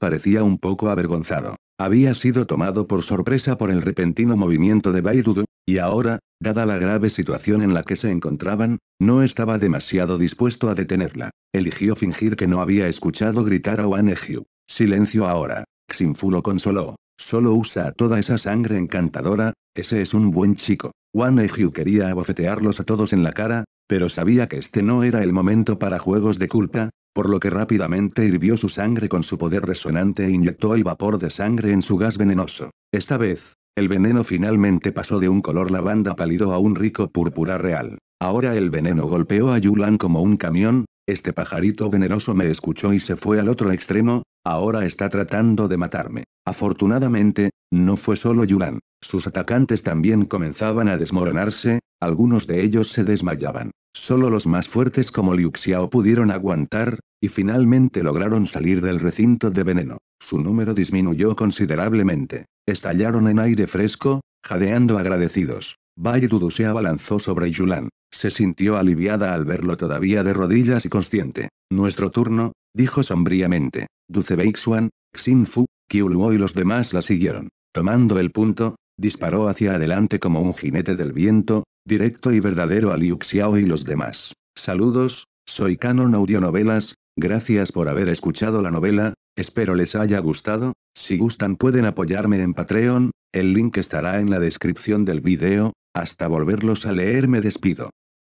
parecía un poco avergonzado. Había sido tomado por sorpresa por el repentino movimiento de Baidudu, y ahora, dada la grave situación en la que se encontraban, no estaba demasiado dispuesto a detenerla. Eligió fingir que no había escuchado gritar a Wan Ejiu. Silencio ahora. Xinfu lo consoló. Solo usa toda esa sangre encantadora, ese es un buen chico. Wan Ejiu quería abofetearlos a todos en la cara, pero sabía que este no era el momento para juegos de culpa, por lo que rápidamente hirvió su sangre con su poder resonante e inyectó el vapor de sangre en su gas venenoso. Esta vez, el veneno finalmente pasó de un color lavanda pálido a un rico púrpura real. Ahora el veneno golpeó a Yulan como un camión, este pajarito venenoso me escuchó y se fue al otro extremo, ahora está tratando de matarme. Afortunadamente, no fue solo Yulan, sus atacantes también comenzaban a desmoronarse, algunos de ellos se desmayaban. Solo los más fuertes como Liu Xiao pudieron aguantar, y finalmente lograron salir del recinto de veneno. Su número disminuyó considerablemente. Estallaron en aire fresco, jadeando agradecidos. Bai Dudu se abalanzó sobre Yulan. Se sintió aliviada al verlo todavía de rodillas y consciente. Nuestro turno, dijo sombríamente. Duce Beixuan, Xin Fu, Qiuluo y los demás la siguieron. Tomando el punto, disparó hacia adelante como un jinete del viento, Directo y verdadero a Liu Xiao y los demás. Saludos, soy Canon Audionovelas, gracias por haber escuchado la novela, espero les haya gustado, si gustan pueden apoyarme en Patreon, el link estará en la descripción del video, hasta volverlos a leer me despido.